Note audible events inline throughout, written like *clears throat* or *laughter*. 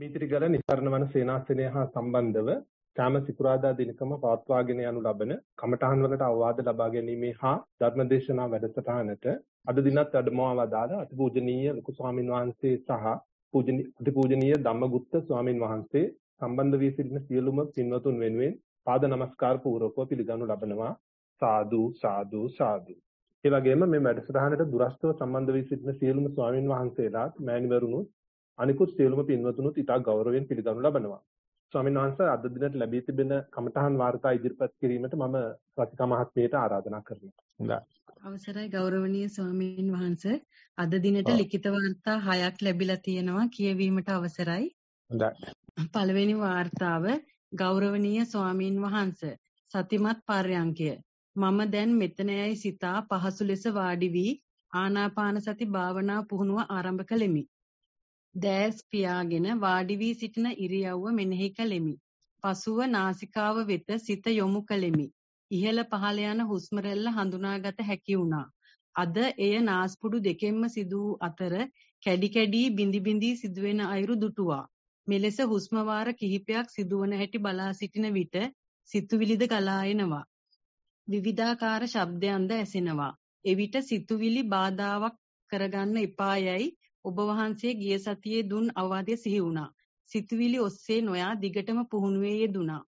මීතිරිගල නිස්සරණ වන සේනාසනය හා සම්බන්ධව සෑම සිකුරාදා දිනකම පවත්වාගෙන යනු ලබන කමඨහන් වලට අවවාද ලබා ගැනීම හා ධර්මදේශනා වැඩසටහනට අද දිනත් වැඩමවව දාල අතිපූජනීය ලොකු ස්වාමින් වහන්සේ සහ අතිපූජනීය ධම්මගුප්ත ස්වාමින් වහන්සේ සම්බන්ධ වී සිටින සියලුම පින්වතුන් වෙනුවෙන් පාද නමස්කාර පූර්වකව පිළිගනු ලබනවා සාදු සාදු සාදු ඒ වගේම මේ වැඩසටහනට දුරස්තව සම්බන්ධ වී සිටින සියලුම ස්වාමින් වහන්සේලාත් මෑණිවරුනුත් අනිකුත් සියලුම පින්වතුනුත් ඉතා ගෞරවයෙන් පිළිගනු ලබනවා. ස්වාමීන් වහන්සේ අද දිනට ලැබී තිබෙන කමඨහන් වාර්තා ඉදිරිපත් කිරීමට මම රතික මහත්මියට ආරාධනා කරනවා. හොඳයි. අවසරයි ගෞරවනීය ස්වාමීන් වහන්සේ අද දිනට ලිඛිත වාර්තා හයක් ලැබිලා තියෙනවා කියවීමට අවසරයි. හොඳයි. පළවෙනි වාර්තාව ගෞරවනීය ස්වාමීන් වහන්සේ සතිමත් පර්යංකය මම දැන් මෙතන යයි සිතා පහසු ලෙස වාඩි වී ආනාපාන සති භාවනා පුහුණුව ආරම්භ කළෙමි. දෑස් පියාගෙන වාඩි වී සිටින ඉරියව්ව මෙනෙහි කළෙමි. පසුව නාසිකාව වෙත සිත යොමු කළෙමි. ඉහළ පහළ යන හුස්ම රැල්ල හඳුනාගත හැකි වුණා. අද එය නාස්පුඩු දෙකෙන්ම සිදු වූ අතර කැඩි කැඩි බිඳි බිඳි සිදුවෙන අයුරු දුටුවා. මෙලෙස හුස්ම වාර කිහිපයක් සිදුවන හැටි බලා සිටින විට සිතුවිලිද ගලා එනවා. විවිධාකාර ශබ්දයන්ද ඇසෙනවා. එවිට සිතුවිලි බාධාවක් කරගන්න එපා යයි ඔබ වහන්සේ ගිය සතියේ දුන් අවවාදය සිහි වුණා. සිතුවිලි ඔස්සේ නොයා දිගටම පුහුණුවේ යෙදුණා.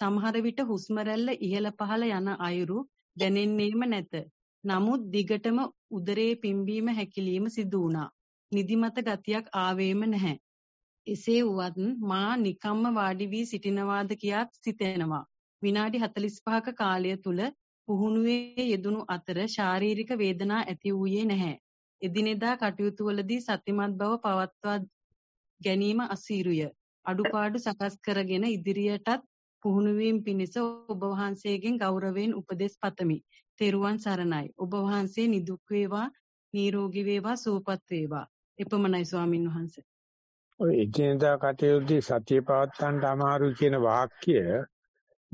සමහර විට හුස්ම රැල්ල ඉහළ පහළ යන අයුරු දැනෙන්නේම නැත. නමුත් දිගටම උදරයේ පිම්බීම හැකිලිම සිදු වුණා. නිදිමත ගතියක් ආවේම නැහැ. එසේ වුවත් මා නිකම්ම වාඩි වී සිටිනවාද කියාත් සිතෙනවා. විනාඩි 45ක කාලය තුල පුහුණුවේ යෙදුණු අතර ශාරීරික වේදනා ඇති වූයේ නැහැ. එදිනෙදා කටයුතුවලදී සතිමත් බව පවත්වා ගැනීම අසීරුය. අඩුපාඩු සකස් කරගෙන ඉදිරියටත් පුහුණු වීම පිණිස ඔබ වහන්සේගෙන් ගෞරවයෙන් උපදෙස් පතමි. තෙරුවන් සරණයි. ඔබ වහන්සේ නිදුක් වේවා, නිරෝගී වේවා, සුවපත් වේවා. එපමණයි ස්වාමින් වහන්සේ. ඔය එදිනදා කටයුත්තේ සතිය පවත්තන්න අමාරුයි කියන වාක්‍යය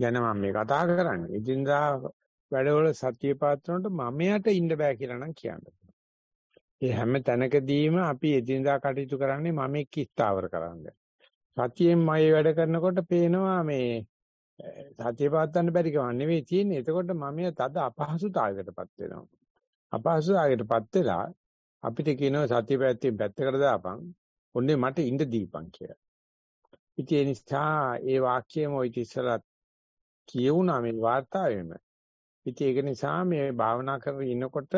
ගැන මම මේ කතා කරන්නේ. එදිනදා වැඩවල සතිය පවත්වනකොට මමයට ඉන්න බෑ කියලා නම් කියන්නේ. ඒ හැම තැනකදීම අපි එදිනදා කටයුතු කරන්නේ මම එක්ක ස්ථාවර කරන්න. සතියෙන් මම වැඩ කරනකොට පේනවා මේ සතිය පාත්තන්න බැරි කම නෙවෙයි තියෙන්නේ. එතකොට මම තද අපහසුතාවයකටපත් වෙනවා. අපහසුතාවයකටපත් වෙලා අපිට කියනවා සතිය පැත්තෙන් පැත්තකට දාපන්. ඔන්නේ මට ඉඳ දීපන් කියලා. ඉතින් ඒ නිසා ඒ වාක්‍යයම ඔය ඉතිසලත් කියවුණා මේ වார்த்தාවෙම. ඉතින් ඒක නිසා මේ භාවනා කරගෙන ඉනකොට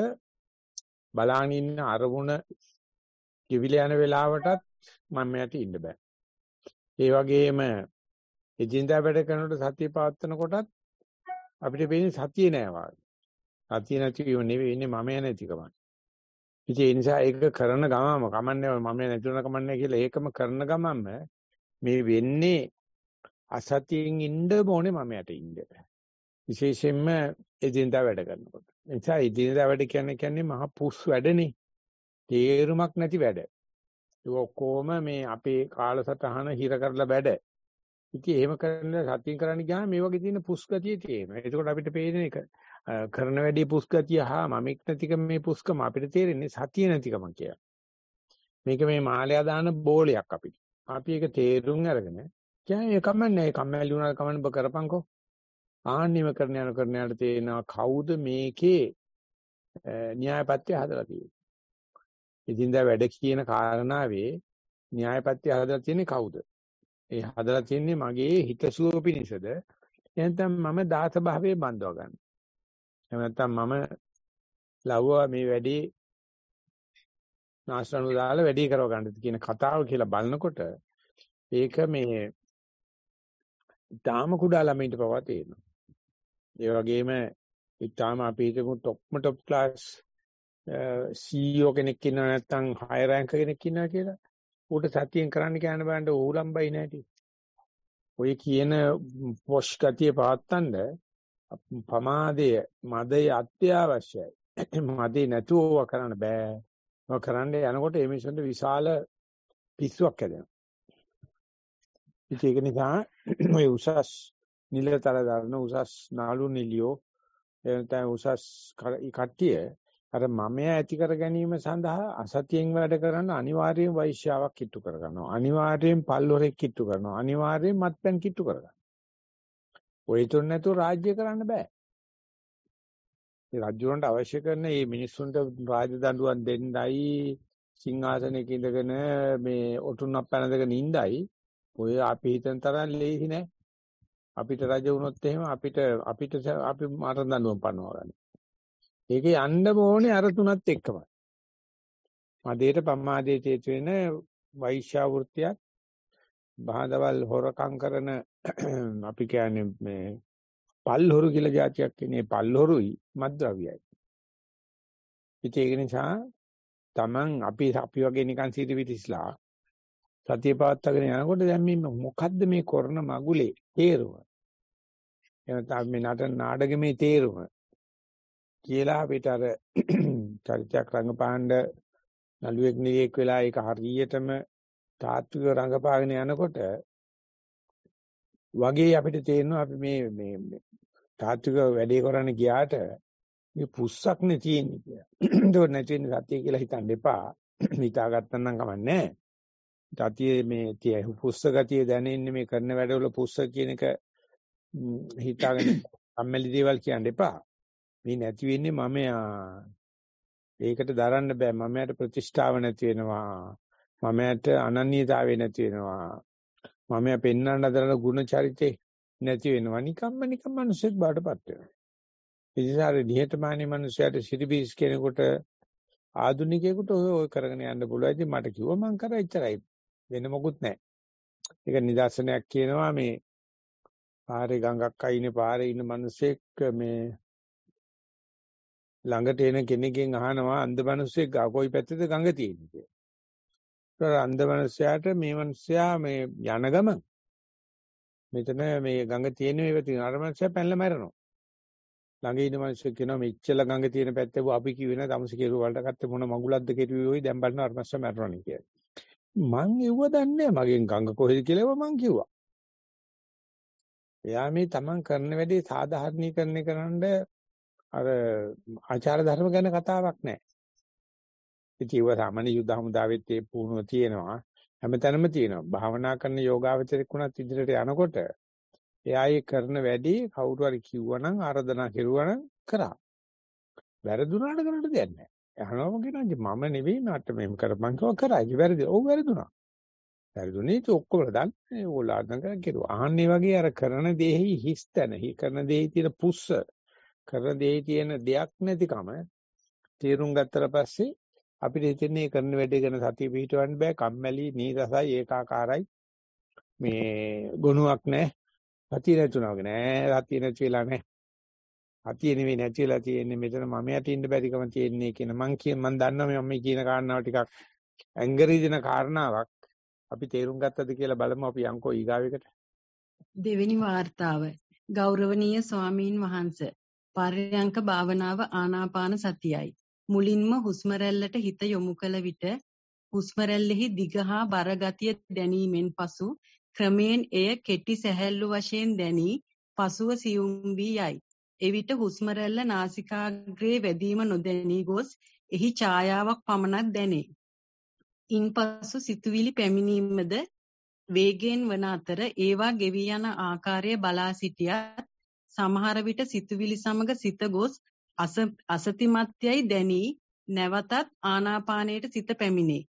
බලාගෙන ඉන්න අරමුණ කිවිල යන වෙලාවටත් මම යට ඉන්න බෑ. ඒ වගේම එදින්දා වැඩ කරනකොට සතිය පවත්වන කොටත් අපිට වෙන්නේ සතිය නෑ වාගේ. සතිය නැතිවීම නෙවෙයි ඉන්නේ මම නැතිකම. ඉතින් ඒ නිසා ඒක කරන ගමම කමන්නේ මම නැතිවෙන කමන්නේ කියලා ඒකම කරන ගමම මේ වෙන්නේ අසතියෙන් ඉන්න ඕනේ මම යට ඉන්න. විශේෂයෙන්ම එදින්දා වැඩ කරනකොට. නිසා ඉදිනදා වැඩ කියන්නේ කියන්නේ මහා පුස් වැඩනේ. තේරුමක් නැති වැඩ. ඒක ඔක්කොම මේ අපේ කාලසටහන හිර කරලා වැඩ. ඉතින් එහෙම කරන සතිය කරන්න ගියාම මේ වගේ තියෙන පුස්ගතිය තියෙනවා. එතකොට අපිට පේන එක කරන වැඩේ පුස්ගතිය හා මමෙක් නැතිකම මේ පුස්කම අපිට තේරෙන්නේ සතිය නැතිකම කියලා. මේක මේ මාළයා දාන බෝලයක් අපිට. අපි ඒක තේරුම් අරගෙන කියන්නේ කමන්නේ කම්මැලි වුණා කමන්න බ කරපන්කෝ ආන්නිම කරන යන කරන යාට තේනවා කවුද මේකේ න්‍යායපත්‍ය හදලා තියෙන්නේ. ඉදින්දා වැඩ කියන කාරණාවේ න්‍යායපත්‍ය හදලා තියෙන්නේ කවුද? ඒ හදලා තියෙන්නේ මගේ හිතසුව පිණිසද? එහෙනම් මම දාස භාවයේ බඳවා ගන්න. එහෙම නැත්නම් මම ලව්වා මේ වැඩේ නාස්රණු දාලා වැඩේ කරව ගන්නද කියන කතාව කියලා බලනකොට ඒක මේ ඊටාම කුඩා ළමයින්ට පවා තේරෙනවා. ඒ වගේම ඊටාම අපි හිතමු ටොප්ම ටොප් ක්ලාස් CEO කෙනෙක් ඉන්නව නැත්නම් high rank කෙනෙක් ඉන්නවා කියලා. ඌට සතියෙන් කරන්න කියන බෑන්ට ඌලම්බයි නැටි. ඔය කියන පොෂ් ගතිය පවත්තන්න පමාදය මදේ අත්‍යවශ්‍යයි. මදේ නැතුව කරන්න බෑ. ඔය කරන්න යනකොට මේ මිනිස්සුන්ට විශාල පිස්සුවක් හැදෙනවා. ඒක නිසා ඔය උසස් නිලතර දරන උසස් නාලු නිලියෝ එතන උසස් කට්ටිය අර මමයා ඇති කර ගැනීම සඳහා අසතියෙන් වැඩ කරන අනිවාර්යයෙන් වෛශ්‍යාවක් කිට්ටු කර ගන්නවා අනිවාර්යයෙන් පල්වරෙක් කිට්ටු කරනවා අනිවාර්යයෙන් මත්පැන් කිට්ටු කර ගන්නවා ඔය තුන නැතුව රාජ්‍ය කරන්න බෑ ඒ රජුරන්ට අවශ්‍ය කරන මේ මිනිස්සුන්ට රාජ දඬුවම් දෙන්නයි සිංහාසනයක ඉඳගෙන මේ ඔටුන්නක් පැනදගෙන ඉඳයි ඔය අපි හිතන තරම් ලේසි නෑ අපිට රජ වුණොත් එහෙම අපිට අපිට අපි මරණ දඬුවම් පනවා ගන්න. ඒක යන්න ඕනේ අර තුනත් එක්කම. මදේට පම්මාදේ චේතු වෙන වෛශ්‍යාවෘත්තියක් බහදවල් හොරකම් කරන *clears throat* අපි කියන්නේ මේ පල්හොරු කියලා જાතියක් කියන්නේ පල්හොරුයි මද්ද්‍රව්‍යයි. ඉතින් ඒක නිසා Taman අපි අපි වගේ නිකන් සීටි විතිස්ලා සතිය පවත්වාගෙන යනකොට දැන් මේ මොකද්ද මේ කරන මගුලේ තේරුම? එනතම් මේ නටන නාඩගමේ තේරුම කියලා අපිට අර *clears throat* චරිතයක් රංගපාණ්ඩ නළුවෙක් නිලියෙක් වෙලා ඒක හරියටම තාත්වික රංගපාගෙන යනකොට වගේ අපිට තේරෙනවා අපි මේ මේ තාත්වික වැඩේ කරන්න ගියාට මේ පුස්සක් නේ තියෙන්නේ කියලා. ඒක *clears throat* නැති වෙන සතිය කියලා හිතන්න එපා. *clears throat* හිතාගත්තනම් කමන්නේ නැහැ. ගතිය මේ තිය පුස්ස ගතිය දැනෙන්නේ මේ කරන වැඩවල පුස්ස කියන එක හිතාගෙන අම්මැලි *coughs* දේවල් කියන්න එපා. මේ නැති වෙන්නේ මමයා. ඒකට දරන්න බෑ. මමයාට ප්‍රතිෂ්ඨාව නැති වෙනවා. මමයාට අනන්‍යතාවය නැති වෙනවා. මමයා පෙන්වන්න හදන ගුණ චරිතේ නැති වෙනවා. නිකම්ම නිකම් මිනිස්සෙක් බාටපත් වෙනවා. ඉතිසාර නිහතමානී මිනිසයාට සිටිබීස් කෙනෙකුට ආදුනිකයෙකුට ඔය ඔය කරගෙන යන්න පුළුවන්. ඉතින් මට කිව්වා මං කරා එච්චරයි. වෙන මොකුත් නැහැ. ඒක නිදර්ශනයක් කියනවා මේ පාරේ ගඟක් අයිනේ පාරේ ඉන්න මිනිසෙක් මේ ළඟට එන කෙනෙක්ගෙන් අහනවා අන්ධ මිනිසෙක් ගා කොයි පැත්තේද ගඟ තියෙන්නේ කියලා. ඒතර අන්ධ මිනිසයාට මේ මිනිසයා මේ යන ගම මෙතන මේ ගඟ තියෙන මේවා තියෙන අර මිනිසයා පැනලා මැරෙනවා. ළඟ ඉන්න මිනිස්සු කියනවා මෙච්චර ගඟ තියෙන පැත්තේ අපි කිව්වේ නෑ තමස කෙරුව වලට ගත්තේ මොන මගුලක්ද කෙරුවේ ඔයි දැන් බලන අර මිනිස්සයා මැරෙනවා නේ කියලා. මං එව්ව දන්නේ මගෙන් ගඟ කොහෙද කියලා මං කිව්වා. එයා මේ තමන් කරන වැඩේ සාධාරණීකරණය කරන්න අර ආචාර ධර්ම ගැන කතාවක් නැහැ. ඉතින් ඒව සාමාන්‍ය යුද්ධ හමුදාවෙත් ඒ පුහුණුව තියෙනවා. හැමතැනම තියෙනවා. භාවනා කරන යෝගාවචරෙක් උනත් ඉදිරියට යනකොට එයා ඒ කරන වැඩේ කවුරු හරි කිව්වනම් ආරාධනා කෙරුවනම් කරා. වැරදුනාට කරන්න දෙයක් නැහැ. අහනවා කියනවා මම නෙවෙයි මට මේක කර මං කිව්වා කරා ඒක වැරදි. ඔව් වැරදුනා. වැරදුනේ ඒක ඔක්කොම දන්නේ ඕලා අදංගා කෙරුවා. අහන්නේ වගේ අර කරන දෙෙහි හිස්තන, හි කරන දෙෙහි තියෙන පුස්ස, කරන දෙෙහි තියෙන දෙයක් නැතිකම තේරුම් ගත්තට පස්සේ අපිට හිතෙන්නේ කරන වැඩේ ගැන සතිය පිහිටවන්න බෑ. කම්මැලි, නීරසයි, ඒකාකාරයි. මේ ගුණයක් නැහැ. සතිය නැතුණා වගේ නෑ. සතිය නැති වෙලා නැහැ. අතිය නෙවෙයි නැති වෙලා තියෙන්නේ මෙතන මම යට ඉන්න බැරිකම තියෙන්නේ කියන මං කිය මං දන්නවා මම කියන කාරණාව ටිකක් ඇංගරි දෙන කාරණාවක් අපි තේරුම් ගත්තද කියලා බලමු අපි යන්කෝ ඊගාවෙකට දෙවෙනි වார்த்தාව ගෞරවනීය ස්වාමීන් වහන්ස පර්යංක භාවනාව ආනාපාන සතියයි මුලින්ම හුස්ම හිත යොමු කළ විට හුස්ම දිගහා බරගතිය දැනීමෙන් පසු ක්‍රමයෙන් එය කෙටි සැහැල්ලු වශයෙන් දැනී පසුව සියුම් වී යයි එවිට හුස්ම රැල්ල නාසිකාග්‍රේ වැදීම නොදැනී ගොස් එහි ඡායාවක් පමණක් දැනේ. ඉන්පසු සිතුවිලි පැමිණීමද වේගයෙන් වන අතර ඒවා ගෙවී යන ආකාරය බලා සිටියත් සමහර විට සිතුවිලි සමග සිත ගොස් අසතිමත්යයි දැනී නැවතත් ආනාපානයට සිත පැමිණේ.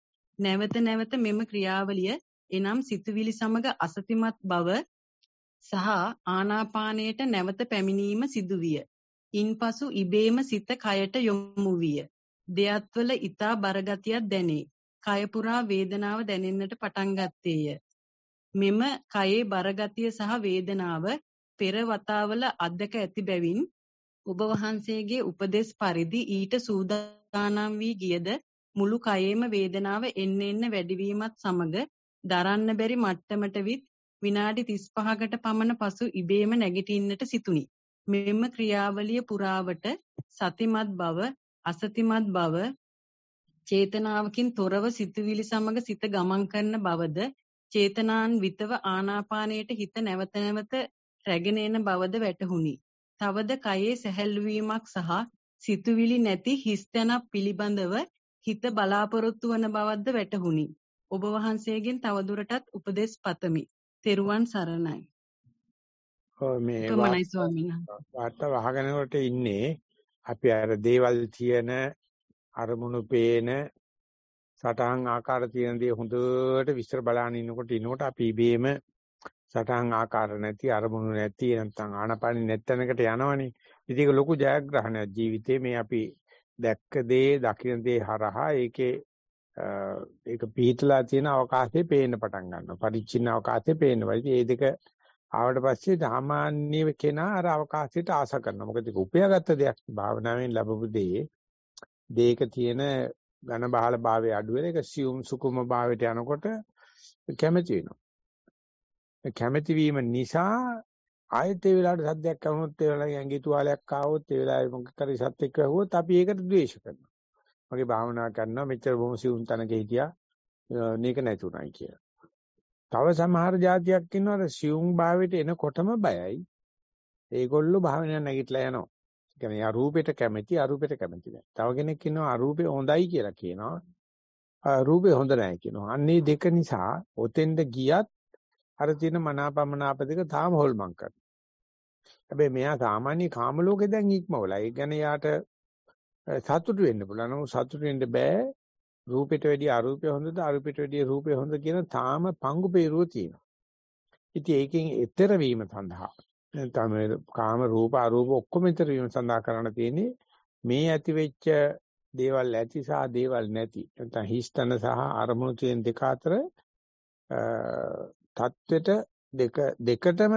නැවත නැවත මෙම ක්‍රියාවලිය එනම් සිතුවිලි සමග අසතිමත් බව සහ ආනාපානයට නැවත පැමිණීම සිදුවිය. ඉන්පසු ඉබේම සිත කයට යොමු විය. දෙයත්වල ඊතා බරගතියක් දැනේ. කය පුරා වේදනාව දැනෙන්නට පටන් ගත්තේය. මෙම කයේ බරගතිය සහ වේදනාව පෙර වතාවල අධ්‍යක් ඇති බැවින් ඔබ වහන්සේගේ උපදෙස් පරිදි ඊට සූදානම් වී ගියද මුළු කයේම වේදනාව එන්න එන්න වැඩිවීමත් සමග දරන්න බැරි මට්ටමට විත් විනාඩි 35කට පමණ පසු ඉබේම නැගිටින්නට සිතුනි. මෙම ක්‍රියාවලිය පුරාවට සතිමත් බව, අසතිමත් බව, චේතනාවකින් තොරව සිතුවිලි සමග සිත ගමන් කරන බවද, චේතනාන්විතව ආනාපානයට හිත නැවත නැවත රැගෙන එන බවද වැටහුණි. තවද කයේ සැහැල්ලුවීමක් සහ සිතුවිලි නැති හිස්තැනක් පිළිබඳව හිත බලාපොරොත්තු වන බවක්ද වැටහුණි. ඔබ වහන්සේගෙන් තවදුරටත් උපදෙස් පතමි. තෙරුවන් සරණයි. මේ තුමනයි ස්වාමීන් වහන්සේ. වාර්තා වහගෙනකොට ඉන්නේ අපි අර දේවල් තියෙන අරමුණු පේන සටහන් ආකාර තියෙන දේ හොඳට විස්තර බලන ඉන්නකොට ඉන්නකොට අපි ඉබේම සටහන් ආකාර නැති අරමුණු නැති නැත්නම් ආනපානි නැත්තනකට යනවනේ. ඉතින් ඒක ලොකු ජයග්‍රහණයක් ජීවිතේ මේ අපි දැක්ක දේ, දකින දේ හරහා ඒකේ ඒක පිහිටලා තියෙන අවකාශයේ පේන්න පටන් ගන්නවා. පරිච්ඡින්න අවකාශයේ පේනවා. ඉතින් මේ දෙක ආවට පස්සේ සාමාන්‍ය කෙනා අර අවකාශයට ආස කරනවා. මොකද ඒක උපයාගත්ත දෙයක්. භාවනාවෙන් ලැබපු දේ දේක තියෙන ඝන බහල භාවයේ අඩුවෙන එක සියුම් සුකුම භාවයට යනකොට කැමැති වෙනවා. කැමැති වීම නිසා ආයෙත් ඒ වෙලාවට සද්දයක් ඇහුනොත් ඒ වෙලාවේ ඇඟේ තුවාලයක් ආවොත් ඒ වෙලාවේ මොකක් හරි සත්‍යයක් ඇහුවොත් අපි ඒකට ද්වේෂ කරනවා. මගේ භාවනා කරනවා මෙච්චර බොහොම සිවුම් තනක හිටියා මේක නැතුණයි කියලා. තව සමහර જાතියක් ඉන්නවද සිවුම් භාවයට එනකොටම බයයි. ඒගොල්ලෝ භාවනය නැගිටලා යනවා. ඒ කියන්නේ අරූපෙට කැමැති අරූපෙට කැමැති නැහැ. තව කෙනෙක් ඉන්නවා අරූපේ හොඳයි කියලා කියනවා. රූපේ හොඳ නැහැ කියනවා. අන්නේ දෙක නිසා ඔතෙන්ද ගියත් අර තියෙන මනාපමනාප දෙක තාම හොල්මන් කරනවා. හැබැයි මෙයා සාමාන්‍ය කාම ලෝකේ දැන් ඉක්මවලා. ඒ කියන්නේ යාට සතුටු වෙන්න පුළුවන්. නමුත් සතුටු වෙන්න බෑ. රූපෙට වැඩිය අරූපය හොඳද අරූපෙට වැඩිය රූපය හොඳද කියන තාම පංගු peerුව තියෙනවා. ඉතින් ඒකෙන් ඈතර වීම සඳහා තම කාම රූප අරූප ඔක්කොම ඈතර වීම සඳහා කරන්න තියෙන්නේ මේ ඇති වෙච්ච දේවල් ඇති සහ දේවල් නැති. නැත්නම් හිස්තන සහ අරමුණු තියෙන දෙක අතර තත්වෙට දෙක දෙකටම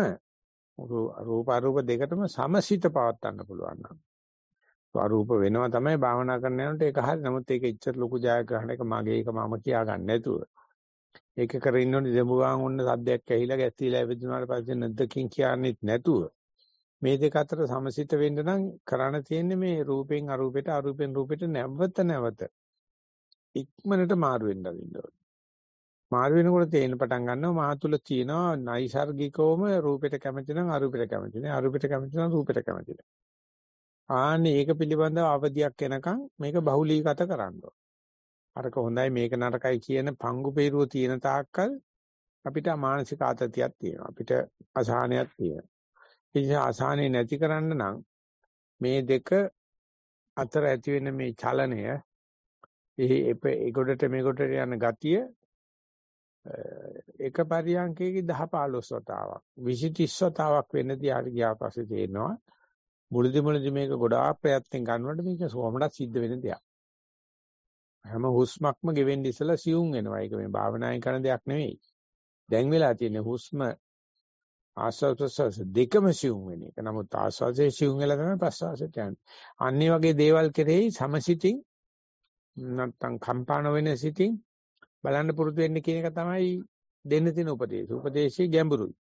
රූප අරූප දෙකටම සමසිත පවත්වන්න පුළුවන් නම් ස්වરૂප වෙනවා තමයි භාවනා කරන යනකොට ඒක හරි. නමුත් ඒක එච්චර ලොකු ජයග්‍රහණයක මගේ එක මම කියා ගන්න නැතුව. ඒක කර ඉන්නෝනේ දෙඹුවාන් වුණ සද්දයක් ඇහිලා ගැස්සීලා ඉවදුනාට පස්සේ නැද්දකින් කියන්නේත් නැතුව. මේ දෙක අතර සමසිත වෙන්න නම් කරණ තියෙන්නේ මේ රූපෙන් අරූපෙට අරූපෙන් රූපෙට නැවත නැවත ඉක්මනට මාරු වෙන්න වෙනවා. මාරු වෙනකොට තේින පටන් ගන්නවා මා තුල තියෙනවා නයිසර්ගිකවම රූපෙට කැමති නම් අරූපෙට කැමති නේ අරූපෙට කැමති නම් රූපෙට කැමති නේ ආන්නේ ඒක පිළිබඳව අවධියක් එනකන් මේක බහුලීගත කරන්න අරක හොඳයි මේක නරකයි කියන පංගු peerුව තියෙන තාක්කල් අපිට මානසික ආතතියක් තියෙනවා. අපිට අසහනයක් තියෙනවා. ඒ නිසා අසහනේ නැති කරන්න නම් මේ දෙක අතර ඇති වෙන මේ චලනය එහි ඒගොඩට මේගොඩට යන ගතිය එක පරියන්කේක 10 15 වතාවක් 20 30 වතාවක් වෙන්නදී ආර ගියා පස්සේ තේනවා මුලදි මුලදි මේක ගොඩාක් ප්‍රයත්නෙන් ගන්නකොට මේක කොහොමඩක් සිද්ධ වෙන දෙයක්. හැම හුස්මක්ම ගෙවෙන්න ඉස්සලා සියුම් වෙනවා. ඒක මේ භාවනායෙන් කරන දෙයක් නෙවෙයි. දැන් වෙලා තියෙන හුස්ම ආස්වාද ප්‍රසවාස දෙකම සියුම් වෙන එක. නමුත් ආස්වාදයේ සියුම් වෙලා තමයි ප්‍රසවාසයට යන්නේ. අන්නේ වගේ දේවල් කෙරෙහි සමසිතින් නැත්තම් කම්පාණ වෙන සිතින් බලන්න පුරුදු වෙන්න කියන එක තමයි දෙන්න තියෙන උපදේශ. උපදේශයේ ගැඹුරුයි.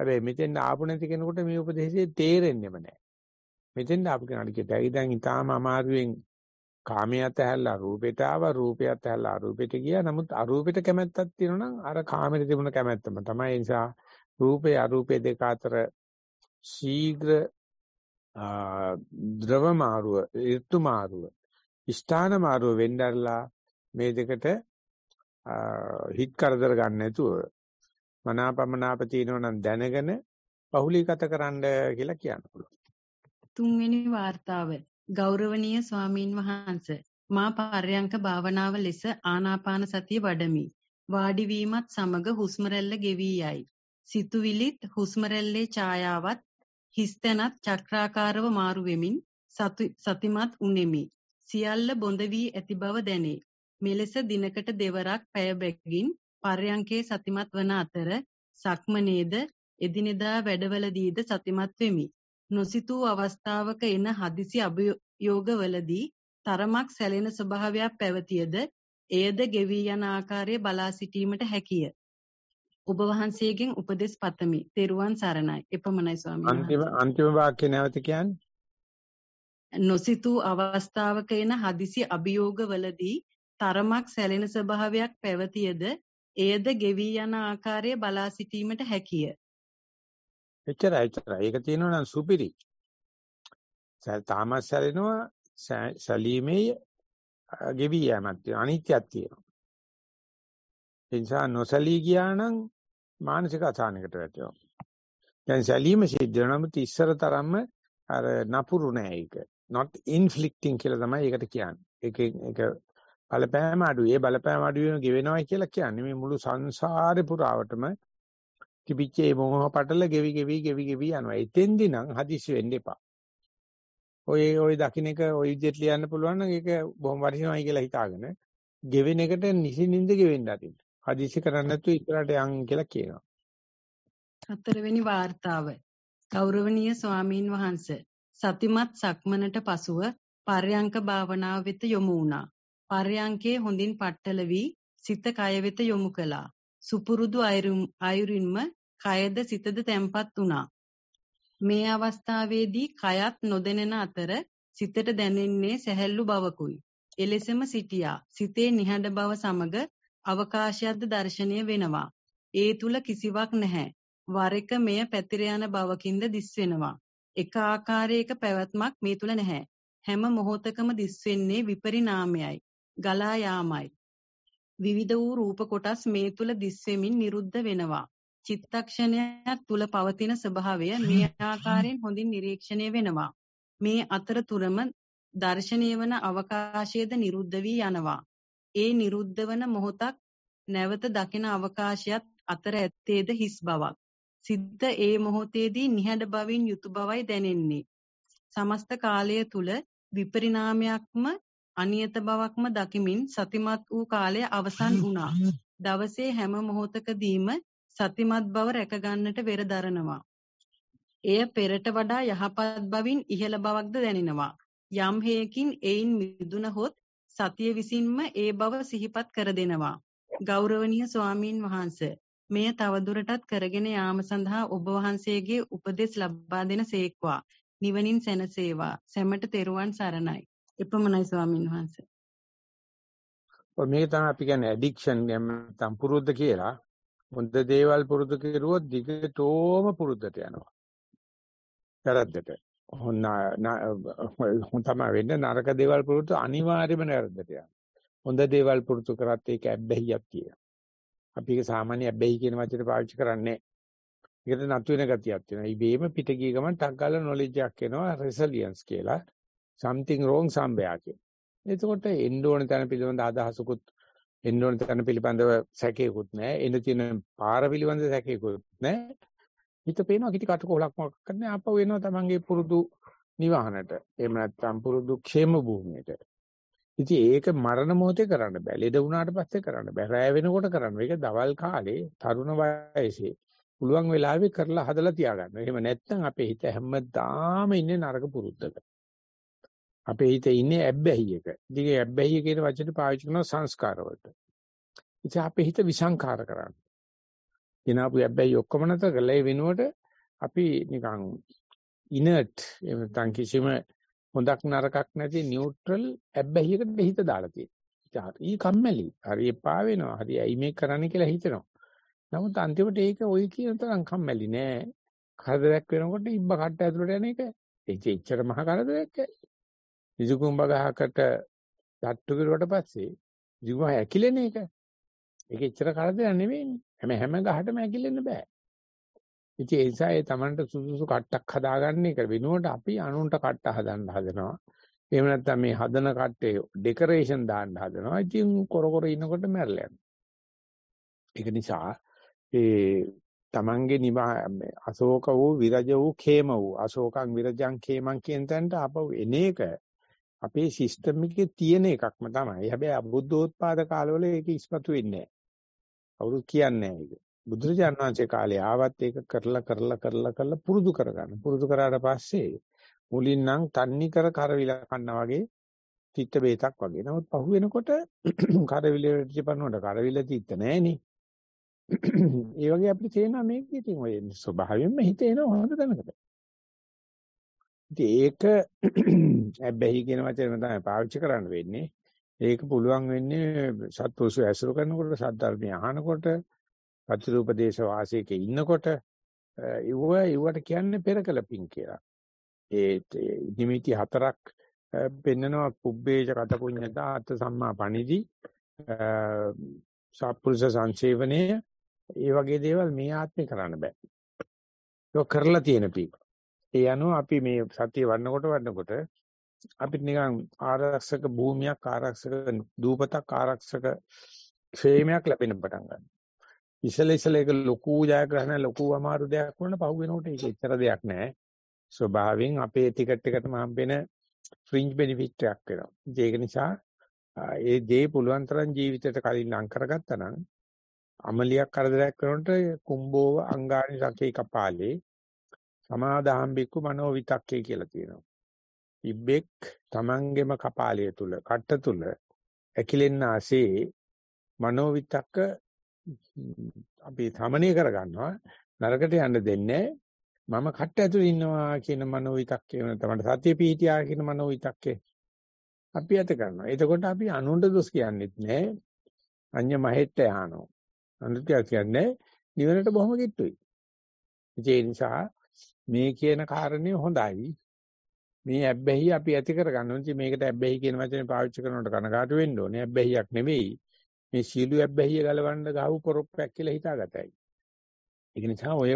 හැබැයි මෙතෙන් ආපු නැති කෙනෙකුට මේ උපදේශය තේරෙන්නේම නැහැ. මෙතෙන් ආපු කෙනාට කියයි දැන් ඊටාම අමාරුවෙන් කාමයට ඇහැල්ලා රූපයට ආවා රූපයට ඇහැල්ලා අරූපයට ගියා. නමුත් අරූපයට කැමැත්තක් තියෙනවා නම් අර කාමයට තිබුණ කැමැත්තම තමයි. ඒ නිසා රූපේ අරූපේ දෙක අතර ශීඝ්‍ර ද්‍රව මාරුව, ඍතු මාරුව, ස්ථාන මාරුව වෙන්නර්ලා මේ දෙකට හිත් කරදර ගන්න නැතුව මනාපමනාප තියෙනවා නම් දැනගෙන පහුලීගතකරන්න කියලා කියන්න පුළුවන්. තුන්වෙනි වார்த்தාව ගෞරවනීය ස්වාමින් වහන්සේ මා පර්යංක භාවනාව ලෙස ආනාපාන සතිය වඩමි. වාඩි වීමත් සමග හුස්ම රැල්ල ගෙවී යයි. සිතුවිලිත් හුස්ම රැල්ලේ ඡායාවත් හිස්තැනත් චක්‍රාකාරව මාරු වෙමින් සතිමත් උනේමි. සියල්ල බොඳ වී ඇති බව දැනේ. මෙලෙස දිනකට දෙවරක් පැය බැගින් පර්යංකේ සතිමත් වන අතර සක්මනේද එදිනෙදා වැඩවලදීද සතිමත් වෙමි. නොසිතූ අවස්ථාවක එන හදිසි අභියෝගවලදී තරමක් සැලෙන ස්වභාවයක් පැවතියද එයද ගෙවි යන ආකාරය බලා සිටීමට හැකිය. ඔබ වහන්සේගෙන් උපදෙස් පතමි. තෙරුවන් සරණයි. එපමණයි ස්වාමීනි. අන්තිම අන්තිම වාක්‍ය නැවත කියන්නේ. නොසිතූ අවස්ථාවක එන හදිසි අභියෝගවලදී තරමක් සැලෙන ස්වභාවයක් පැවතියද එයද ගෙවී යන ආකාරය බලා සිටීමට හැකිය. එච්චරයි එච්චරයි. ඒක තියෙනවා නම් සුපිරි. තාමත් සැලෙනවා සැලීමේ ගෙවී යෑමක් තියෙනවා. අනිත්‍යයක් තියෙනවා. ඒ නිසා නොසැලී ගියා නම් මානසික අසහනයකට වැටෙනවා. දැන් සැලීම සිද්ධ වෙනවා. නමුත් ඉස්සර තරම්ම අර නපුරු නෑ ඒක. not inflicting කියලා තමයි ඒකට කියන්නේ. ඒක ඒක බලපෑම අඩුයි. ඒ බලපෑම අඩුවීම ගෙවෙනවා කියලා කියන්නේ මේ මුළු සංසාරේ පුරාවටම තිබිච්ච මේ මොහ පටල ගෙවි ගෙවි ගෙවි ගෙවි යනවා. එතෙන්දී නම් හදිසි වෙන්න එපා. ඔය ඔය දකින්න එක ඔය විදිහට ලියන්න පුළුවන් නම් ඒක බොහොම වටිනවයි කියලා හිතාගෙන ගෙවෙන එකට නිසින්ින්ද ගෙවෙන්න ඇති. හදිසි කරන්නේ නැතුව ඉස්සරහට යන් කියලා කියනවා. හතරවෙනි වார்த்தාව. ගෞරවනීය ස්වාමීන් වහන්සේ සතිමත් සක්මනට පසුව පර්යංක භාවනාව වෙත යොමු වුණා. පර්යංකේ හොඳින් පట్టල වී සිත කය වෙත යොමු කළා. සුපුරුදු අයුරින්ම කයද සිතද තැම්පත් වුණා. මේ අවස්ථාවේදී කයත් නොදැනෙන අතර සිතට දැනෙන්නේ සැහැල්ලු බවකුයි. එලෙසම සිටියා. සිතේ නිහඬ බව සමග අවකාශයක්ද දැర్శණය වෙනවා. ඒ තුල කිසිවක් නැහැ. වර එක මෙය පැතිර යන බවකින්ද දිස්වෙනවා. එක ආකාරයක පැවැත්මක් මේ තුල නැහැ. හැම මොහොතකම දිස්වෙන්නේ විපරිණාමයයි. ගලා යාමයි. විවිධ වූ රූප කොටස් මේ තුල දිස්වෙමින් නිරුද්ධ වෙනවා. චිත්තක්ෂණයක් තුල පවතින ස්වභාවය මේ ආකාරයෙන් හොඳින් නිරීක්ෂණය වෙනවා. මේ අතරතුරම දර්ශනීය වන අවකාශයේද නිරුද්ධ වී යනවා. ඒ නිරුද්ධ වන මොහොතක් නැවත දකින අවකාශයත් අතර ඇත්තේද හිස් බවක්. සිද්ද ඒ මොහොතේදී නිහඬ බවින් යුතු බවයි දැනෙන්නේ. සමස්ත කාලය තුල විපරිණාමයක්ම අනියත බවක්ම දකිමින් සතිමත් වූ කාලය අවසන් වුණා. දවසේ හැම මොහොතකදීම සතිමත් බව රැකගන්නට වෙර දරනවා. එය පෙරට වඩා යහපත් බවින් ඉහළ බවක්ද දැනෙනවා. යම් හේකින් එයින් මිදුන හොත් සතිය විසින්ම ඒ බව සිහිපත් කර දෙනවා. ගෞරවනීය ස්වාමින් වහන්සේ මෙය තවදුරටත් කරගෙන යාම සඳහා ඔබ වහන්සේගේ උපදෙස් ලබා දෙන සේක්වා. නිවනින් සැනසේවා. සැමට තෙරුවන් සරණයි. එපමණයි ස්වාමින් වහන්සේ. ඔය මේක තමයි අපි කියන්නේ ඇඩික්ෂන් නැත්නම් පුරුද්ද කියලා. හොඳ දේවල් පුරුදු කෙරුවොත් දිගටම පුරුද්දට යනවා. වැරද්දට. හොන්න හොඳම වෙන්නේ නරක දේවල් පුරුදු අනිවාර්යයෙන්ම වැරද්දට යනවා. හොඳ දේවල් පුරුදු කරත් ඒක ඇබ්බැහියක් කියනවා. අපි ඒක සාමාන්‍ය ඇබ්බැහි කියන වචනේ පාවිච්චි කරන්නේ ඒකට නතු වෙන ගතියක් තියෙනවා. ඉබේම පිට ගිය ගමන් ටක් ගාලා නොලෙජ් එකක් එනවා රෙසිලියන්ස් කියලා. something wrong somewhere කියන. එතකොට එන්න ඕන තැන පිළිබඳ අදහසකුත් එන්න ඕන තැන පිළිබඳව සැකේකුත් නැහැ. එන තියෙන පාර පිළිබඳ සැකේකුත් නැහැ. හිත පේනවා කිටි කට කොලක් මොකක්ද නැහැ. ආපහු එනවා තමන්ගේ පුරුදු නිවහනට. එහෙම නැත්නම් පුරුදු ക്ഷേම භූමියට. ඉතින් ඒක මරණ මොහොතේ කරන්න බෑ. ලෙඩ වුණාට පස්සේ කරන්න බෑ. රැය වෙනකොට කරන්න. ඒක දවල් කාලේ තරුණ වයසේ පුළුවන් වෙලාවේ කරලා හදලා තියාගන්න. එහෙම නැත්නම් අපේ හිත හැමදාම ඉන්නේ නරක පුරුද්දක. අපේ හිතේ ඉන්නේ ඇබ්බැහියක. ඉතින් ඒ ඇබ්බැහිය කියන වචනේ පාවිච්චි කරන සංස්කාරවලට. ඉතින් අපේ හිත විසංකාර කරන්නේ. දිනාපු ඇබ්බැහි ඔක්කොම නැතර කළේ වෙනුවට අපි නිකන් ඉනර්ට් එහෙම නැත්නම් කිසිම හොඳක් නරකක් නැති නියුට්‍රල් ඇබ්බැහියකට හිත දාලා තියෙනවා. හරි කම්මැලි. හරි එපා වෙනවා. හරි ඇයි මේ කරන්නේ කියලා හිතනවා. නමුත් අන්තිමට ඒක ওই කියන තරම් කම්මැලි නෑ. කරදරයක් වෙනකොට ඉබ්බ කට්ට ඇතුළට යන එක ඒ චෙච්චර මහ කරදරයක් ඉසුකුම්බ ගහකට තට්ටු කරුවට පස්සේ ඉසුකුම්බ ඇකිලෙන එක. ඒක එච්චර කරදරයක් නෙවෙයිනේ. හැම හැම ගහටම ඇකිලෙන්න බෑ. ඉතින් ඒ නිසා ඒ Tamanට සුසුසු කට්ටක් හදාගන්න එක වෙනුවට අපි අනුන්ට කට්ට හදන්න හදනවා. එහෙම නැත්නම් මේ හදන කට්ටේ ඩෙකරේෂන් දාන්න හදනවා. ඉතින් කොර කොර ඉනකොට මැරලා යනවා. ඒක නිසා ඒ තමන්ගේ අශෝක වූ විරජ වූ ඛේම වූ අශෝකං විරජං ඛේමං කියන තැනට ආපහු එන එක අපේ සිස්ටම් එකේ තියෙන එකක්ම තමයි. හැබැයි අබුද්ධෝත්පාද කාලවල ඒක ඉස්මතු වෙන්නේ නැහැ. කවුරුත් කියන්නේ නැහැ ඒක. බුදුරජාණන් වහන්සේ කාලේ ආවත් ඒක කරලා කරලා කරලා කරලා පුරුදු කරගන්න. පුරුදු කරාට පස්සේ මුලින් නම් තන්නේ කර කරවිල කන්නා වගේ තිත්ත බේතක් වගේ. නමුත් පහු වෙනකොට *clears throat* කරවිල රජපනවට කරවිල තිත්ත නැහෙනේ. *clears throat* ඒ වගේ අපිට තේනවා මේක ඉතින් ඔය ස්වභාවයෙන්ම හිතේන හොඳ දැනකට. ඉතින් ඒක ඇබ්බැහි *clears throat* කියන වචනම තමයි පාවිච්චි කරන්න වෙන්නේ. ඒක පුළුවන් වෙන්නේ සත්පුරුෂය ඇසුරු කරනකොට, සද්ධර්මය අහනකොට, පතිරූපදේශ වාසයක ඉන්නකොට ඉව ඉවට කියන්නේ පෙරකලපින් කියලා. ඒ නිමිති හතරක් පෙන්නනවා පුබ්බේජ කත පුඤ්ඤතා අත් සම්මා පණිදි සත්පුරුෂ සංසේවනයේ ඒ වගේ දේවල් මේ ආත්මේ කරන්න බෑ. ඒක කරලා තියෙන පිට. ඒ අනුව අපි මේ සතිය වඩනකොට වඩනකොට අපිට නිකන් ආරක්ෂක භූමියක් ආරක්ෂක දූපතක් ආරක්ෂක ෆේමයක් ලැබෙන පටන් ගන්නවා. ඉසල ඉසල ඒක ලොකු ජයග්‍රහණ ලොකු අමාරු දෙයක් වුණා පහු වෙනකොට ඒක එච්චර දෙයක් නෑ. ස්වභාවයෙන් අපේ ටිකට් එකටම හම්බෙන ෆ්‍රින්ජ් බෙනිෆිට් එකක් වෙනවා. ඒක නිසා ඒ දේ පුළුවන් තරම් ජීවිතයට කලින් ලං කරගත්තා නම් අමලියක් කරදරයක් කරනකොට කුම්බෝව අංගානි සකේ කපාලේ සමාදාම් බික්කු මනෝ විතක්කේ කියලා තියෙනවා. ඉබ්බෙක් තමන්ගෙම කපාලය තුල, කට්ට තුල ඇකිලෙන්න ආසේ මනෝ විතක්ක අපි තමනය කරගන්නවා. නරකට යන්න දෙන්නේ මම කට්ට ඇතුලේ ඉන්නවා කියන මනෝ විතක්කේ වෙන තමයි සත්‍ය පීඨියා කියන මනෝ විතක්කේ අපි ඇත කරනවා. එතකොට අපි අනුන්ට දොස් කියන්නේත් නැහැ. අඤ්ඤ මහෙට්ට යහනෝ. අනුත්‍ය කියන්නේ නිවනට බොහොම කිට්ටුයි. ඒ නිසා මේ කියන කාරණේ හොඳයි. මේ ඇබ්බැහි අපි ඇති කරගන්න ඕනේ. මේකට ඇබ්බැහි කියන වචනේ පාවිච්චි කරනකොට කනගාටු වෙන්න ඕනේ. ඇබ්බැහියක් නෙවෙයි. මේ සීළු ඇබ්බැහිය ගලවන්න ගහව පොරොප්පයක් කියලා හිතාගතයි. ඒක නිසා ඔය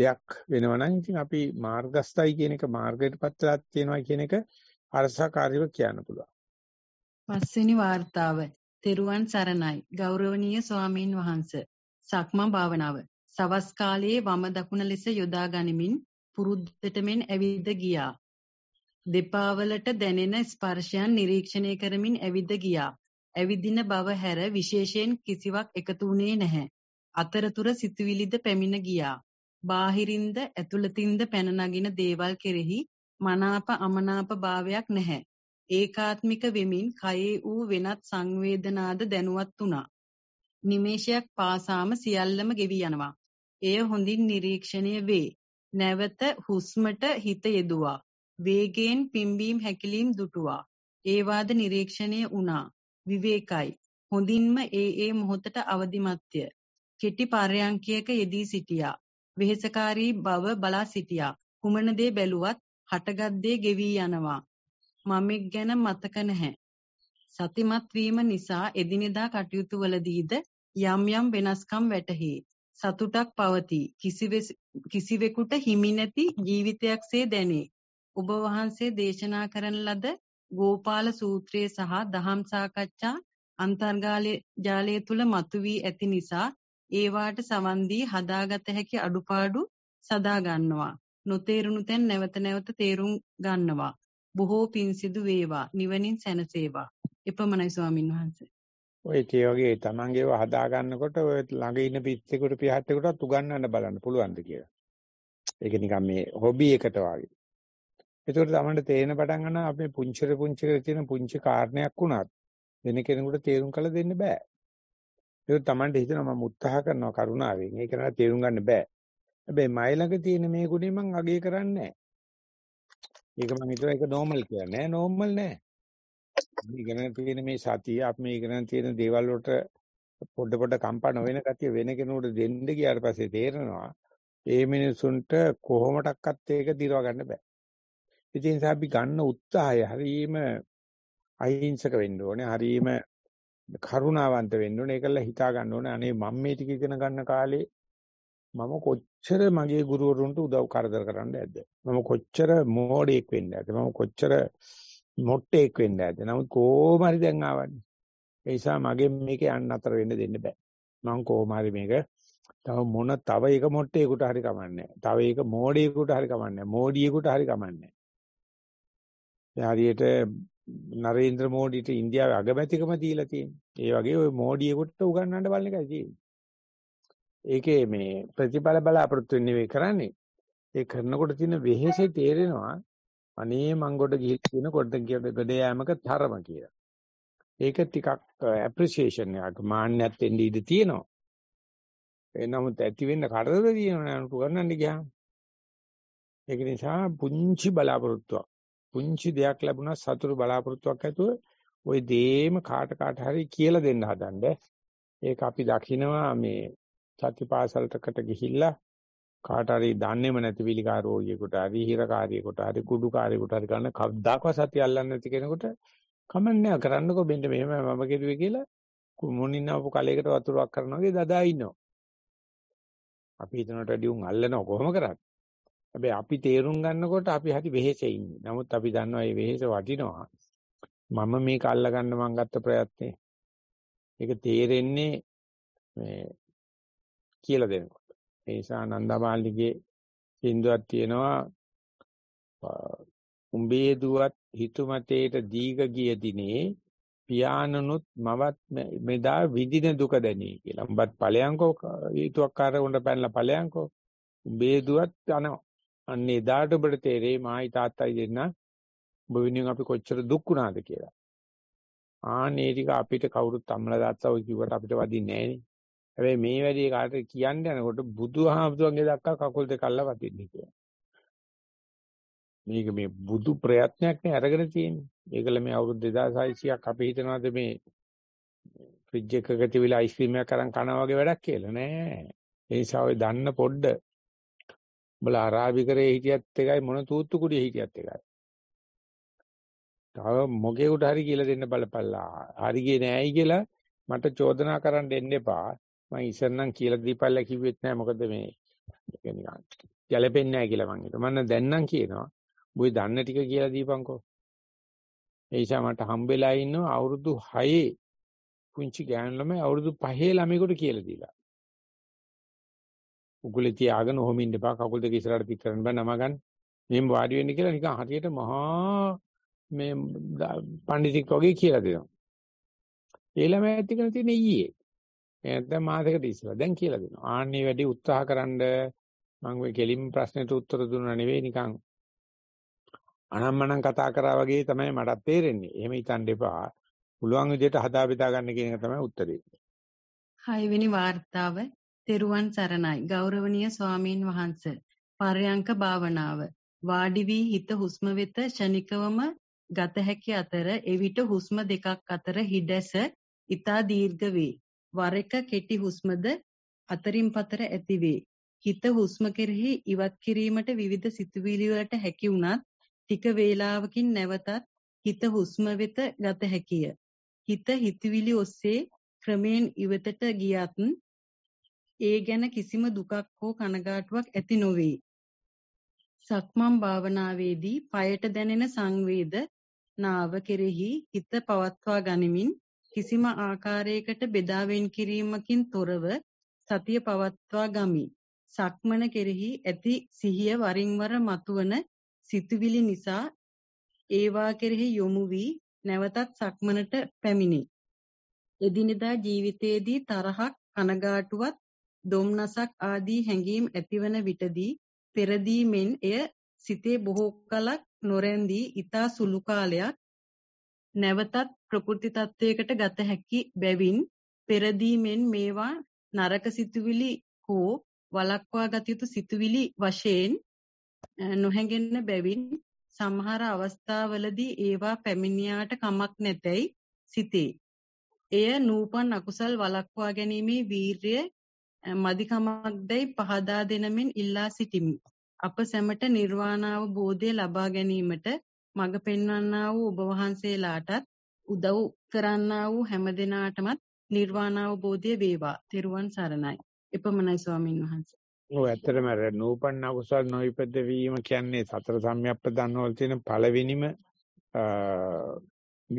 දෙයක් වෙනවා නම් ඉතින් අපි මාර්ගස්ථයි කියන එක මාර්ගයටපත් වෙලා තියෙනවා කියන එක අරසකාරීව කියන්න පුළුවන්. පස්වෙනි වார்த்தාව. තෙරුවන් සරණයි. ගෞරවනීය ස්වාමින් වහන්සේ. සක්මා භාවනාව. සවස් කාලයේ වම දකුණ ලෙස යොදා ගනිමින් පුරුද්දට මෙන් ඇවිද ගියා. දෙපා වලට දැනෙන ස්පර්ශයන් නිරීක්ෂණය කරමින් ඇවිද ගියා. ඇවිදින බව හැර විශේෂයෙන් කිසිවක් එකතු වුණේ නැහැ. අතරතුර සිතුවිලිද පැමිණ ගියා. බාහිරින්ද ඇතුළතින්ද පැන නගින දේවල් කෙරෙහි මනාප අමනාප භාවයක් නැහැ. ඒකාත්මික වෙමින් කයේ වූ වෙනත් සංවේදනාද දැනුවත් වුණා. නිමේෂයක් පාසාම සියල්ලම ගෙවි යනවා. එය හොඳින් නිරීක්ෂණය වේ. නැවත හුස්මට හිත යෙදුවා. වේගයෙන් පිම්බීම් හැකිලීම් දුටුවා. ඒවාද නිරීක්ෂණය වුණා. විවේකයි. හොඳින්ම ඒ ඒ මොහොතට අවදිමත්ය. කෙටි පාරයන්කියක යෙදී සිටියා. වෙහෙසකාරී බව බලා සිටියා. කුමන දේ බැලුවත් හටගත් දේ ගෙවී යනවා. මමෙක් ගැන මතක නැහැ. සතිමත් වීම නිසා එදිනෙදා කටයුතු වලදීද යම් යම් වෙනස්කම් වැටහි. සතුටක් පවතී. කිසිවෙකුට හිමි නැති ජීවිතයක්සේ දැනේ. ඔබ වහන්සේ දේශනා කරන ලද ගෝපාල සූත්‍රයේ සහ දහම් සාකච්ඡා අන්තර්ගාලය ජාලය තුල මතුවී ඇති නිසා ඒවාට සවන් දී හදාගත හැකි අඩුපාඩු සදා ගන්නවා. නොතේරුණු තැන් නැවත නැවත තේරුම් ගන්නවා. බොහෝ පින් සිදු වේවා. නිවනින් සැනසේවා. එපමණයි ස්වාමින් වහන්සේ. ඔය ඒ වගේ තමන්ගේව හදා ගන්නකොට ඔය ළඟ ඉන්න පිස්සෙකුට පියාට්ටෙකුටත් උගන්වන්න බලන්න පුළුවන්ද කියලා. ඒක නිකන් මේ හොබි එකට වගේ. ඒකට තමන්ට තේරෙන පටන් ගන්න අපේ පුංචිර පුංචිර තියෙන පුංචි කාරණයක් වුණත් වෙන කෙනෙකුට තේරුම් කළ දෙන්න බෑ. ඒක තමන්ට හිතෙනවා මම උත්සාහ කරනවා කරුණාවෙන්. ඒක නට තේරුම් ගන්න බෑ. හැබැයි මයි ළඟ තියෙන මේ ගුණේ මම අගය කරන්නේ නැහැ. ඒක මම හිතුවා ඒක normal කියලා නෑ normal නෑ. ඉගෙන තියෙන මේ සතිය අපි මේ ඉගෙන තියෙන දේවල් වලට පොඩ පොඩ කම්පා නොවන ගතිය වෙන කෙනෙකුට දෙන්න ගියාට පස්සේ තේරෙනවා ඒ මිනිසුන්ට කොහොමඩක්වත් ඒක දිරව ගන්න බෑ. ඉතින් අපි ගන්න උත්සාහය හරීම අහිංසක වෙන්න ඕනේ. හරීම කරුණාවන්ත වෙන්න ඕනේ. ඒකල හිතා ගන්න ඕනේ. අනේ මම මේ ටික ඉගෙන ගන්න කාලේ මම කොච්චර මගේ ගුරුවරුන්ට උදව් කරදර කරන්න ඇද්ද? මම කොච්චර මෝඩෙක් වෙන්න ඇද්ද? මම කොච්චර මොට්ටෙක් වෙන්න ඇත. නමුත් කොහොම හරි දැන් ආවන්නේ. ඒ නිසා මගේ මේක යන්න අතර වෙන්න දෙන්න බෑ. මම කොහොම හරි මේක තව මොන තව එක මොට්ටේකට හරි කමන්නේ. තව එක මෝඩියෙකුට හරි කමන්නේ. මෝඩියෙකුට හරි කමන්නේ. හරියට නරේන්ද්‍ර මෝඩිට ඉන්දියාවේ අගමැතිකම දීලා තියෙනවා. ඒ වගේ ওই මෝඩියෙකුට උගන්වන්න බලන එකයි තියෙන්නේ. ඒකේ මේ ප්‍රතිඵල බලාපොරොත්තු වෙන්නේ කරන්නේ. ඒ කරනකොට තියෙන වෙහෙසේ තේරෙනවා අනේ මං ගොඩ ගිහින් කියන ගොඩ ගොඩ යෑමක තරම කියලා. ඒක ටිකක් ඇප්‍රිසියේෂන් එකක් මාන්නයක් වෙන්න ඉඩ තියෙනවා. එනමුත් ඇති වෙන්න කරදර තියෙනවා නනු කරන්නන්න ගියාම. ඒක නිසා පුංචි බලාපොරොත්තුවක්. පුංචි දෙයක් ලැබුණා සතුරු බලාපොරොත්තුවක් ඇතුව ওই දේම කාට කාට හරි කියලා දෙන්න හදන්න. ඒක අපි දකිනවා මේ සතිපාසලටකට ගිහිල්ලා කාට හරි දන්නේම නැති විලිකා රෝගියෙකුට හරි හිරකාරියෙකුට හරි කුඩුකාරයෙකුට හරි ගන්න කවදාකවත් සතිය අල්ලන්නේ නැති කෙනෙකුට කමන්නේ කරන්නකෝ බෙන්ද මෙහෙම මම කෙරුවේ කියලා මොනින් ආපු කලයකට වතුරක් කරනවා වගේ දදා ඉන්නවා. අපි හිතනට ඩියුම් අල්ලනවා කොහොම කරත්. හැබැයි අපි තේරුම් ගන්නකොට අපි හරි වෙහෙසේ ඉන්නේ. නමුත් අපි දන්නවා මේ වෙහෙස වටිනවා. මම මේක අල්ලගන්න මං ගත්ත ප්‍රයත්නේ. ඒක තේරෙන්නේ මේ කියලා දෙනකොට. ඒ නිසා නන්දමාලිගේ සින්දුවක් තියෙනවා උඹේ දුවත් හිතුමතේට දීග ගිය දිනේ පියාණනුත් මවත් මෙදා විඳින දුක දැනේ කියලා. උඹත් ඵලයන්කෝ හේතුවක් කර උඹ පැනලා ඵලයන්කෝ උඹේ දුවත් අනවා. අන්න එදාට ඔබට තේරෙයි මායි තාත්තයි දෙන්න ඔබ වෙනුවෙන් අපි කොච්චර දුක් වුණාද කියලා. ආනේ ටික අපිට කවුරුත් අම්මලා දාත්තා ඔය කිව්වට අපිට වදින්නේ නැහැ නේ. හැබැයි මේ වැඩි කාටද කියන්න යනකොට බුදුහාමුදුරන්ගේ දක්වා කකුල් දෙක අල්ල වදින්නේ කියලා. මේක මේ බුදු ප්‍රයත්නයක් නේ අරගෙන තියෙන්නේ. ඒකල මේ අවුරුදු 2600ක් අපි හිතනවාද මේ ෆ්‍රිජ් එකක තිබිලා අයිස්ක්‍රීම් එකක් අරන් කනවා වගේ වැඩක් කියලා නෑ. ඒ නිසා ඔය දන්න පොඩ්ඩ උඹලා අරාබිකරේ හිටියත් එකයි මොන තූත්තු කුඩියේ හිටියත් එකයි. තව මොකේකට හරි කියලා දෙන්න බලපල්ලා. හරි ගියේ නෑයි කියලා මට චෝදනා කරන්න එන්න එපා. මම ඉස්සෙල්නම් කියලා දීපල්ලා කිව්වෙත් නෑ මොකද මේ නිකන් ගැලපෙන්නේ නෑ කියලා මං හිතුවා. මම දැන් නම් කියනවා. උඹේ දන්න ටික කියලා දීපන්කෝ. ඒ නිසා මට හම්බෙලා ඉන්නව අවුරුදු 6 පුංචි ගෑනු ළමයි අවුරුදු 5 ළමයෙකුට කියලා දීලා. උගුලේ තියාගෙන ඔහොම ඉන්න බා කකුල් දෙක ඉස්සරහට පිට කරන්න බෑ නම ගන්න. මෙහෙම වාඩි වෙන්න කියලා නිකන් හරියට මහා මේ පඬිතික් වගේ කියලා දෙනවා. ඒ ළමයා ඇත්තගෙන තියෙන ඊයේ. නැත්නම් මාසෙකට ඉස්සලා දැන් කියලා දෙනවා. ආන්නේ වැඩි උත්සාහකරනද මම ওই කෙලින් ප්‍රශ්නෙට උත්තර දුන්නා නෙවෙයි නිකන් අනම්මනම් කතා කරා වගේ තමයි මට තේරෙන්නේ. එහෙම හිතන්න එපා. පුළුවන් විදිහට හදා බෙදා ගන්න කියන එක තමයි උත්තරේ. හයවෙනි වார்த்தාව තෙරුවන් සරණයි ගෞරවනීය ස්වාමීන් වහන්ස. පර්යංක භාවනාව වාඩි වී හිත හුස්ම වෙත ෂණිකවම ගත හැකි අතර එවිට හුස්ම දෙකක් අතර හිඩැස ඊතා දීර්ඝ වේ. වර එක කෙටි හුස්මද අතරින් පතර ඇතිවේ. හිත හුස්ම කෙරෙහි ඉවත් කිරීමට විවිධ සිතුවිලි වලට හැකි වුණත් ටික වේලාවකින් නැවතත් හිත හුස්ම වෙත ගත හැකිය. හිත හිතවිලි ඔස්සේ ක්‍රමයෙන් ඉවතට ගියත් ඒ ගැන කිසිම දුකක් හෝ කනගාටුවක් ඇති නොවේ. සක්මන් භාවනාවේදී পাයට දැනෙන සංවේද නාව කෙරෙහි හිත පවත්වා ගනිමින් කිසිම ආකාරයකට බෙදා වෙන් කිරීමකින් තොරව සතිය පවත්වා ගමි. සක්මන කෙරෙහි ඇති සිහිය වරින් වර මතුවන සිතුවිලි නිසා ඒවා කෙරෙහි යොමු වී නැවතත් සක්මනට පැමිණේ. එදිනෙදා ජීවිතයේදී තරහක් කනගාටුවක් දොම්නසක් ආදී හැඟීම් ඇතිවන විටදී පෙරදී මෙන් එය සිතේ බොහෝ කලක් නොරැඳී ඊතා සුළු කාලයක් නැවතත් ප්‍රකෘති තත්වයකට ගත හැකි බැවින් පෙරදීමෙන් මේවා නරක සිතුවිලි හෝ වලක්වා ගත යුතු සිතුවිලි වශයෙන් නොහැඟෙන්න බැවින් සමහර අවස්ථාවලදී ඒවා පැමිණියාට කමක් නැතයි සිතේ. එය නූපන් අකුසල් වලක්වා ගැනීමේ වීරිය මදිකමක්දයි පහදා දෙනමින් ඉල්ලා සිටිමි. අප සැමට නිර්වාණාව බෝධය ලබා ගැනීමට මඟ පෙන්වන්නා වූ ඔබ වහන්සේලාටත් උදව් කරන්නා වූ හැම දිනාටමත් නිර්වාණ අවබෝධය වේවා. තෙරුවන් සරණයි. එපමණයි ස්වාමින් වහන්සේ. ඔව් ඇත්තටම අර නූපන්න කුසල් නොයිපද වීම කියන්නේ සතර සම්‍යක්පදන් වල තියෙන පළවෙනිම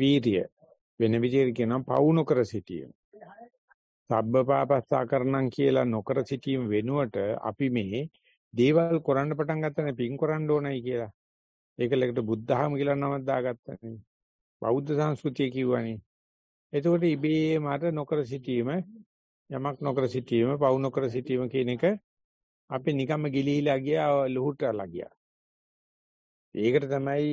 වීර්ය වෙන විදිහට කියනවා පවු නොකර සිටීම. සබ්බ පාපස්සා කරනම් කියලා නොකර සිටීම වෙනුවට අපි මේ දේවල් කරන්න පටන් ගන්නනේ පින් කරන්න ඕනයි කියලා. ඒකලකට බුද්ධහම කියලා නමක් දාගත්තනේ. බෞද්ධ සංස්කෘතිය කියවනේ. එතකොට ඉබේම අර නොකර සිටීම යමක් නොකර සිටීම පවු නොකර සිටීම කියන එක අපි නිකම්ම ගිලිහිලා ගියා ලුහුටලා ගියා. ඒකට තමයි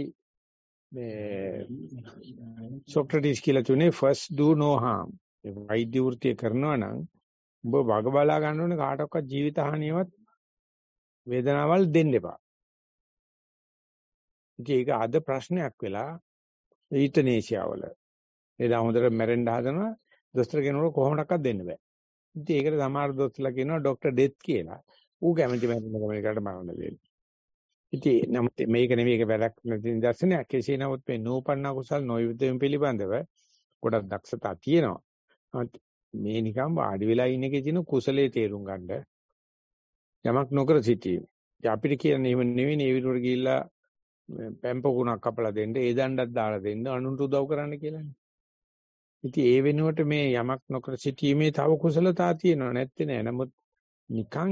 මේ සොක්‍රටිස් කියලා තුනේ first do no harm. ඒ වෛද්‍ය වෘත්තිය කරනවා නම් ඔබ වග බලා ගන්න ඕනේ කාටවත් ජීවිත හානියවත් වේදනාවල් දෙන්න එපා. ඒක අද ප්‍රශ්නයක් වෙලා ඊතනේෂියා වල. එදා හොඳට මැරෙන්න හදනවා දොස්තර කෙනෙකුට කොහොමඩක්වත් දෙන්න බෑ. ඉතින් ඒකට සමහර දොස්තරලා කියනවා ડોක්ටර් ඩෙත් කියලා. ඌ කැමති මැරෙන්න කමකට මරන්න දෙන්න. ඉතින් නමුත් මේක නෙමෙයි ඒක වැරක් නැති දර්ශනයක්. කෙසේ නමුත් මේ නූපන්න කුසල් නොයුතෙම පිළිබඳව ගොඩක් දක්ෂතා තියෙනවා. මේ නිකම් වාඩි වෙලා ඉන්න එකේ තියෙන කුසලයේ තේරුම් ගන්න යමක් නොකර සිටීම. අපිට කියන්නේ එහෙම නෙවෙයි ඒ විතර ගිහිල්ලා පැම්පකුණක් කපලා දෙන්න, ඒ දණ්ඩක් දාලා දෙන්න, අනුන්ට උදව් කරන්න කියලානේ. ඉතින් ඒ වෙනුවට මේ යමක් නොකර සිටීමේ තව කුසලතා තියෙනවා නැත්තේ නෑ. නමුත් නිකං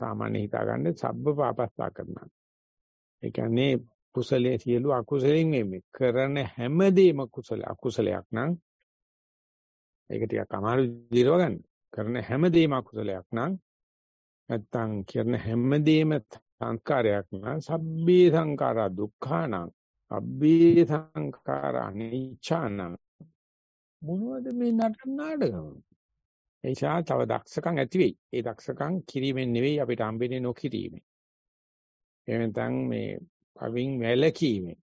සාමාන්‍ය හිතාගන්න සබ්බ පාපස්සා කරනවා. ඒ කියන්නේ කුසලයේ සියලු අකුසලෙන් මේ කරන හැමදේම කුසල අකුසලයක් නම් ඒක ටිකක් අමාරු දිරව ගන්න. කරන හැමදේම අකුසලයක් නම් නැත්තම් කරන හැමදේම සංකාරයක් නම් සබ්බේ සංකාරා දුක්ඛාණං අබ්බේ සංකාර අනිච්චාණං මොනවද මේ නටන නාඩගම එයිසා තව දක්ෂකම් ඇති වෙයි ඒ දක්ෂකම් කිරීමෙන් නෙවෙයි අපිට හම්බෙන්නේ නොකිරීමෙන් එහෙම නැත්නම් මේ කවින් වැලකීමෙන්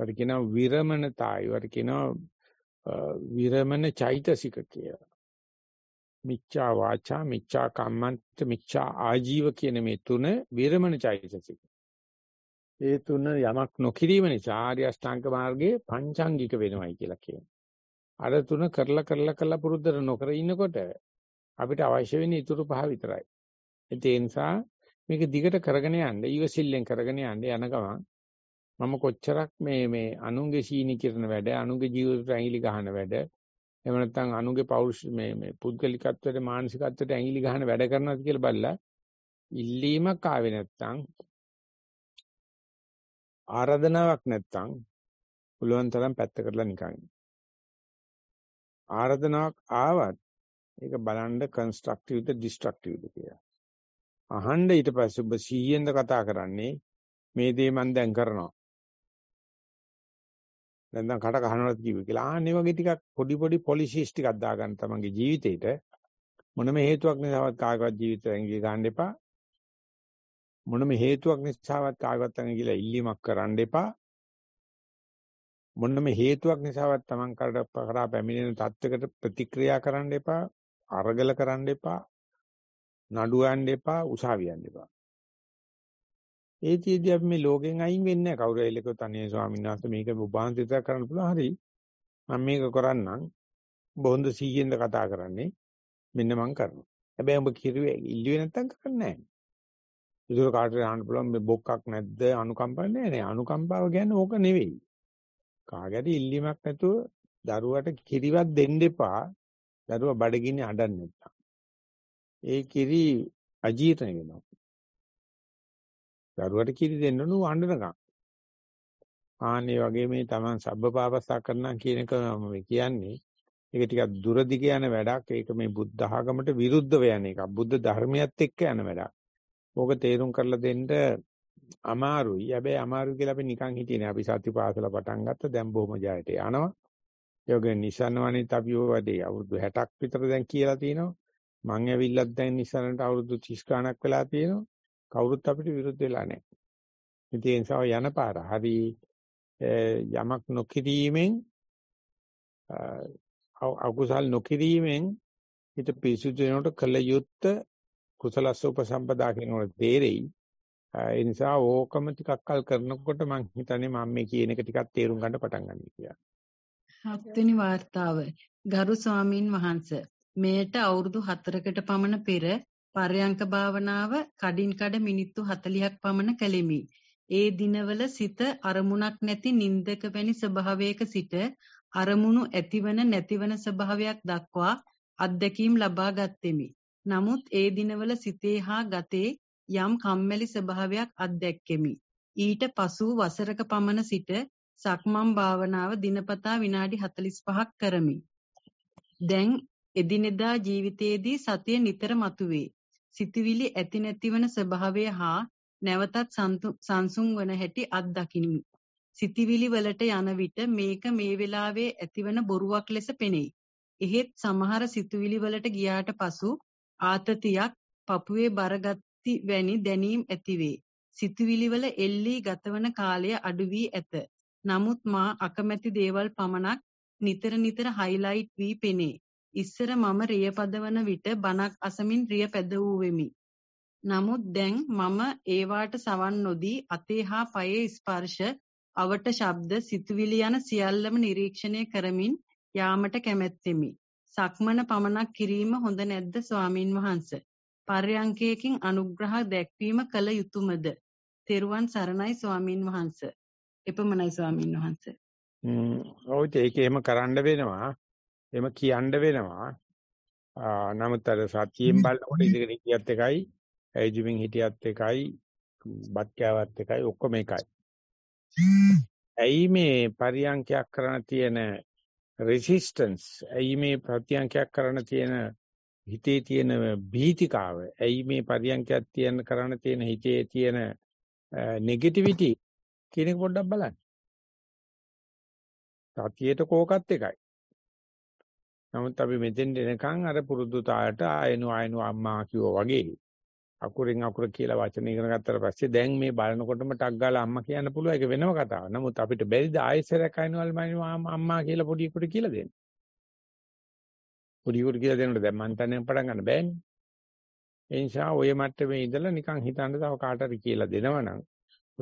වර කියනවා විරමණතායි වර කියනවා විරමණ චෛතසික කියලා මිච්ඡා වාචා මිච්ඡා කම්මන්ත මිච්ඡා ආජීව කියන මේ තුන විරමණ චෛතසික. ඒ තුන යමක් නොකිරීම නිසා ආර්ය අෂ්ටාංග මාර්ගයේ පංචාංගික වෙනවයි කියලා කියනවා. අර තුන කරලා කරලා කරලා පුරුද්දට නොකර ඉන්නකොට අපිට අවශ්‍ය වෙන ඉතුරු පහ විතරයි. ඒ නිසා මේක දිගට කරගෙන යන්න, ඊවසිල්ලෙන් කරගෙන යන්න යන ගමන් මම කොච්චරක් මේ මේ අනුන්ගේ සීනි කිරන වැඩ, අනුන්ගේ ජීවිතේ ඇඟිලි ගහන වැඩ, එහෙම නැත්නම් අනුගේ පෞරුෂ මේ මේ පුද්ගලිකත්වයට මානසිකත්වයට ඇඟිලි ගහන වැඩ කරනවාද කියලා බලලා ඉල්ලීමක් ආවේ නැත්නම් ආරාධනාවක් නැත්නම් පුළුවන් තරම් පැත්ත කරලා නිකන් ආරාධනාවක් ආවත් ඒක බලන්න කන්ස්ට්‍රක්ටිව්ද ඩිස්ට්‍රක්ටිව්ද කියලා. අහන්න ඊට පස්සේ ඔබ 100ෙන්ද කතා කරන්නේ මේ දේ මම දැන් කරනවා. නැත්නම් කට කහනවත් කිව්වේ කියලා. ආන්නේ වගේ ටිකක් පොඩි පොඩි පොලිසිස් ටිකක් දාගන්න තමන්ගේ ජීවිතේට මොනම හේතුවක් නිසාවත් කාගවත් ජීවිත ඇඟිලි ගන්න එපා. මොනම හේතුවක් නිසාවත් කාගවත් ඇඟිලි ඉල්ලීමක් කරන්න එපා. මොනම හේතුවක් නිසාවත් තමන් කරා පැමිණෙන தත්වයකට ප්‍රතික්‍රියා කරන්න එපා. අරගල කරන්න එපා. නඩු යන්න එපා. උසාවියන්න එපා. ඒ තියදී අපි මේ ලෝකෙන් අයින් වෙන්නේ නැහැ කවුරු එලෙකත් අනේ ස්වාමීන් වහන්සේ මේක උපාන්තිත කරන්න පුළුවන් හරි මම මේක කරන්නම් බොහොඳ සීයෙන්ද කතා කරන්නේ මෙන්න මම කරනවා හැබැයි ඔබ කිරුවේ ඉල්ලුවේ නැත්තම් කරන්නේ නැහැ ඒක කාටද අහන්න පුළුවන් මේ බොක්කක් නැද්ද අනුකම්පාවක් නැහැ නේ අනුකම්පාව කියන්නේ ඕක නෙවෙයි කාගැටි ඉල්ලීමක් නැතුව දරුවට කිරිවත් දෙන්න එපා දරුවා බඩගින්නේ අඬන්නේ නැත්තම් ඒ කිරි අජීර්ණ වෙනවා දරුවට කිරි දෙන්න උණු වඬනකම්. ආන්නේ වගේ මේ Taman සබ්බපාපස්සා කරනවා කියන එක මම කියන්නේ. ඒක ටිකක් දුරදිග යන වැඩක්. ඒක මේ බුද්ධ ආගමට විරුද්ධව යන එකක්. බුද්ධ ධර්මයත් එක්ක යන වැඩක්. ඕක තේරුම් කරලා දෙන්න අමාරුයි. හැබැයි අමාරු කියලා අපි නිකන් හිටියේ අපි සතිපාසල පටන් ගත්ත දැන් බොහොම ජයට යනවා. යෝග නිසනවනිත් අපි ඔය වැඩේ අවුරුදු 60ක් විතර දැන් කියලා තිනවා. මං ඇවිල්ලත් දැන් නිසනට අවුරුදු 30 ගණක් වෙලා තියෙනවා. කවුරුත් අපිට විරුද්ධ වෙලා නැහැ. ඉතින් ඒ නිසා යන පාර හරි යමක් නොකිරීමෙන් අකුසල් නොකිරීමෙන් හිත පිරිසුදු වෙනකොට කළ යුත්ත කුසලස්ස උපසම්පදා කියනකොට තේරෙයි. ඒ නිසා ඕකම ටිකක් කල් කරනකොට මම හිතන්නේ මම මේ කියන එක ටිකක් තේරුම් ගන්න පටන් ගන්න කියලා. හත්වෙනි වார்த்தාව ගරු ස්වාමින් වහන්සේ මෙයට අවුරුදු 4කට පමණ පෙර පර්යංක භාවනාව කඩින් කඩ මිනිත්තු 40ක් පමණ කළෙමි. ඒ දිනවල සිත අරමුණක් නැති නින්දක වැනි ස්වභාවයක සිට අරමුණු ඇතිවන නැතිවන ස්වභාවයක් දක්වා අත්දැකීම් ලබා ගත්ෙමි. නමුත් ඒ දිනවල සිතේ හා ගතේ යම් කම්මැලි ස්වභාවයක් අත්දැක්කෙමි. ඊට පසු වසරක පමණ සිට සක්මන් භාවනාව දිනපතා විනාඩි 45ක් කරමි. දැන් එදිනෙදා ජීවිතයේදී සතිය නිතර මතුවේ. සිතුවිලි ඇති නැතිවන ස්වභාවය හා නැවතත් සංසුන් වන හැටි අත්දකිමි. සිතුවිලි වලට යන විට මේක මේ වෙලාවේ ඇතිවන බොරුවක් ලෙස පෙනෙයි. එහෙත් සමහර සිතුවිලි වලට ගියාට පසු ආතතියක් පපුවේ බරගත්ති වැනි දැනීම් ඇතිවේ. සිතුවිලි වල එල්ලී ගතවන කාලය අඩු වී ඇත. නමුත් මා අකමැති දේවල් පමණක් නිතර නිතර හයිලයිට් වී පෙනේ. ඉස්සර මම රියපදවන විට බණක් අසමින් රිය පැදවූ වෙමි. නමුත් දැන් මම ඒවාට සවන් නොදී අතේ හා පයේ ස්පර්ශ, අවට ශබ්ද, සිතුවිලි යන සියල්ලම නිරීක්ෂණය කරමින් යාමට කැමැත්තෙමි. සක්මන පමනක් කිරීම හොඳ නැද්ද ස්වාමින් වහන්ස? පර්යංකයකින් අනුග්‍රහ දැක්වීම කළ යුතුයමද? තෙරුවන් සරණයි ස්වාමින් වහන්ස. එපමණයි ස්වාමින් වහන්ස. ම්ම් ඔය ඒකේම කරන්න වෙනවා. එම කියන්න වෙනවා. නමුත් අර සතියෙන් බලනකොට ඉඳගෙන හිටියත් එකයි, ඇවිදින්මින් හිටියත් එකයි, බත් කෑවත් එකයි ඔක්කොම එකයි. ඇයි මේ පරියන්කයක් කරන්න තියෙන resistance ඇයි මේ ප්‍රත්‍යංකයක් කරන්න තියෙන හිතේ තියෙන බීතිකාව ඇයි මේ පරියන්කයක් තියෙන කරන්න තියෙන හිතේ තියෙන negativity කියන එක පොඩ්ඩක් බලන්න. සතියේට කෝකත් එකයි. නමුත් අපි මෙතෙන් එනකන් අර පුරුදුතාවයට ආයනු ආයනු අම්මා කිව්වා වගේ අකුරෙන් අකුර කියලා වචන ඉගෙන ගත්තට පස්සේ දැන් මේ බලනකොටම ටක් ගාලා අම්මා කියන්න පුළුවන් ඒක වෙනම කතාවක්. නමුත් අපිට බැරිද ආයෙසරක් අයනවල් මම අම්මා කියලා පොඩි කුටි කියලා දෙන්න. පොඩි කුටි කියලා දෙනකොට දැන් මං තනියෙන් පටන් ගන්න බෑනේ. ඒ නිසා ඔය මට්ටමේ ඉඳලා නිකන් හිතන්න තව කාට හරි කියලා දෙනවනම්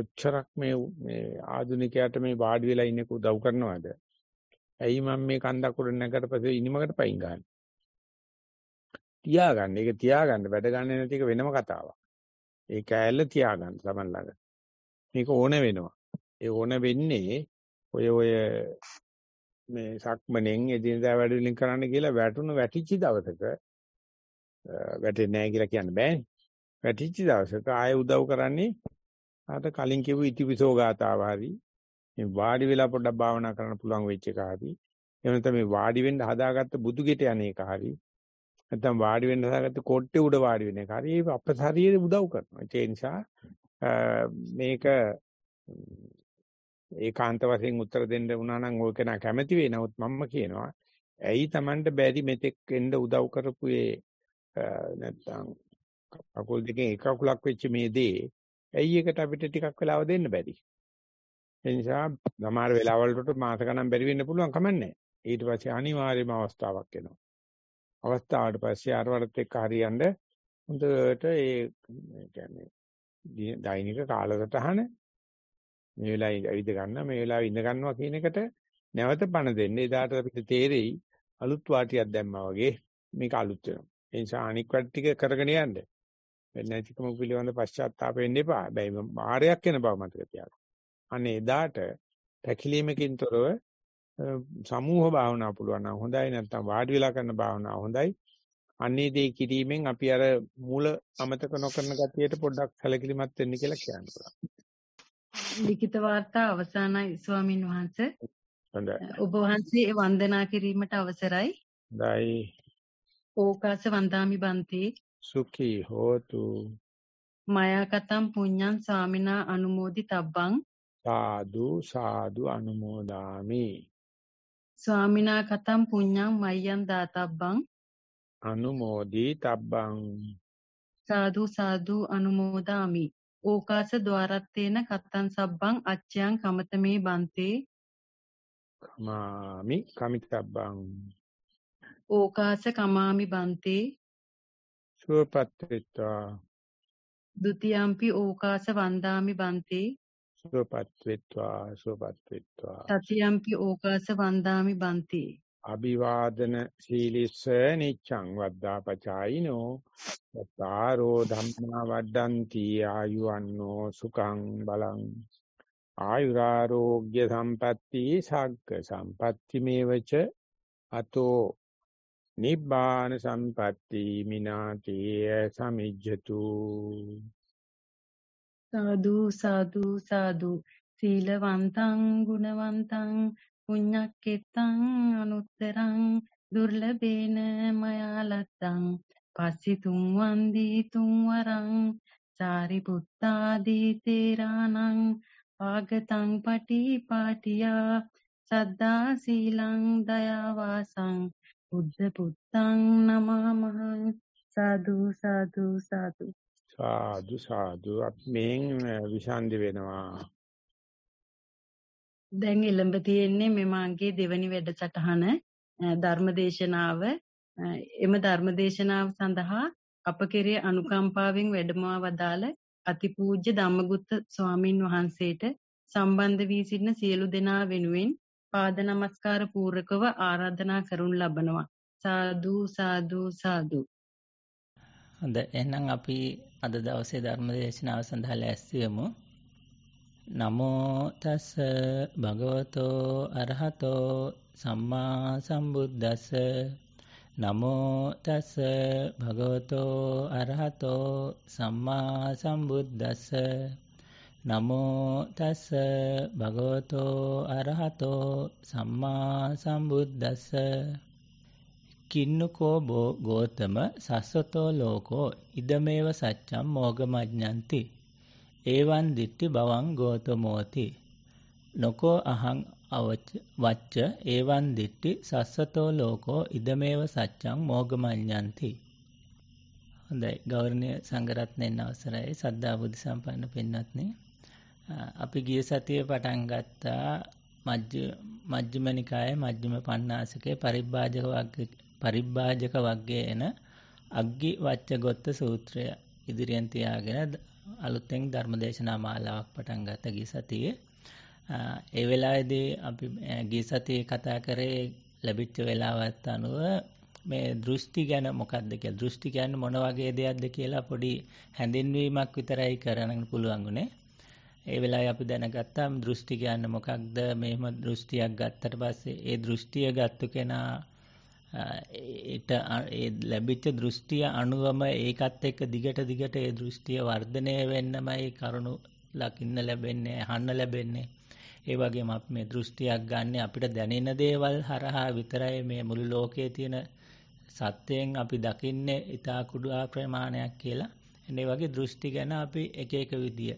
ඔච්චරක් මේ මේ ආධුනිකයාට මේ වාඩි වෙලා ඉන්නක උදව් කරනවද? ඇයි මම මේ කන්දක් උඩ නැගකට පස්සේ ඉනිමකට පයින් ගන්න. තියාගන්න. ඒක තියාගන්න. වැඩ ගන්න නැති එක වෙනම කතාවක්. ඒ කෑල්ල තියාගන්න සමන් ළඟ. මේක ඕන වෙනවා. ඒ ඕන වෙන්නේ ඔය ඔය මේ සක්මණෙන් එදිනදා වැඩ වලින් කරන්න කියලා වැටුණු වැටිච්ච දවසක වැටෙන්නේ නැහැ කියලා කියන්න බෑනේ. වැටිච්ච දවසක ආය උදව් කරන්නේ ආත කලින් කිව්ව ඉතිවිසෝ ගාතාව හරි මේ වාඩි වෙලා පොඩ්ඩක් භාවනා කරන්න පුළුවන් වෙච්ච එක හරි එහෙම නැත්නම් මේ වාඩි වෙන්න හදාගත්ත බුදු ගෙට යන එක හරි නැත්නම් වාඩි වෙන්න හදාගත්ත කොට්ටේ උඩ වාඩි වෙන එක හරි ඒ අපේ ශරීරෙ උදව් කරනවා ඒ නිසා මේක ඒකාන්ත වශයෙන් උත්තර දෙන්න වුණා නම් ඕක නා කැමැති වෙයි. නමුත් මම කියනවා ඇයි Tamanට බැරි මෙතෙක් එන්න උදව් කරපු ඒ නැත්තම් අකුල් දෙකෙන් එක අකුලක් වෙච්ච මේ දේ ඇයි ඒකට අපිට ටිකක් වෙලාව දෙන්න බැරි? ඒ නිසා සමහර වෙලාවලට මාස ගණන් බැරි වෙන්න පුළුවන් කමන්නේ. ඊට පස්සේ අනිවාර්යම අවස්ථාවක් එනවා. අවස්ථාවට පස්සේ අරවලත් එක්ක හරියන්න හොඳට ඒ කියන්නේ දෛනික කාලසටහන මේ වෙලාවේ ඇවිද ගන්න මේ වෙලාවේ ඉඳ ගන්නවා කියන එකට නැවත පණ දෙන්න. එදාට අපිට තේරෙයි අලුත් වාටියක් දැම්මා වගේ මේක අලුත් වෙනවා. ඒ නිසා අනික් වැඩ ටික කරගෙන යන්න. වෙන්නේ නැතිකම පිළිබඳ පශ්චාත්තාප වෙන්න එපා. හැබැයි මාරයක් වෙන බව මතක තියාගන්න. අනේ එදාට පැකිලීමකින් තොරව සමූහ භාවනා පුළුවන් නම් හොඳයි නැත්නම් වාඩි වෙලා කරන භාවනා හොඳයි. අන්නේ දේ කිරීමෙන් අපි අර මූල අමතක නොකරන ගතියට පොඩ්ඩක් සැලකිලිමත් වෙන්න කියලා කියන්න පුළුවන්. ලිඛිත වාර්තා අවසానයි ස්වාමින් වහන්සේ. හොඳයි. ඔබ වහන්සේ වන්දනා කිරීමට අවසරයි. හොඳයි. ඕකාස වන්දාමි බන්තේ සුඛී හෝතු මයා කතම් පුඤ්ඤං සාමිනා අනුමෝදි තබ්බං සාදු සාදු අනුමෝදාමි ස්වාමිනා කතම් පුඤ්ඤං මයං දාතබ්බං අනුමෝදී තබ්බං සාදු සාදු අනුමෝදාමි ඕකාස ద్వාරත්තේන කත්තං සබ්බං අච්ඡයන් කමතමේ බන්තේ කමාමි කමිතබ්බං ඕකාස කමාමි බන්තේ සුවපත් වෙත්වා ဒ ුතියම්පි ඕකාස වන්දාමි බන්තේ සුවපත් වෙත්වා සුවපත් වෙත්වා තතියම්පි ඕකාස වන්දාමි බන්ති අභිවාදන සීලිස නිච්ඡං වද්දා පචායිනෝ සතරෝ ධම්මා වඩ්ඩಂತಿ ආයුවන්නෝ සුඛං බලං ආයුරාෝග්‍ය සම්පatti සග්ග සම්පatti මේවච අතෝ නිබ්බාන සම්පatti මිනාතේ සමිජ්ජතු සාදු සාදු සාදු සීලවන්තං ගුණවන්තං පුඤ්ඤක්කෙත්තං අනුත්තරං දුර්ලභේන මයාලත්තං පස්සිතුම් වන්දී තුම් වරං සාරිපුත්තාදී තේරාණං ආගතං පටි පාටියා සද්දා සීලං දයාවාසං බුද්ධ පුත්තං නමාමහං සාදු සාදු සාදු සාදු සාදු අපෙන් විසන්දි වෙනවා දැන් එළඹ තියෙන්නේ මෙමාගේ දෙවැනි වැඩසටහන ධර්මදේශනාව එම ධර්මදේශනාව සඳහා අප කෙරේ අනුකම්පාවෙන් වැඩමවා වදාළ අතිපූජ්‍ය ධම්මගුත්ත ස්වාමින් වහන්සේට සම්බන්ධ වී සිටින සියලු දෙනා වෙනුවෙන් පාද නමස්කාර පූර්වකව ආරාධනා කරනු ලබනවා සාදු සාදු සාදු හොඳ එහෙනම් අපි අද දවසේ ධර්ම දේශනාව සඳහා ලැස්තියමු. නමෝ තස් භගවතෝ අරහතෝ සම්මා සම්බුද්දස්ස නමෝ තස් භගවතෝ අරහතෝ සම්මා සම්බුද්දස්ස නමෝ තස් භගවතෝ අරහතෝ සම්මා සම්බුද්දස්ස කින්නුකෝ බෝ ගෝතම සස්සතෝ ලෝකෝ ඉදමේව සච්චම් මෝගමඥ්ඥන්ති. ඒවන් දිට්ටි බවං ගෝතමෝති. නොකෝ අහං වච්ච ඒවන් දිට්ටි සස්සතෝ ලෝකෝ ඉදමේව සච්චං මෝගමඥ්ඥන්ති. හොඳයි ගෞරණය සංගරත්නයෙන් අවසරයි සද්ධා බුදු සම්පන්න පෙන්නත්නේ. අපි ගිය සතිය පටන්ගත්තා මජ්ජමනිකාය මජ්ජම පන්නාසකේ පරිබ්භාජකවක් පරිබ්බාජක වගේ එන අග්ගි වච්චගොත්ත සූත්‍රය ඉදිරියෙන් තියාගෙන අලුතෙන් ධර්මදේශනා මාලාවක් පටන් ගත ගිය සතියේ ඒ වෙලාවේදී අපි ගිය සතියේ කතා කරේ ලැබිච්ච වෙලාවත් අනුව මේ දෘෂ්ටි ගැන මොකක්ද කියලා දෘෂ්ටි කියන්නේ මොන වගේ දෙයක්ද කියලා පොඩි හැඳින්වීමක් විතරයි කරන්න පුළුවන් උනේ. ඒ වෙලාවේ අපි දැනගත්තා දෘෂ්ටි කියන්නේ මොකක්ද? මෙහෙම දෘෂ්ටියක් ගත්තට පස්සේ ඒ දෘෂ්ටිය ගත්ත කෙනා ඒට ඒ ලැබිච්ච දෘෂ්ටිය අනුවම ඒකත් එක්ක දිගට දිගට ඒ දෘෂ්ටිය වර්ධනය වෙන්නමයි කරුණු ලකින්න ලැබෙන්නේ හන්න ලැබෙන්නේ ඒ වගේ අප මේ දෘෂ්ටියක් ගන්න අපිට දැනෙන දේවල් හරහා විතරයි මේ මුළු ලෝකයේ තියෙන සත්‍යයෙන් අපි දකින්නේ ඉතා කුඩු ප්‍රමාණයක් කියලා එනේ වගේ දෘෂ්ටි ගැන අපි එක එක විදිය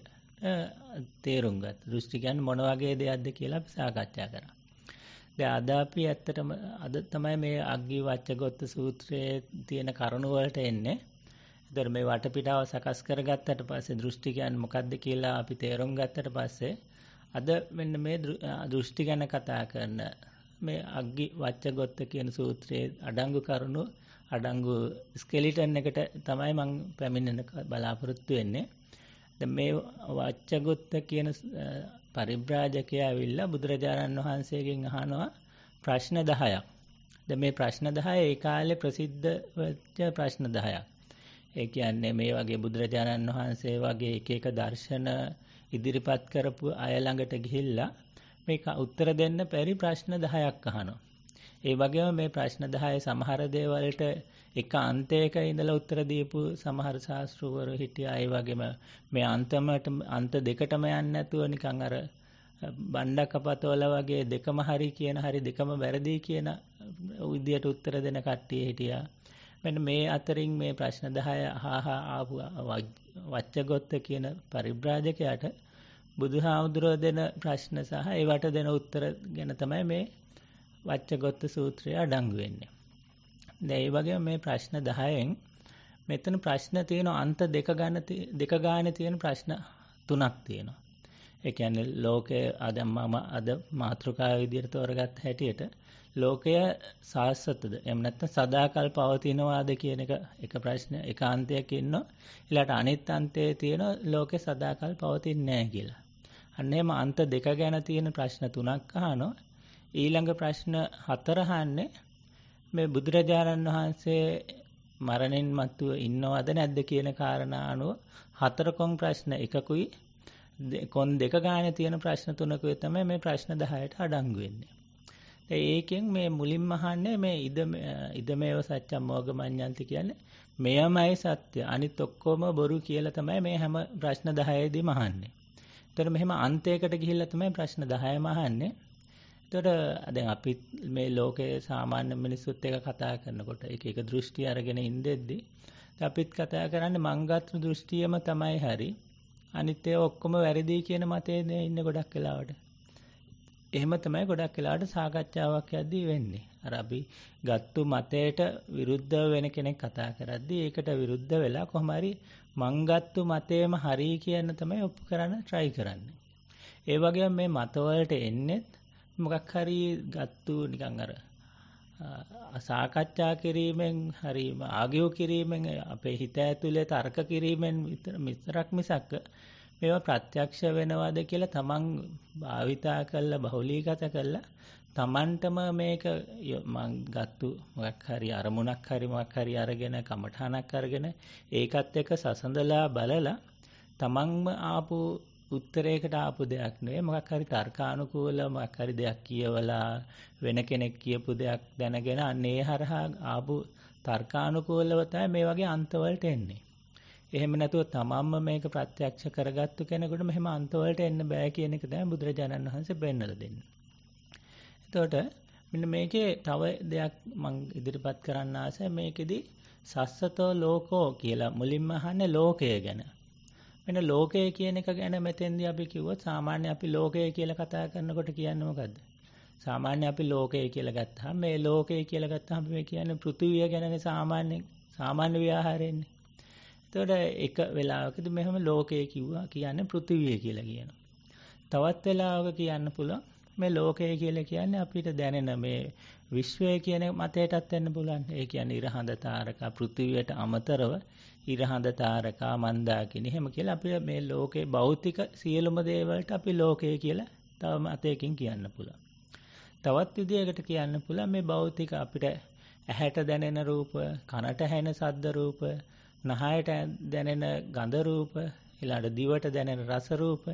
තේරුම් ගත් දෘෂ්ටි ගැන මොන වගේ දෙයක්ද කියලා අපි සාකච්ඡා කරා අදාපි ඇත්තටම අද තමයි මේ අග්ගී වච්චගොත්ත සූත්‍රයේ තියෙන කරුණුවලට එන්නේ. එතකොට මේ වටපිටාව සකස් කරගත්තට පස්සේ දෘෂ්ටි කියන්නේ මොකද්ද කියලා අපි තේරුම් ගත්තට පස්සේ අද මෙන්න මේ දෘෂ්ටි ගැන කතා කරන මේ අග්ගි වච්චගොත්ත කියන සූත්‍රයේ අඩංගු කරුණු අඩංගු ස්කෙලිටන් එකට තමයි මම පැමිණෙන බලාපොරොත්තු වෙන්නේ. දැන් මේ වච්චගොත්ත කියන පරිබ්‍රාජකයා ඇවිල්ලා බුදුරජාණන් වහන්සේගෙන් අහනවා ප්‍රශ්න 10ක්. දැන් මේ ප්‍රශ්න 10 ඒ කාලේ ප්‍රසිද්ධ වෙච්ච ප්‍රශ්න 10ක්. ඒ කියන්නේ මේ වගේ බුදුරජාණන් වහන්සේ වගේ එක එක දර්ශන ඉදිරිපත් කරපු අය ළඟට ගිහිල්ලා මේ උත්තර දෙන්න බැරි ප්‍රශ්න 10ක් අහනවා. ඒ වගේම මේ ප්‍රශ්න 10 සමහර දේවල්ට එක අන්තයක ඉඳලා උත්තර දීපු සමහර ශාස්ත්‍රවරු හිටියා. ඒ වගේම මේ අන්තමට අන්ත දෙකටම යන්නේ නැතුව නිකන් අර බණ්ඩකපතවල වගේ දෙකම හරි කියන හරි දෙකම වැරදි කියන විදියට උත්තර දෙන කට්ටිය හිටියා. මෙන්න මේ අතරින් මේ ප්‍රශ්න 10 අහහා ආපු වච්චගොත්ත කියන පරිබ්‍රාජකයාට බුදුහාමුදුරුව දෙන ප්‍රශ්න සහ ඒවට දෙන උත්තර ගැන තමයි මේ වච්චගොත්ත සූත්‍රය අඩංගු වෙන්නේ. දැයි වගේ මේ ප්‍රශ්න දහයෙන් මෙතන ප්‍රශ්න තියෙන අන්ත දෙක ගන්න දෙක ගාන තියෙන ප්‍රශ්න තුනක් තියෙනවා. ඒ කියන්නේ ලෝකය අද මම අද මාතෘකාව විදිහට තෝරගත් හැටියට ලෝකය සාස්වතද එහෙම නැත්නම් සදාකල් පවතිනවාද කියන එක එක ප්‍රශ්න එක අන්තයක් ඉන්නවා. ඊළඟට අනිත් අන්තයේ තියෙන ලෝකය සදාකල් පවතින්නේ නැහැ කියලා. අන්න එහෙම අන්ත දෙක ගැන තියෙන ප්‍රශ්න තුනක් අහනවා. ඊළඟ ප්‍රශ්න හතර අහන්නේ මේ බුදුරජාණන් වහන්සේ මරණින් මතු ඉන්නවද නැද්ද කියන කාරණා අනුව හතර කොන් ප්‍රශ්න එකකුයි කොන් දෙක ගානේ තියෙන ප්‍රශ්න තුනකුයි තමයි මේ ප්‍රශ්න 10ට අඩංගු වෙන්නේ. ඒකෙන් මේ මුලින්ම අහන්නේ මේ ඉද ඉදමේව සත්‍යම් මොගමඤ්ඤන්ති කියන්නේ මෙයමයි සත්‍ය අනිත් ඔක්කොම බොරු කියලා තමයි මේ හැම ප්‍රශ්න 10 ෙදිම අහන්නේ. ඒතර මෙහෙම අන්තයකට ගිහිල්ලා තමයි ප්‍රශ්න 10ම අහන්නේ. එතකොට දැන් අපි මේ ලෝකයේ සාමාන්‍ය මිනිස්සුත් එක්ක කතා කරනකොට එක එක දෘෂ්ටි අරගෙන ඉඳෙද්දි අපිත් කතා කරන්නේ මංගත්‍ර දෘෂ්ටියම තමයි හරි. අනිත් ඒවා ඔක්කොම වැරදි කියන මතේ ඉන්න ගොඩක් වෙලාවට. එහෙම තමයි ගොඩක් වෙලාවට සාකච්ඡාවක් යද්දී වෙන්නේ. අර අපි ගත්තු මතයට විරුද්ධව වෙන කෙනෙක් කතා කරද්දී ඒකට විරුද්ධ වෙලා කොහොම හරි මංගත්තු මතේම හරි කියන තමයි ඔප්පු කරන්න try කරන්නේ. ඒ වගේම මේ මතවලට එන්නේත් මොකක් හරි ගත්තු නිකං අර සාකච්ඡා කිරීමෙන් හරිම ආගයෝ කිරීමෙන් අපේ හිත ඇතුළේ තර්ක කිරීමෙන් විතර මිතරක් මිසක් මේවා ප්‍රත්‍යක්ෂ වෙනවාද කියලා තමන් භාවිතා කරලා බහුලීගත කරලා තමන්ටම මේක මං ගත්තු මොකක් හරි අරමුණක් හරි මොකක් හරි අරගෙන කමඨහනක් අරගෙන ඒකත් එක්ක සසඳලා බලලා තමන්ම ආපු උත්තරයකට ආපු දෙයක් නෙවෙයි මොකක් හරි තර්කානුකූල මොකක් හරි දෙයක් කියවලා වෙන කෙනෙක් කියපු දෙයක් දැනගෙන අන්නේ හරහා ආපු තර්කානුකූලව තමයි මේ වගේ අන්තවලට එන්නේ. එහෙම නැතුව තමන්ම මේක ප්‍රත්‍යක්ෂ කරගත්තු කෙනෙකුට මෙහෙම අන්තවලට එන්න බෑ කියන එක තමයි බුදුරජාණන් වහන්සේ පෙන්වලා දෙන්නේ. එතකොට මෙන්න මේකේ තව දෙයක් මම ඉදිරිපත් කරන්න ආසයි මේකෙදි සස්සතෝ ලෝකෝ කියලා මුලින්ම අහන්නේ ලෝකය ගැන. වෙන ලෝකය කියන එක ගැන මෙතෙන්දී අපි කිව්වොත් සාමාන්‍ය අපි ලෝකය කියලා කතා කරනකොට කියන්නේ මොකද්ද? සාමාන්‍ය අපි ලෝකය කියලා ගත්තාම මේ ලෝකය කියලා ගත්තාම අපි කියන්නේ පෘථිවිය ගැනනේ සාමාන්‍ය සාමාන්‍ය ව්‍යවහාරෙන්නේ. එතකොට එක වෙලාවකදී මෙහෙම ලෝකය කිව්වා කියන්නේ පෘථිවිය කියලා කියනවා. තවත් වෙලාවක කියන්න පුළුවන් මේ ලෝකය කියලා කියන්නේ අපිට දැනෙන මේ විශ්වය කියන මතයටත් වෙන්න පුළුවන්. ඒ කියන්නේ ඉර හඳ තාරකා පෘථිවියට අමතරව ඉරහඳ තාරකා මන්දාකිනි එහෙම කියලා අපි මේ ලෝකේ භෞතික සියලුම දේවල්ට අපි ලෝකය කියලා තව මතයකින් කියන්න පුළුවන්. තවත් විදිහකට කියන්න පුළුවන් මේ භෞතික අපිට ඇහැට දැනෙන රූප, කනට ඇහෙන ශබ්ද රූප, නහයට දැනෙන ගඳ රූප, ඊළඟට දිවට දැනෙන රස රූප,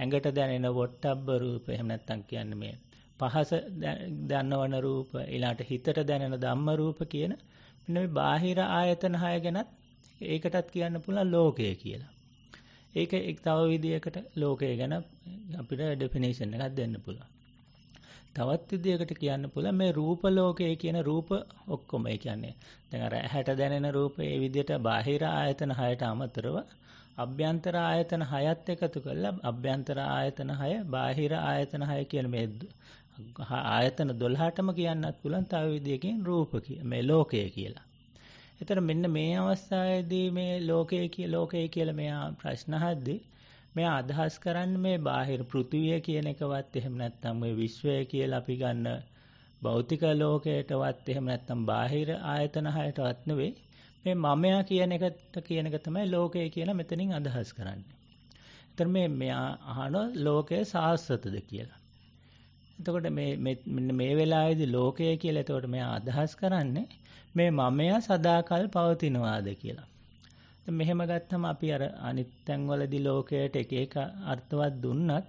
ඇඟට දැනෙන වොට්ටබ්බ රූප එහෙම නැත්නම් කියන්නේ මේ පහස දන්නවන රූප, ඊළඟට හිතට දැනෙන ධම්ම රූප කියන මෙන්න මේ බාහිර ආයතන හය ගැනත් ඒකටත් කියන්න පුළුවන් ලෝකය කියලා. ඒක එක් තව විදියකට ලෝකය ගැන අපිට ඩෙෆිනේෂන් එකක් දෙන්න පුළුවන්. තවත් විදියකට කියන්න පුළුවන් මේ රූප ලෝකය කියන රූප ඔක්කොම ඒ කියන්නේ දැන් අර ඇහැට දැනෙන රූප ඒ විදියට බාහිර ආයතන හයට අමතරව අභ්‍යන්තර ආයතන හයත් එකතු කරලා අභ්‍යන්තර ආයතන හය බාහිර ආයතන හය කියන මේ ආයතන 12ටම කියන්නත් පුළුවන් තව විදියකින් රූප මේ ලෝකය කියලා. එතන මෙන්න මේ අවස්ථාවේදී මේ ලෝකයේ ලෝකයේ කියලා මෙයා ප්‍රශ්න අහද්දී මෙයා අදහස් කරන්නේ මේ බාහිර පෘථිවිය කියන එකවත් එහෙම නැත්නම් මේ විශ්වය කියලා අපි ගන්න භෞතික ලෝකයටවත් එහෙම නැත්නම් බාහිර ආයතන හයටවත් නෙවෙයි මේ මමයා කියන එකට කියන එක තමයි ලෝකය කියලා මෙතනින් අදහස් කරන්නේ. එතන මේ මෙයා අහන ලෝකය සාස්වතද කියලා. එතකොට මේ මේ වෙලාවේදී ලෝකය කියලා එතකොට මෙයා අදහස් කරන්නේ මේ මමයා සදාකල් පවතිනවාද කියලා. මෙහෙම ගත්තම අපි අර අනිත් තැන්වලදී ලෝකයට එක එක අර්ථවත් දුන්නත්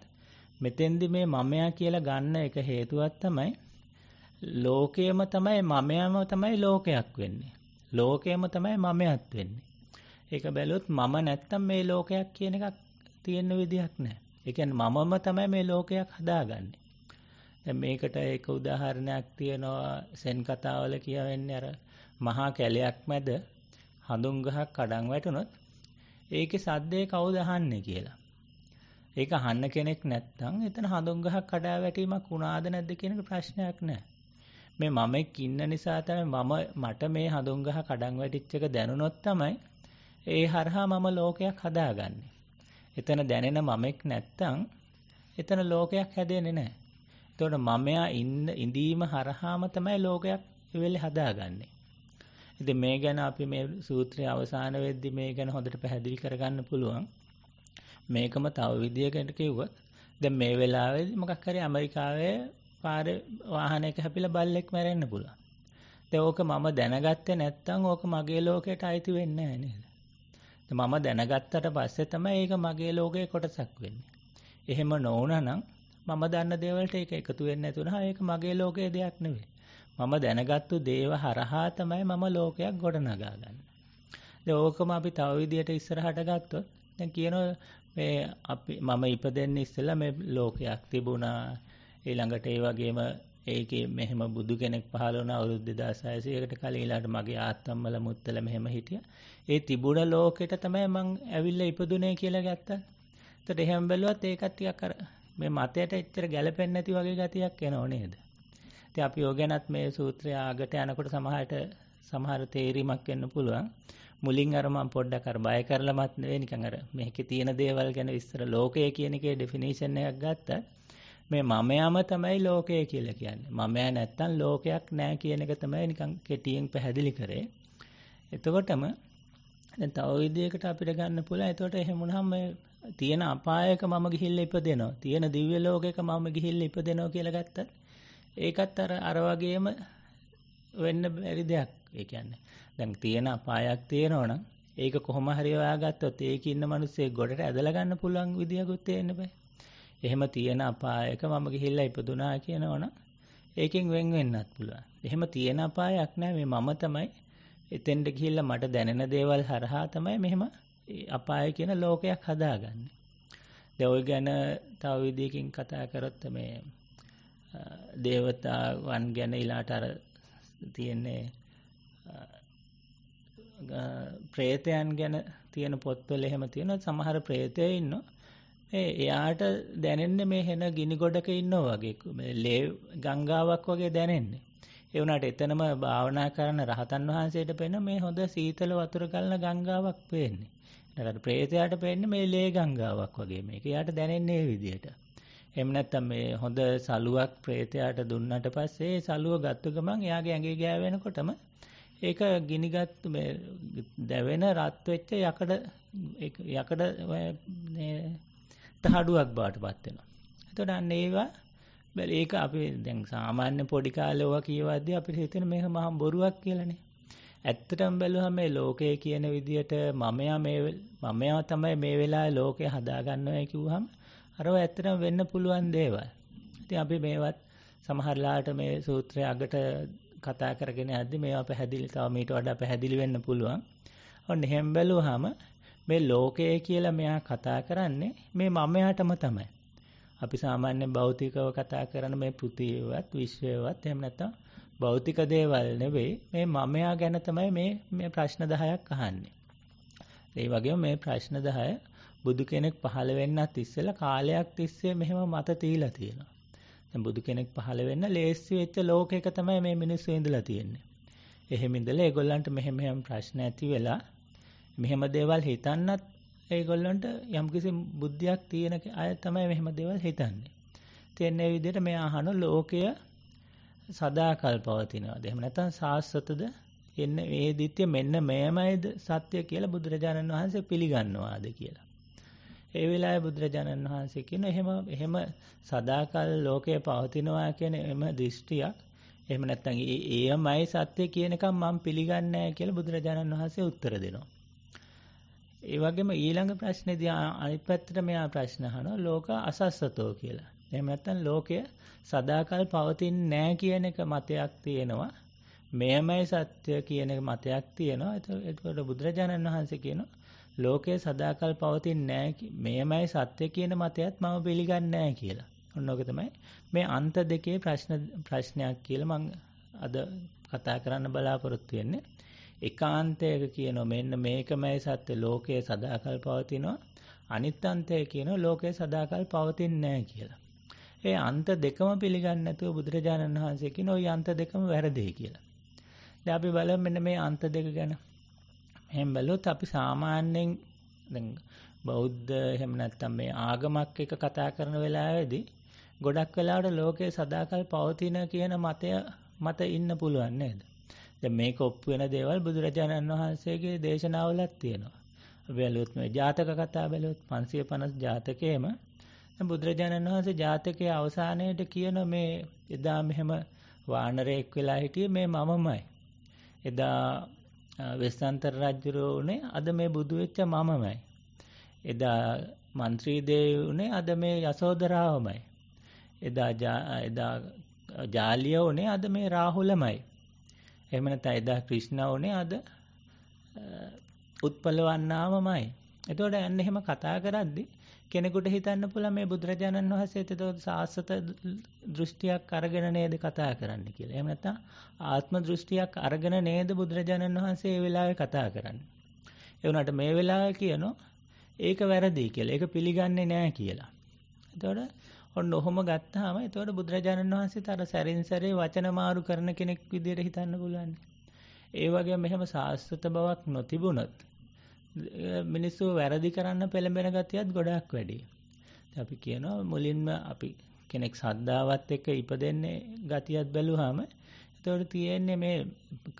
මෙතෙන්දි මේ මමයා කියලා ගන්න එක හේතුවක් තමයි ලෝකයම තමයි මමයාම තමයි ලෝකයක් වෙන්නේ. ලෝකයම තමයි මමයත් වෙන්නේ. ඒක බැලුවොත් මම නැත්තම් මේ ලෝකයක් කියන එකක් තියෙන විදිහක් නැහැ. ඒ කියන්නේ මමම තමයි මේ ලෝකයක් හදාගන්නේ. දැන් මේකට ඒක උදාහරණයක් තියෙනවා සෙන් කතාවල කියවෙන්නේ අර මහා කැලයක් මැද හඳුන් ගහක් කඩන් වැටුනොත් ඒකේ සද්දේ කවුද අහන්නේ කියලා. ඒක අහන්න කෙනෙක් නැත්නම් එතන හඳුන් ගහක් කඩා වැටීමක් වුණාද නැද්ද කියන ප්‍රශ්නයක් නැහැ. මේ මමෙක් ඉන්න නිසා තමයි මම මට මේ හඳුන් ගහ කඩන් වැටිච්ච එක දැනුනොත් තමයි ඒ හරහා මම ලෝකයක් හදාගන්නේ. එතන දැනෙන මමෙක් නැත්නම් එතන ලෝකයක් හැදෙන්නේ නැහැ. එතකොට මමයා ඉන්න ඉඳීම හරහාම තමයි ලෝකයක් වෙලේ හදාගන්නේ. ඉති මේ ගැන අපි මේ සූත්‍රය අවසාන වෙද්දි මේ ගැන හොඳට පැහැදිලි කරගන්න පුළුවන් මේකම තව විදිහකට කිව්වොත් දැන් මේ වෙලාවේදී මොකක් හරි ඇමරිකාවේ පාර වාහනයක හැපිලා බල්ලෙක් මැරෙන්න පුළුවන්. දැන් ඕක මම දැනගත්තේ නැත්නම් ඕක මගේ ලෝකයට අයිති වෙන්නේ නැහැ නේද? මම දැනගත්තට පස්සේ තමයි ඒක මගේ ලෝකයේ කොටසක් වෙන්නේ. එහෙම නොවුනනම් මම දන්න දේවල්ට ඒක එකතු වෙන්නේ නැතුණා ඒක මගේ ලෝකයේ දෙයක් නෙවෙයි. මම දැනගත්තු දේව හරහා තමයි මම ලෝකයක් ගොඩනගා ගන්න. දැන් ඕකම අපි තව විදියට ඉස්සරහට ගත්තොත් දැන් කියනවා මේ අපි මම ඉපදෙන්න ඉස්සෙල්ලා මේ ලෝකයක් තිබුණා. ඊළඟට ඒ වගේම ඒකේ මෙහෙම බුදු කෙනෙක් පහළ වුණා අවුරුදු 2600කට කලින් ඊළඟට මගේ ආත්තම්මල මුත්තල මෙහෙම හිටියා. ඒ තිබුණ ලෝකෙට තමයි මං ඇවිල්ලා ඉපදුනේ කියලා ගත්තා. එතකොට එහෙම බැලුවත් ඒකත් ටිකක් අර මේ මතයට එච්චර ගැළපෙන්නේ නැති වගේ ගතියක් එනව නේද? ඉතින් අපි යෝගනත් මේ සූත්‍රය අගට යනකොට සමහරට සමහර තේරීමක් වෙන්න පුළුවන්. මුලින් අර මම පොඩ්ඩක් අර බය කරලමත් නෙවෙයි නිකන් අර මේකේ තියෙන දේවල් ගැන විස්තර ලෝකය කියන එකේ ඩෙෆිනිෂන් එකක් ගත්තා. මේ මමයාම තමයි ලෝකය කියලා කියන්නේ. මමයා නැත්තම් ලෝකයක් නැහැ කියන එක තමයි නිකන් කෙටියෙන් පැහැදිලි කරේ. එතකොටම දැන් තව විදියකට අපිට ගන්න පුළුවන්. එතකොට එහෙම වුණාම තියෙන අපායක මම ගිහිල්ලා ඉපදෙනවා. තියෙන දිව්‍ය ලෝකයක මම ගිහිල්ලා ඉපදෙනවා කියලා ගත්තත් ඒකත් අර අර වගේම වෙන්න බැරි දෙයක්. ඒ කියන්නේ දැන් තියෙන අපායක් තියෙනවනම් ඒක කොහොම හරි හොයාගත්තොත් ඒකේ ඉන්න මිනිස්සේ ගොඩට ඇදලා ගන්න පුළුවන් විදියකුත් තියෙන්න බෑ. එහෙම තියෙන අපායක මම ගිහිල්ලා ඉපදුනා කියනවනම් ඒකෙන් වෙන් වෙන්නත් පුළුවන්. එහෙම තියෙන අපායක් නෑ මේ මම තමයි එතෙන්ට ගිහිල්ලා මට දැනෙන දේවල් හරහා තමයි මෙහෙම අපාය කියන ලෝකයක් හදාගන්නේ. දැන් ඔය ගැන තව විදියකින් කතා කරොත් මේ දේවතාවන් ගැන ඉලාට අර තියෙන්නේ ප්‍රේතයන් ගැන තියෙන පොත්වල එහෙම තියෙන සමහර ප්‍රේතය ඉන්න ඒ එයාට දැනෙන්න මේ හෙන ගිනි ගොඩක ඉන්න වගේ ලේ ගංගාවක් වගේ දැනෙන්නේ ඒ වුණාට එතනම භාවනා කරන රහතන් වහන්සේට පෙන මේ හොඳ සීතල වතුර ගලන ගංගාවක් පේන්නේ එතන ප්‍රේතයාට පේන්නේ මේ ලේ ගංගාවක් වගේ මේක එයාට දැනෙන්නේ ඒ විදිහට එහෙම නැත්නම් මේ හොඳ සලුවක් ප්‍රේතයාට දුන්නට පස්සේ සලුව ගත්ත ගමන් එයාගේ ඇඟේ ගෑවෙනකොටම ඒක ගිනිගත් මේ දැවෙන රත් වෙච්ච යකඩ යකඩ මේ තහඩුවක් බාටපත් වෙනවා. එතකොට අන්න ඒවා බල ඒක අපි දැන් සාමාන්‍ය පොඩි කාලේ ඔවා කියවද්දී අපිට හිතෙන මේක මහා බොරුවක් කියලානේ. ඇත්තටම බැලුවම මේ ලෝකය කියන විදියට මමයා මේ මමයා තමයි මේ වෙලාවේ ලෝකය හදාගන්නවයි කිව්වහම අරව ඇත්තටම වෙන්න පුළුවන් දේවල්. ඉතින් අපි මේවත් සමහරලාට මේ සූත්‍රය අගට කතා කරගෙන යද්දි මේවා පැහැදිලි තව මීට වඩා පැහැදිලි වෙන්න පුළුවන්. ඔන්න එහෙම බැලුවාම මේ ලෝකය කියලා මෙයා කතා කරන්නේ මේ මමයාටම තමයි. අපි සාමාන්‍ය භෞතිකව කතා කරන මේ පෘථිවියවත් විශ්වයවත් එහෙම නැත්නම් භෞතික දේවල් නෙවෙයි මේ මමයා ගැන තමයි මේ මේ ප්‍රශ්න 10ක් අහන්නේ. ඒ වගේම මේ ප්‍රශ්න 10 බුදු කෙනෙක් පහළ වෙන්නත් ඉස්සෙල්ලා කාලයක් තිස්සේ මෙහෙම මත තීලා තියෙනවා. දැන් බුදු කෙනෙක් පහළ වෙන්න ලේසි වෙච්ච ලෝකයක තමයි මේ මිනිස්සු ඉඳලා තියෙන්නේ. එහෙම ඉඳලා ඒගොල්ලන්ට මෙහෙම මෙහෙම ප්‍රශ්න ඇති වෙලා මෙහෙම දේවල් හිතන්නත් ඒගොල්ලන්ට යම්කිසි බුද්ධියක් තියෙන අය තමයි මෙහෙම දේවල් හිතන්නේ. තියෙන ඒ විදිහට මේ අහන ලෝකය සදාකල් පවතිනවාද? එහෙම නැත්නම් සාස්වතද? එන්න මේ දිත්‍ය මෙන්න මෙයමයිද සත්‍ය කියලා බුදුරජාණන් වහන්සේ පිළිගන්නවාද කියලා. ඒ වෙලා බුදුරජාණන් වහන්සේ කියන එහෙම එහෙම සදාකල් ලෝකය පවතිනවා කියන එම දෘෂ්ටියක් එහෙම නැත්නම් ඒමයි සත්‍ය කියනකම් මම පිළිගන්නේ නැහැ කියලා බුදුරජාණන් වහන්සේ උත්තර දෙනවා. ඒ වගේම ඊළඟ ප්‍රශ්නේදී අනිත් පැත්තට මෙයා ප්‍රශ්න අහනවා ලෝක අසස්සතෝ කියලා. එහෙම නැත්නම් ලෝකය සදාකල් පවතින්නේ නැහැ කියන එක මතයක් තියෙනවා. මෙයමයි සත්‍ය කියන මතයක් තියෙනවා. ඒකට බුදුරජාණන් වහන්සේ කියනවා ලෝකය සදාකල් පවතින්නේ නැහැ මෙයමයි සත්‍ය කියන මතයත් මම පිළිගන්නේ නැහැ කියලා. ඔන්න ඔක තමයි මේ අන්ත දෙකේ ප්‍රශ්න ප්‍රශ්නයක් කියලා මම අද කතා කරන්න බලාපොරොත්තු වෙන්නේ. එකාන්තයක කියනවා මෙන්න මේකමයි සත්‍ය ලෝකය සදාකල් පවතිනවා. අනිත් අන්තය කියනවා ලෝකය සදාකල් පවතින්නේ නැහැ කියලා. ඒ අන්ත දෙකම පිළිගන්නේ නැතුව බුදුරජාණන් වහන්සේ කියන ওই අන්ත දෙකම වැරදි කියලා. දැන් අපි බලමු මෙන්න මේ අන්ත දෙක ගැන. එහෙම බැලුවොත් අපි සාමාන්‍යයෙන් දැන් බෞද්ධ එහෙම නැත්නම් මේ ආගමක් එක කතා කරන වෙලාවේදී ගොඩක් වෙලාවට ලෝකයේ සදාකල් පවතින කියන මතය මත ඉන්න පුළුවන් නේද? දැන් මේක ඔප්පු වෙන දේවල් බුදුරජාණන් වහන්සේගේ දේශනාවලත් තියෙනවා. අපි බැලුවොත් මේ ජාතක කතා බැලුවොත් 550 ජාතකයේම බුදුරජාණන් වහන්සේ ජාතකයේ අවසානයේදී කියන මේ එදා මෙහෙම වානරයෙක් වෙලා හිටියේ මේ මමමයි. එදා වෙස්සන්තර රජුරෝ උනේ අද මේ බුදු වෙච්ච මමමයි. එදා മന്ത്രി දේව උනේ අද මේ යසෝදරාවමයි. එදා එදා ජාලිය උනේ අද මේ රාහුලමයි. එහෙම නැත්නම් එදා ක්‍රිෂ්ණ උනේ අද උත්පලවන්නාමමයි. එතකොට යන්න එහෙම කතා කරද්දී කෙනෙකුට හිතන්න පුළුවන් මේ බුදුරජාණන් වහන්සේ එතකොට සාසත දෘෂ්ටියක් අරගෙන නේද කතා කරන්න කියලා. එහෙම නැත්නම් ආත්ම දෘෂ්ටියක් අරගෙන නේද බුදුරජාණන් වහන්සේ ඒ වෙලාවේ කතා කරන්නේ. ඒ වුණාට මේ වෙලාවේ කියනෝ ඒක වැරදි කියලා. ඒක පිළිගන්නේ නැහැ කියලා. එතකොට ඔන්න ඔහොම ගත්තාම එතකොට බුදුරජාණන් වහන්සේට අර සැරින් සැරේ වචන මාරු කරන කෙනෙක් විදියට හිතන්න පුළුවන්. ඒ වගේම මෙහෙම සාස්ත්‍ව බවක් නොතිබුණොත් මිනිස්සු වැරදි කරන්න පෙළඹෙන ගතියත් ගොඩක් වැඩි. අපි කියනවා මුලින්ම අපි කෙනෙක් සද්ධාවත් එක්ක ඉපදෙන්නේ ගතියත් බැලුවාම එතකොට තියෙන්නේ මේ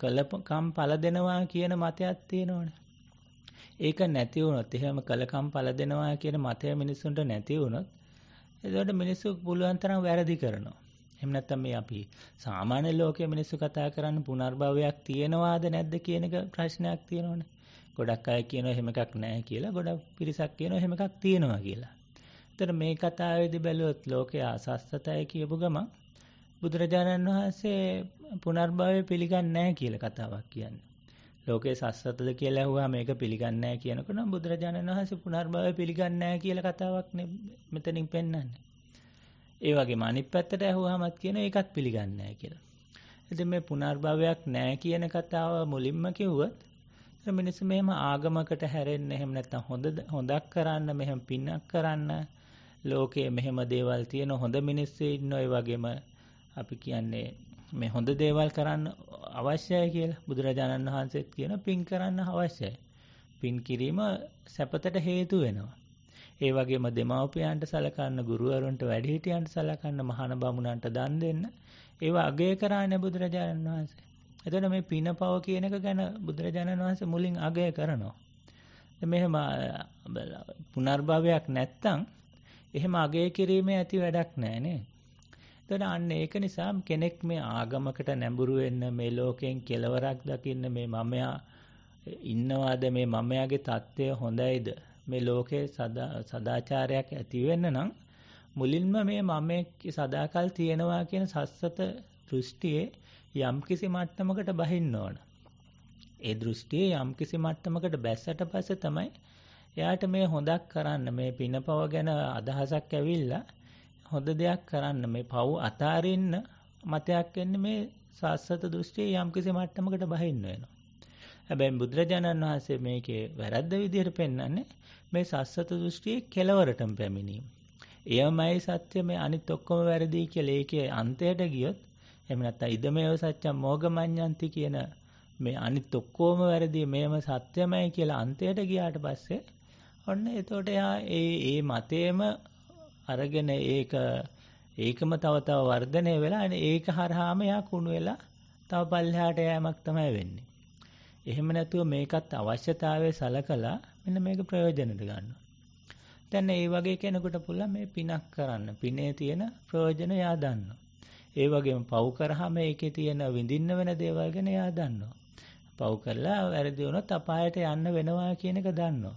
කලකම් පළ දෙනවා කියන මතයක් තියෙනවනේ. ඒක නැති වුණොත් එහෙම කලකම් පළ දෙනවා කියන මතය මිනිස්සුන්ට නැති වුණොත් එතකොට මිනිස්සු පුළුවන් තරම් වැරදි කරනවා. එහෙම නැත්නම් මේ අපි සාමාන්‍ය ලෝකයේ මිනිස්සු කතා කරන්නේ පුනර්භවයක් තියනවාද නැද්ද කියන එක ප්‍රශ්නයක් තියෙනවනේ. ගොඩක් අය කියනවා එහෙම එකක් නැහැ කියලා. ගොඩක් පිරිසක් කියනවා එහෙම එකක් තියෙනවා කියලා. එතන මේ කතාවේදී බැලුවොත් ලෝකයේ ආසස්සතය කියපු ගමන් බුදුරජාණන් වහන්සේ පුනර්භවය පිළිගන්නේ නැහැ කියලා කතාවක් කියන්නේ. ලෝකයේ සස්සතද කියලා ඇහුවා මේක පිළිගන්නේ නැහැ කියනකොට බුදුරජාණන් වහන්සේ පුනර්භවය පිළිගන්නේ නැහැ කියලා කතාවක් මෙතනින් පෙන්වන්නේ. ඒ වගේම අනිත් පැත්තට ඇහුවාමත් කියන එකත් පිළිගන්නේ නැහැ කියලා. ඉතින් මේ පුනර්භවයක් නැහැ කියන කතාව මුලින්ම කිව්වොත් මිනිස්සු මෙහෙම ආගමකට හැරෙන්න එහෙම නැත්නම් හොඳ හොඳක් කරන්න මෙහෙම පින්නක් කරන්න ලෝකයේ මෙහෙම දේවල් තියෙන හොඳ මිනිස්සු ඉන්න ඔය වගේම අපි කියන්නේ මේ හොඳ දේවල් කරන්න අවශ්‍යයි කියලා බුදුරජාණන් වහන්සේත් කියන පින් කරන්න අවශ්‍යයි. පින් කිරීම සැපතට හේතු වෙනවා. ඒ වගේම දෙමව්පියන්ට සලකන්න ගුරුවරුන්ට වැඩිහිටියන්ට සලකන්න මහාන බමුණන්ට දන් දෙන්න ඒවා අගය කරානේ බුදුරජාණන් වහන්සේ. එතකොට මේ පිනපව කියන එක ගැන බුදුරජාණන් වහන්සේ මුලින් අගය කරනවා. මෙහෙම පුනර්භවයක් නැත්තම් එහෙම අගය කිරීමේ ඇති වැඩක් නැහැ එතකොට අන්න ඒක නිසා කෙනෙක් මේ ආගමකට නැඹුරු වෙන්න මේ ලෝකයෙන් කෙලවරක් දකින්න මේ මමයා ඉන්නවාද මේ මමයාගේ தත්ත්වය හොඳයිද මේ ලෝකේ සදාචාරයක් ඇති වෙන්න නම් මුලින්ම මේ මමෙක් සදාකල් තියෙනවා කියන සස්සත දෘෂ්ටියේ යම්කිසි මට්ටමකට බහින්න ඕන. ඒ දෘෂ්ටිය යම්කිසි මට්ටමකට බැස්සට පස්සේ තමයි එයාට මේ හොඳක් කරන්න මේ පිනපව ගැන අදහසක් ඇවිල්ලා හොඳ දෙයක් කරන්න මේ පව් අතාරින්න මතයක් එන්නේ මේ සාස්සත දෘෂ්ටිය යම්කිසි මට්ටමකට බහින්න වෙනවා. හැබැයි බුදුරජාණන් වහන්සේ මේකේ වැරද්ද විදිහට පෙන්වන්නේ මේ සස්සත දෘෂ්ටියේ කෙලවරටම පැමිණීම. එයමයි සත්‍ය මේ අනිත් ඔක්කොම වැරදි කියලා ඒකේ අන්තයට ගියොත් එහෙම නැත්නම් ඉදමේව සත්‍යම් මෝගමඤ්ඤන්ති කියන මේ අනිත් ඔක්කොම වැරදි මේම සත්‍යමයි කියලා අන්තයට ගියාට පස්සේ ඔන්න එතකොට එයා ඒ ඒ මතේම අරගෙන ඒක ඒකම තව තව වර්ධනය වෙලා ඒක හරහාම එයා කුණු වෙලා තව පල්ලෙහාට යෑමක් තමයි වෙන්නේ. එහෙම නැතුව මේකත් අවශ්‍යතාවයේ සලකලා මෙන්න මේක ප්‍රයෝජනට ගන්නවා. දැන් මේ වගේ කෙනෙකුට පුළුවන් මේ පිනක් කරන්න. පිනේ තියෙන ප්‍රයෝජන එයා දන්නවා. ඒ වගේම පව් කරාම ඒකේ තියෙන විඳින්න වෙන දේවල් ගැන එයා දන්නවා. පව් කරලා වැරදි වුණොත් අපායට යන්න වෙනවා කියන එක දන්නවා.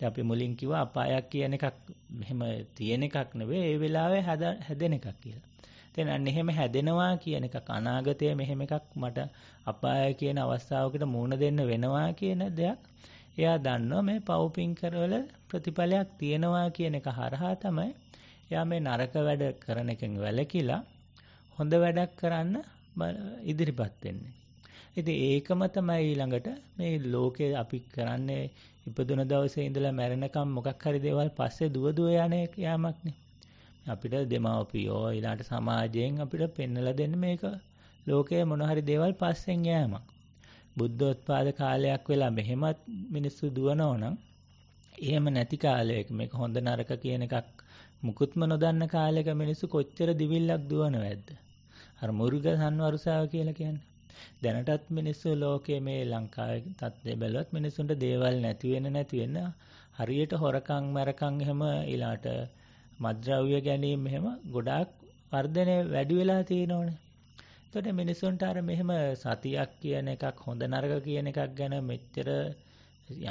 දැන් අපි මුලින් කිව්වා අපායක් කියන එකක් මෙහෙම තියෙන එකක් නෙවෙයි ඒ වෙලාවේ හැදෙන එකක් කියලා. දැන් අන්න එහෙම හැදෙනවා කියන එකක් අනාගතයේ මෙහෙම එකක් මට අපාය කියන අවස්ථාවකට මුහුණ දෙන්න වෙනවා කියන දෙයක් එයා දන්නවා මේ පවුපින් කරවල ප්‍රතිඵලයක් තියෙනවා කියන එක හරහා තමයි එයා මේ නරක වැඩ කරන එකෙන් වැළකීලා හොඳ වැඩක් කරන්න ඉදිරිපත් වෙන්නේ. ඉතින් ඒකම තමයි ඊළඟට මේ ලෝකේ අපි කරන්නේ ඉපදුන දවසේ ඉඳලා මැරෙනකම් මොකක් හරි දේවල් පස්සේ දුව දුව යන යාමක්නේ. අපිට දෙමාපියෝ ඊළාට සමාජයෙන් අපිට පෙන්වලා දෙන්නේ මේක ලෝකයේ මොන හරි දේවල් පස්සෙන් යෑමක්. බුද්ධෝත්පාද කාලයක් වෙලා මෙහෙමත් මිනිස්සු දුවනෝ නම් එහෙම නැති කාලයක මේක හොඳ නරක කියන එකක් මුකුත්ම නොදන්න කාලයක මිනිස්සු කොච්චර දිවිල්ලක් දුවනවද අර මුර්ග සංවර්ෂාව කියලා කියන්නේ. දැනටත් මිනිස්සු ලෝකයේ මේ ලංකාවේ තත්ත්වය බැලුවත් මිනිසුන්ට දේවල් නැති වෙන නැති වෙන හරියට හොරකම් මරකම් එහෙම ඊළාට මද්ද්‍රව්‍ය ගැනීම එහෙම ගොඩාක් වර්ධනය වැඩි වෙලා තියෙනෝනේ. එතකොට මිනිසුන්ට අර මෙහෙම සතියක් කියන එකක් හොඳ නරක කියන එකක් ගැන මෙච්චර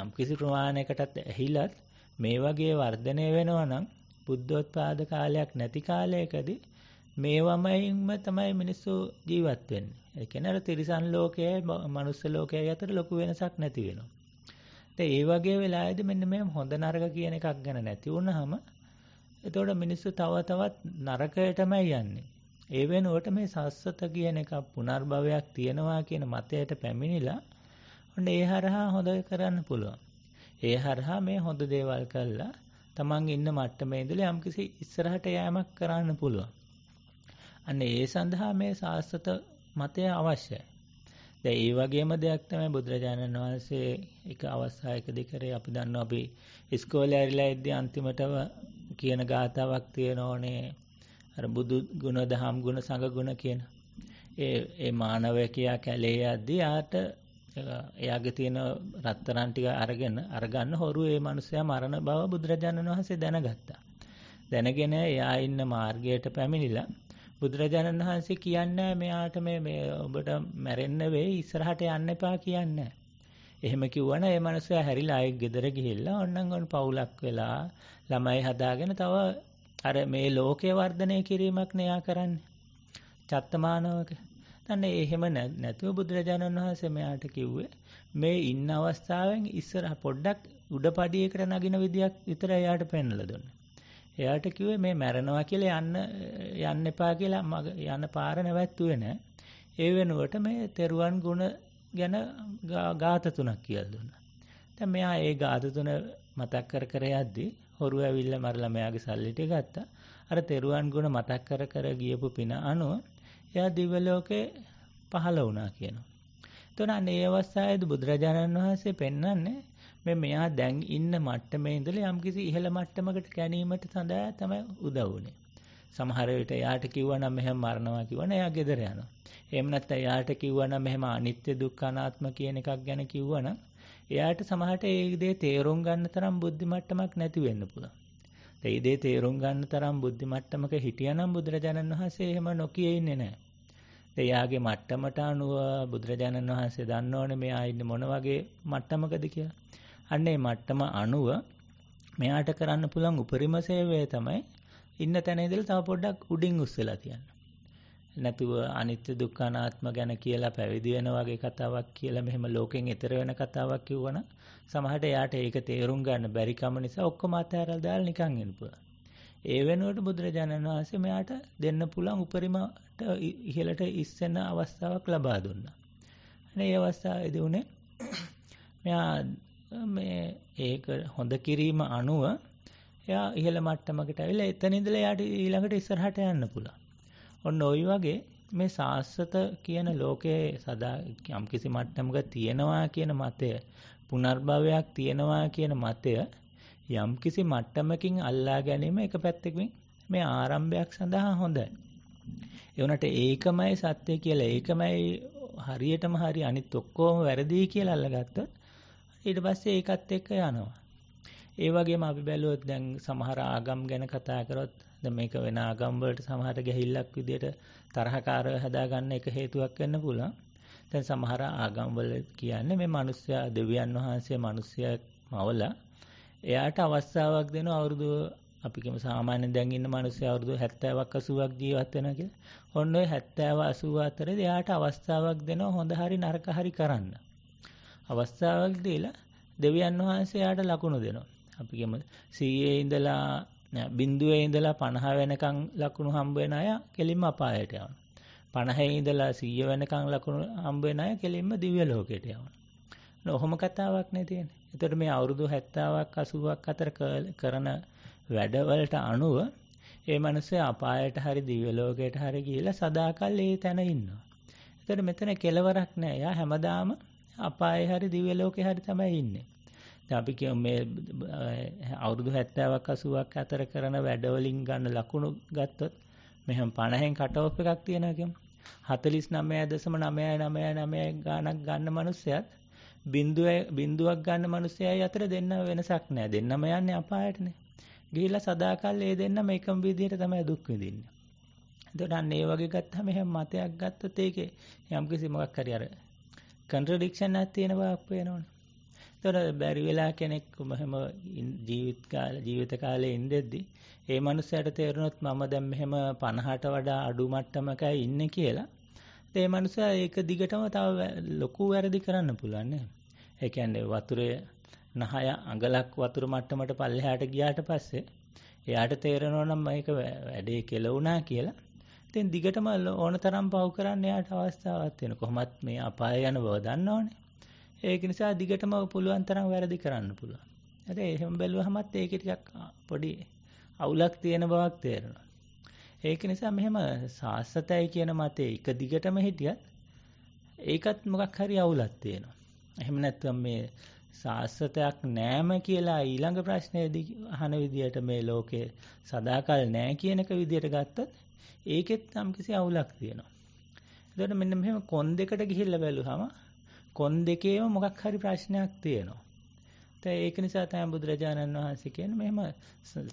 යම්කිසි ප්‍රමාණයකටත් ඇහිලත් මේ වගේ වර්ධනය වෙනවා නම් බුද්ධෝත්පාද කාලයක් නැති කාලයකදී මේවමයින්ම තමයි මිනිස්සු ජීවත් වෙන්නේ. ඒ කියන්නේ අර තිරිසන් ලෝකයයි මනුස්ස ලෝකයයි අතර ලොකු වෙනසක් නැති වෙනවා. ඉතින් ඒ වගේ වෙලාවෙදී මෙන්න මේ හොඳ නරක කියන එකක් ගැන නැති වුනහම එතකොට මිනිස්සු තව තවත් නරකයටමයි යන්නේ. ඒ වෙනුවට මේ සස්සත කියන එකක් පුනර්භවයක් තියනවා කියන මතයට පැමිණිලා ඔන්න ඒ හරහා හොඳ කරන්න පුළුවන්. ඒ හරහා මේ හොඳ දේවල් කළා තමන් ඉන්න මට්ටමේ ඉඳලා යම්කිසි ඉස්සරහට යෑමක් කරන්න පුළුවන්. අන්න ඒ සඳහා මේ සාස්ත්‍රත මතය අවශ්‍යයි. දැන් ඒ වගේම දෙයක් තමයි බුදුරජාණන් වහන්සේ එක අවස්ථාවකදී කරේ අපි දන්නවා අපි ඉස්කෝලේ ඇරිලා ඉද්දී අන්තිමටම කියන ගාතාවක් තියෙන ඕනේ අර බුදු ගුණ දහම් ගුණ සංඝ ගුණ කියන ඒ ඒ මානවකයා කැලේ යද්දී ආට එයාගේ තියෙන රත්තරන් ටික අරගෙන අරගන්න හොරු ඒ මනුස්සයා මරණ බව බුදුරජාණන් වහන්සේ දැනගත්තා. දැනගෙන එයා ඉන්න මාර්ගයට පැමිණිලා බුදුරජාණන් වහන්සේ කියන්නේ මෙයාට මේ මේ ඔබට මැරෙන්න වෙයි ඉස්සරහට යන්න එපා කියන්නේ. එහෙම කිව්වන ඒ මනුස්සයා හැරිලා ආයෙ ගෙදර ගිහිල්ලා ඕන්නම් ඕන් පවුලක් වෙලා ළමයි හදාගෙන තව අර මේ ලෝකේ වර්ධනය කිරීමක් නෙයා කරන්නේ. චත්තමානවක. දැන් එහෙම නැතුව බුදුරජාණන් වහන්සේ මෙයාට කිව්වේ මේ ඉන්න අවස්ථාවෙන් ඉස්සරහ පොඩ්ඩක් උඩ පඩියකට නගින විදියක් විතර එයාට පෙන්වලා දුන්නා. එයාට කිව්වේ මේ මැරෙනවා කියලා යන්න යන්න එපා කියලා මග යන පාර නැවැත්තු වෙන. ඒ වෙනුවට මේ තෙරුවන් ගුණ ගැන ගාත තුනක් කියලා දුන්නා. දැන් මෙයා ඒ ගාත තුන මතක් කර කර යද්දී හොරු ඇවිල්ලා මරලා මෙයාගේ සල්ලි ටික ගත්තා. අර තෙරුවන් ගුණ මතක් කර කර ගියපු පින අනුව එයා දිව්‍ය ලෝකේ පහළ වුණා කියනවා. එතන අනේ අවස්ථාවේදී බුදුරජාණන් වහන්සේ පෙන්වන්නේ මේ මෙයා දැන් ඉන්න මට්ටමේ ඉඳලා යම්කිසි ඉහළ මට්ටමකට ගැනීමට සඳහා තමයි උදව් වුනේ. සමහර විට එයාට කිව්වනම් මෙහෙම මරනවා කිව්වනම් එයා ගෙදර යනවා. එහෙම නැත්නම් එයාට කිව්වනම් මෙහෙම අනිත්‍ය දුක්ඛ අනාත්ම කියන එකක් ගැන කිව්වනම් එයාට සමහරට ඒ දේ තේරුම් ගන්න තරම් බුද්ධි මට්ටමක් නැති වෙන්න පුළුවන්. ඒ දේ තේරුම් ගන්න තරම් බුද්ධි මට්ටමක හිටියානම් බුදුරජාණන් වහන්සේ එහෙම නොකිය ඉන්නේ නැහැ. එයාගේ මට්ටමට අනුව බුදුරජාණන් වහන්සේ දන්නවනේ මෙයා ඉන්නේ මොන වගේ මට්ටමකද කියලා. අන්න ඒ මට්ටම අනුව මෙයාට කරන්න පුළුවන් උපරිම සේවය තමයි ඉන්න තැන ඉඳලා තව පොඩ්ඩක් උඩින් උස්සලා තියන්න. නැතුව අනිත්‍ය දුක්ඛ අනාත්ම ගැන කියලා පැවිදි වෙන වගේ කතාවක් කියලා මෙහෙම ලෝකෙන් එතර වෙන කතාවක් කිව්වනම් සමහරට එයාට ඒක තේරුම් ගන්න බැරි කම නිසා ඔක්කොම අතහැරලා දාලා නිකන් ඉන්න පුළුවන්. ඒ වෙනුවට බුදුරජාණන් වහන්සේ මෙයාට දෙන්න පුළුවන් උපරිමට ඉහළට ඉස්සෙන අවස්ථාවක් ලබා දුන්නා. අනේ ඒ අවස්ථාවේදී උනේ මෙයා මේ ඒක හොඳ කිරීම අනුව එයා ඉහළ මට්ටමකට ඇවිල්ලා එතන ඉඳලා එයාට ඊළඟට ඉස්සරහට යන්න පුළුවන්. ඔන්න ওই වගේ මේ සාස්වත කියන ලෝකයේ සදා යම්කිසි මට්ටමක තියෙනවා කියන මතය පුනර්භවයක් තියෙනවා කියන මතය යම්කිසි මට්ටමකින් අල්ලා ගැනීම එක පැත්තකින් මේ ආරම්භයක් සඳහා හොඳයි. ඒ වුණාට ඒකමයි සත්‍ය කියලා ඒකමයි හරියටම හරි අනිත් ඔක්කොම වැරදි කියලා අල්ලගත්තොත් ඊට පස්සේ ඒකත් එක්ක යනවා. ඒ වගේම අපි බැලුවොත් දැන් සමහර ආගම් ගැන කතා කරොත් දැන් මේක වෙන ආගම් වලට සමහර ගැහිල්ලක් විදියට තරහකාරව හදාගන්න එක හේතුවක් වෙන්න පුළුවන්. දැන් සමහර ආගම් වල කියන්නේ මේ මිනිස්සයා දෙවියන් වහන්සේ මිනිස්සයෙක් මවලා එයාට අවස්ථාවක් දෙනවා අවුරුදු අපි කියමු සාමාන්‍ය දැන් ඉන්න මිනිස්සු අවුරුදු 70ක් 80ක් ජීවත් වෙනවා කියලා. ඔන්න ඔය 70 80 අතරේ එයාට අවස්ථාවක් දෙනවා හොඳ හරි නරක හරි කරන්න. අවස්ථාවක් දීලා දෙවියන් වහන්සේයාට ලකුණු දෙනවා. අපි කියමු 100 ඉඳලා බිඳුවේ ඉඳලා 50 වෙනකන් ලකුණු හම්බ වෙන අය කෙලින්ම අපායට යනවා. 50 ඉඳලා 100 වෙනකන් ලකුණු හම්බ වෙන අය කෙලින්ම දිව්‍ය ලෝකයට යනවා. ඔහොම කතාවක් නේ තියෙන්නේ. එතකොට මේ අවුරුදු 70ක් 80ක් අතර කරන වැඩවලට අනුව ඒ මනුස්සයා අපායට හරි දිව්‍ය ලෝකයට හරි ගිහිලා සදාකල් ඒ තැන ඉන්නවා. එතකොට මෙතන කෙලවරක් නෑ. එයා හැමදාම අපායේ හරි දිව්‍ය ලෝකේ හරි තමයි ඉන්නේ. දැන් අපි කියමු මේ අවුරුදු 70ක් 80ක් අතර කරන වැඩවලින් ගන්න ලකුණු ගත්තොත් මෙහෙම 50න් කට් ඔෆ් එකක් තියෙනවා කියමු. 49.99999 ගාණක් ගන්න මිනිස්සයත් බිඳුවේ බිඳුවක් ගන්න මිනිස්සයයි අතර දෙන්න වෙනසක් නැහැ. දෙන්නම යන්නේ අපායටනේ. ගිහිල්ලා සදාකල් ඒ දෙන්නම එකම විදිහට තමයි දුක් විඳින්නේ. එතකොට අන්න ඒ වගේ ගත්තාම එහෙම මතයක් ගත්තොත් ඒකේ යම්කිසි මොකක් හරි අර කන්ට්‍රඩික්ෂන් අත් තියෙනවා අප වෙනවනේ. එතකොට බැරි වෙලා කෙනෙක් කොහම ජීවිත කාල ජීවිත කාලේ ඉඳෙද්දි ඒ මනුස්සයාට තේරුනොත් මම දැන් මෙහෙම 50ට වඩා අඩු මට්ටමක ඉන්නේ කියලා. ඒ මනුස්සයා ඒක දිගටම තව ලොකු වැරදි කරන්න පුළුවන් නේ. ඒ කියන්නේ වතුරේ නහය අඟලක් වතුර මට්ටමට පල්ලෙහාට ගියාට පස්සේ එයාට තේරෙනවා නම් මේක වැඩේ කෙලුණා කියලා දැන් දිගටම ඕන තරම් පව කරන්න යාට අවස්ථාවක් තියෙන කොහොමත් මේ අපාය යන බව දන්නවනේ. ඒක නිසා දිගටම පුළුවන් තරම් වැරදි කරන්න පුළුවන්. හරි එහෙම බැලුවහමත් ඒක ටිකක් පොඩි අවුලක් තියෙන බවක් තේරෙනවා. ඒක නිසා මෙහෙම සාස්තතයි කියන මතේ එක දිගටම හිටියත් ඒකත් මොකක් හරි අවුලක් තියෙනවා. එහෙම නැත්නම් මේ සාස්ත්‍රයක් නෑම කියලා ඊළඟ ප්‍රශ්නයේදී අහන විදියට මේ ලෝකේ සදාකල් නෑ කියන එක විදියට ගත්තොත් ඒකෙත් නම් කිසි අවුලක් තියෙනවා. එතකොට මෙන්න මෙහෙම කොන් දෙකට ගිහිල්ලා බැලුවම කොන් දෙකේම මොකක් හරි ප්‍රශ්නයක් තියෙනවා. දැන් ඒක නිසා තමයි බුදුරජාණන් වහන්සේ කියන්නේ මෙහෙම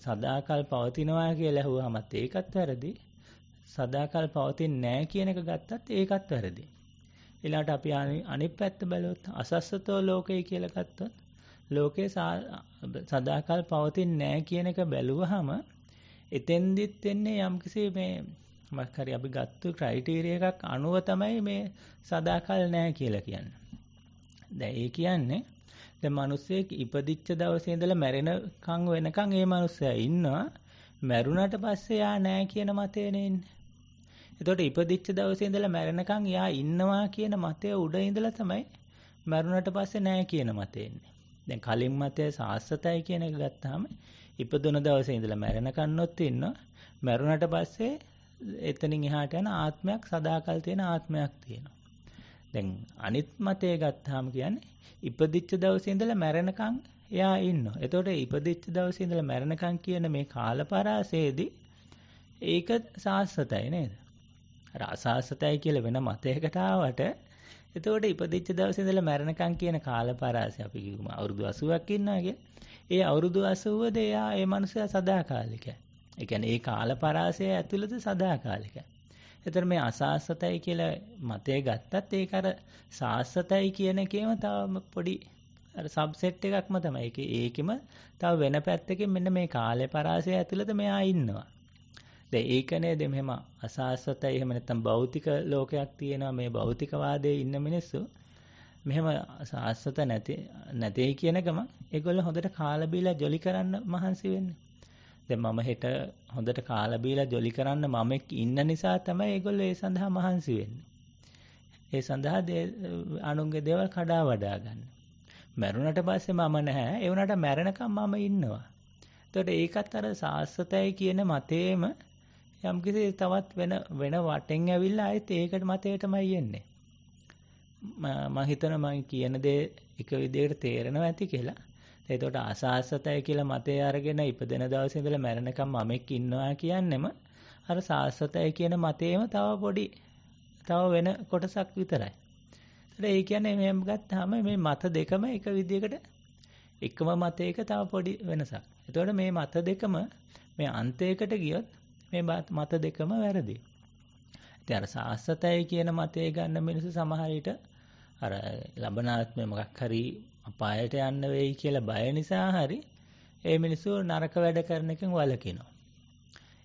සදාකල් පවතිනවා කියලා ඇහුවාමත් ඒකත් වැරදි. සදාකල් පවතින්නේ නැහැ කියන එක ගත්තත් ඒකත් වැරදි. ඊළාට අපි අනිත් පැත්ත බැලුවොත් අසස්සතෝ ලෝකය කියලා ගත්තොත් ලෝකේ සදාකල් පවතින්නේ නැහැ කියන එක බැලුවහම එතෙන්දිත් එන්නේ යම්කිසි මේ මක්හරි අපි ගත්තු ක්‍රයිටීරිය එකක් අනුව තමයි මේ සදාකල් නෑ කියලා කියන්න. දැ ඒ කියන්නේ ද මනුස්සයෙක් ඉපදිච්ච දවසේදල මැරෙනකං වෙනකං ඒ මනුස්සය ඉන්නවා මැරුණට පස්සේ යා නෑ කියන මතයනෙන්. එතොට ඉපදිච්ච දවසේදල මැරෙනකං යා ඉන්නවා කියන මතය උඩ ඉඳල තමයි මැරුණට පස්සේ නෑ කියන මතයන්නේ. දැන් කලින් මතය ශාස්ත්‍රතයි කියන එක ගත්තාම ඉපදුන දවසේ ඉඳලා මැරෙනකන්වත් ඉන්නවා. මැරුණට පස්සේ එතනින් එහාට යන ආත්මයක් සදාකල් තියෙන ආත්මයක් තියෙනවා. දැන් අනිත් මතය ගත්තාම කියන්නේ ඉපදිච්ච දවසේ ඉඳලා මැරෙනකන් එයා ඉන්නවා. එතකොට ඉපදිච්ච දවසේ ඉඳලා මැරෙනකන් කියන මේ කාලපරාසයේදී ඒක සාස්වතයි නේද? අර අසාස්වතයි කියලා වෙන මතයකට ආවට එතකොට ඉපදිච්ච දවසේ ඉඳලා මැරෙනකන් කියන කාලපරාසය අපි කිව්වා අවුරුදු 80ක් ඉන්නවා කියලා. ඒ අවුරුදු 80ද එයා ඒ මනුස්සයා සදාකාලිකයි. ඒ කියන්නේ ඒ කාලපරාසය ඇතුළත සදාකාලිකයි. එතන මේ අසාස්වතයි කියලා මතය ගත්තත් ඒක අර සාස්වතයි කියන එකේම තව පොඩි අර සබ්සෙට් එකක්ම තමයි. ඒක ඒකෙම තව වෙන පැත්තකින් මෙන්න මේ කාලේ පරාසය ඇතුළත මෙයා ඉන්නවා. දැන් ඒක නේද මෙහෙම අසාස්වතයි එහෙම නැත්නම් භෞතික ලෝකයක් තියෙනවා මේ භෞතිකවාදයේ ඉන්න මිනිස්සු. මෙහෙම සාස්වත නැති නැtei කියන ගමන් ඒගොල්ලෝ හොඳට කාලා බීලා ජොලි කරන්න මහන්සි වෙන්නේ. දැන් මම හෙට හොඳට කාලා බීලා ජොලි කරන්න මම ඉන්න නිසා තමයි ඒගොල්ලෝ ඒ සඳහා මහන්සි වෙන්නේ. ඒ සඳහා අනුන්ගේ දේවල් කඩා වඩා ගන්න. මැරුණට පස්සේ මම නැහැ. ඒ වුණාට මැරෙනකම් මම ඉන්නවා. එතකොට ඒකත් අර සාස්වතයි කියන මතේම යම්කිසි තවත් වෙන වෙන වටෙන් ඇවිල්ලා ආයෙත් ඒකට මතයටමයි යන්නේ. මහිතන මං කියන දේ එක විදියට තේරෙනව ඇති කියලා එතකොට අසාසතය කියලා මතය අරගෙන ඉපදෙන දවසේ ඉඳලා මැරෙනකම් මමෙක් ඉන්නවා කියන්නෙම අර සාසතය කියන මතේම තව පොඩි තව වෙන කොටසක් විතරයි. ඒතර ඒ කියන්නේ මෙහෙම ගත්තාම මේ මත දෙකම එක විදියකට එකම මතයක තව පොඩි වෙනසක්. එතකොට මේ මත දෙකම මේ අන්තයකට ගියොත් මේ මත දෙකම වැරදි. නමුත් අර සාස්වතයි කියන මතය ගන්න මිනිස්සු සමහර විට අර ලබනාත්මේ මොකක් හරි අපායට යන්න වෙයි කියලා බය නිසා හරි ඒ මිනිස්සු නරක වැඩ කරන එකෙන් වළකිනවා.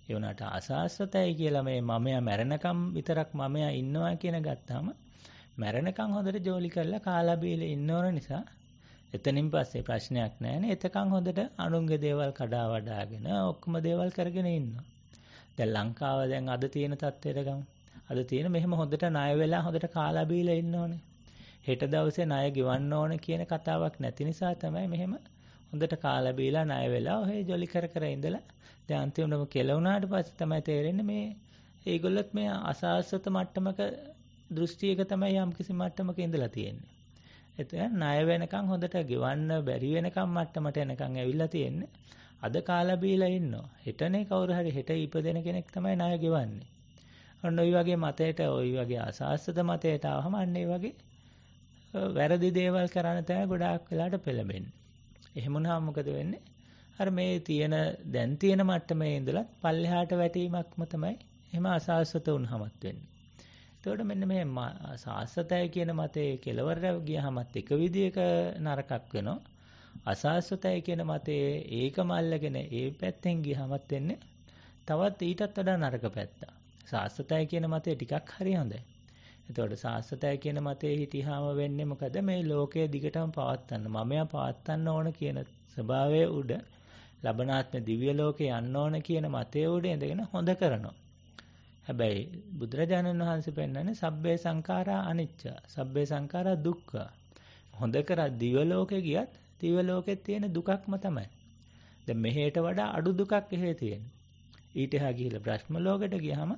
ඒ වුණාට අසාස්වතයි කියලා මේ මමයා මැරෙනකම් විතරක් මමයා ඉන්නවා කියන ගත්තාම මැරෙනකම් හොඳට ජෝලි කරලා කාලා බීලා ඉන්නවර නිසා එතනින් පස්සේ ප්‍රශ්නයක් නැහැ එතකන් හොඳට අනුන්ගේ දේවල් කඩා වඩාගෙන ඔක්කොම දේවල් කරගෙන ඉන්නවා. දැන් ලංකාව දැන් අද තියෙන තත්ත්වයට ගමු. අද තියෙන මෙහෙම හොඳට ණය වෙලා හොඳට කාලා බීලා ඉන්න ඕනේ. හෙට දවසේ ණය ගෙවන්න ඕනේ කියන කතාවක් නැති නිසා තමයි මෙහෙම හොඳට කාලා බීලා ණය වෙලා ඔහේ ජොලි කර කර ඉඳලා දැන් අන්තිමටම කෙලුණාට පස්සේ තමයි තේරෙන්නේ මේ ඒගොල්ලොත් මේ අසාස්වත මට්ටමක දෘෂ්ටියක තමයි යම්කිසි මට්ටමක ඉඳලා තියෙන්නේ. එතන ණය වෙනකන් හොඳට ගෙවන්න බැරි වෙනකන් මට්ටමට එනකන් ඇවිල්ලා තියෙන්නේ. අද කාලා බීලා ඉන්නවා. හෙටනේ කවුරු හරි හෙට ඉපදෙන කෙනෙක් තමයි ණය ගෙවන්නේ. ඔන්න ওই වගේ මතයට ওই වගේ අසාස්ත්‍ත මතයට ආවම අන්න ඒ වගේ වැරදි දේවල් කරන්න තමයි ගොඩාක් වෙලාට පෙළඹෙන්නේ. එහෙම වුණාම මොකද වෙන්නේ? අර මේ තියෙන දැන් තියෙන මට්ටමේ ඉඳලා පල්ලෙහාට වැටීමක්ම තමයි එහෙම අසාස්ත්‍ත වුණාමත් වෙන්නේ. එතකොට මෙන්න මේ සාස්ත්‍යය කියන මතයේ කෙලවරට ගියහමත් එක විදියක නරකක් වෙනවා. අසාස්වතයි කියන මතයේ ඒක මල්ලගෙන ඒ පැත්තෙන් ගියහමත් වෙන්නේ තවත් ඊටත් වඩා නරක පැත්තා. ශාස්ත්‍රතය කියන මතය ටිකක් හරි හොඳයි. එතකොට ශාස්ත්‍රතය කියන මතේ හිටියාම වෙන්නේ මොකද? මේ ලෝකය දිගටම පවත්වන්න, මමයා පවත්වන්න ඕන කියන ස්වභාවයේ උඩ ලබනාත්ම දිව්‍ය ලෝකේ යන්න ඕන කියන මතයේ උඩ ඉඳගෙන හොඳ කරනවා. හැබැයි බුදුරජාණන් වහන්සේ පෙන්වන්නේ සබ්බේ සංඛාරා අනිච්ච, සබ්බේ සංඛාරා දුක්ඛ. හොඳ කරා දිව්‍ය ලෝකේ ගියත් දිව්‍ය ලෝකේ තියෙන දුකක්ම තමයි. දැන් මෙහෙට වඩා අඩු දුකක් එහෙ තියෙන. ඊට එහා ගිහිල්ලා බ්‍රහ්ම ලෝකයට ගියාම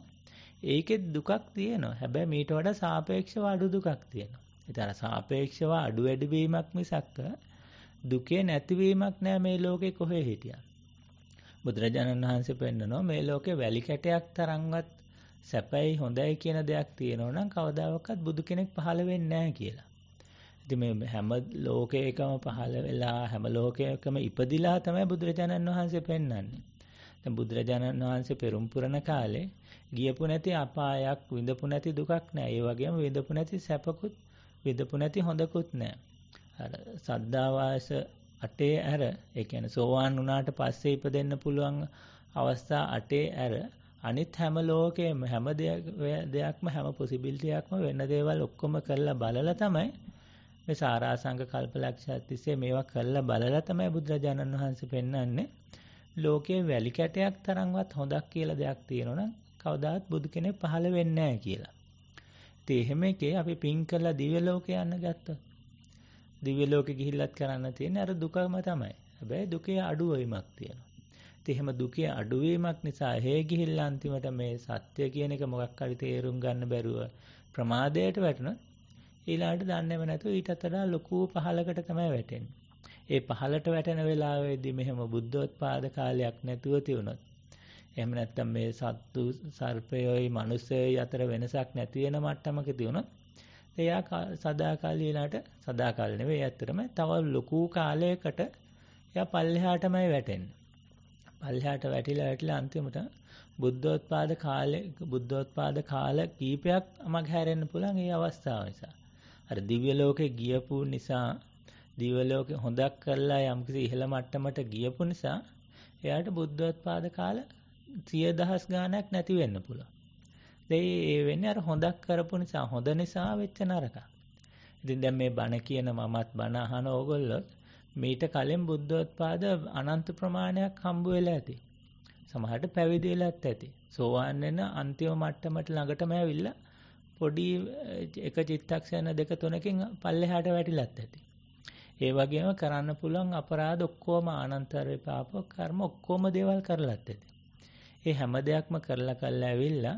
ඒකෙත් දුකක් තියෙනවා. හැබැයි මීට වඩා සාපේක්ෂව අඩු දුකක් තියෙනවා. ඒතර සාපේක්ෂව අඩු වැඩි වීමක් මිසක් දුකේ නැතිවීමක් නෑ මේ ලෝකේ කොහේ හිටියත්. බුදුරජාණන් වහන්සේ පෙන්නනවා මේ ලෝකේ වැලි කැටයක් තරම්වත් සැපයි හොඳයි කියන දෙයක් තියෙනවා නම් කවදාවත් බුදු කෙනෙක් පහළ වෙන්නේ නැහැ කියලා. ඉතින් මේ හැම ලෝකයකම පහළ වෙලා හැම ලෝකයකම ඉපදිලා තමයි බුදුරජාණන් වහන්සේ පෙන්වන්නේ. දැන් බුදුරජාණන් වහන්සේ පෙරම් පුරන කාලේ ගියපු නැති අපායක් විඳපු නැති දුකක් නෑ. ඒ වගේම විඳපු නැති සැපකුත් විඳපු නැති හොඳකුත් නෑ. අර සද්ධාවාස අටේ ඇර ඒ කියන්නේ සෝවාන් වුණාට පස්සේ ඉපදෙන්න පුළුවන් අවස්ථා අටේ ඇර අනිත් හැම ලෝකෙම හැම දෙයක්ම හැම පොසිබිලිටියක්ම වෙන දේවල් ඔක්කොම කරලා බලලා තමයි මේ සාරාසංග කල්පලක්ෂ 30 මේවා කරලා බලලා තමයි බුදුරජාණන් වහන්සේ පෙන්වන්නේ ලෝකයේ වැලි කැටයක් තරම්වත් හොඳක් කියලා දෙයක් තියෙනවා නම් කවදාත් බුදු කෙනෙක් පහළ වෙන්නේ නැහැ කියලා. ඉතින් එහෙම එකේ අපි පින් කරලා දිව්‍ය ලෝකේ යන්න ගත්තොත් දිව්‍ය ලෝකෙ ගිහිල්ලත් කරන්න තියෙන්නේ අර දුකම තමයි. හැබැයි දුකේ අඩුවීමක් තියෙනවා. ඉතින් එහෙම දුකේ අඩුවීමක් නිසා හේ ගිහිල්ලා අන්තිමට මේ සත්‍ය කියන එක මොකක් හරි තේරුම් ගන්න බැරුව ප්‍රමාදයට වැටුණොත් ඊළාට දන්නේම නැතුව ඊටත් වඩා ලොකු පහලකට තමයි වැටෙන්නේ. ඒ පහලට වැටෙන වෙලාවේදී මෙහෙම බුද්ධෝත්පාද කාලයක් නැතුව තියුණොත් එහෙම නැත්නම් මේ සත්තු සර්පයෝයි මිනිස්සයෝයි අතර වෙනසක් නැති වෙන මට්ටමක තියුණොත් එයා සදාකාලී වෙලාට සදාකාලී නෙවෙයි ඇත්තටම තව ලොකු කාලයකට එයා පල්ලෙහාටමයි වැටෙන්නේ. පල්ලෙහාට වැටිලා වැටිලා අන්තිමට බුද්ධෝත්පාද කාලේ බුද්ධෝත්පාද කාල කීපයක් අමග හැරෙන්න පුළුවන් ඒ අවස්ථාව නිසා. අර දිව්‍ය ලෝකේ ගියපු නිසා දිව්‍ය ලෝකේ හොඳක් කරලා යම්කිසි ඉහළ මට්ටමට ගියපු නිසා එයාට බුද්ධෝත්පාද කාල සිය දහස් ගානක් නැති වෙන්න පුළුවන්. ඒ ඒ වෙන්නේ අර හොඳක් කරපු නිසා හොඳ නිසා වෙච්ච නරකක්. ඉතින් දැන් මේ බණ කියන මමත් බණ අහන ඕගොල්ලෝ මීට කලින් බුද්ධෝත්පාද අනන්ත ප්‍රමාණයක් හම්බ වෙලා ඇති. සමහරට පැවිදි වෙලත් ඇති. සෝවාන් වෙන අන්තිම මට්ටමට ළඟටම ඇවිල්ලා පොඩි එක චිත්තක්ෂණ දෙක තුනකින් පල්ලෙහාට වැටිලත් ඇති. ඒ වගේම කරන්න පුළුවන් අපරාධ ඔක්කොම ආනන්තර විපාක කර්ම ඔක්කොම දේවල් කරලත් ඇති. ඒ හැම දෙයක්ම කරලා කරලා ඇවිල්ලා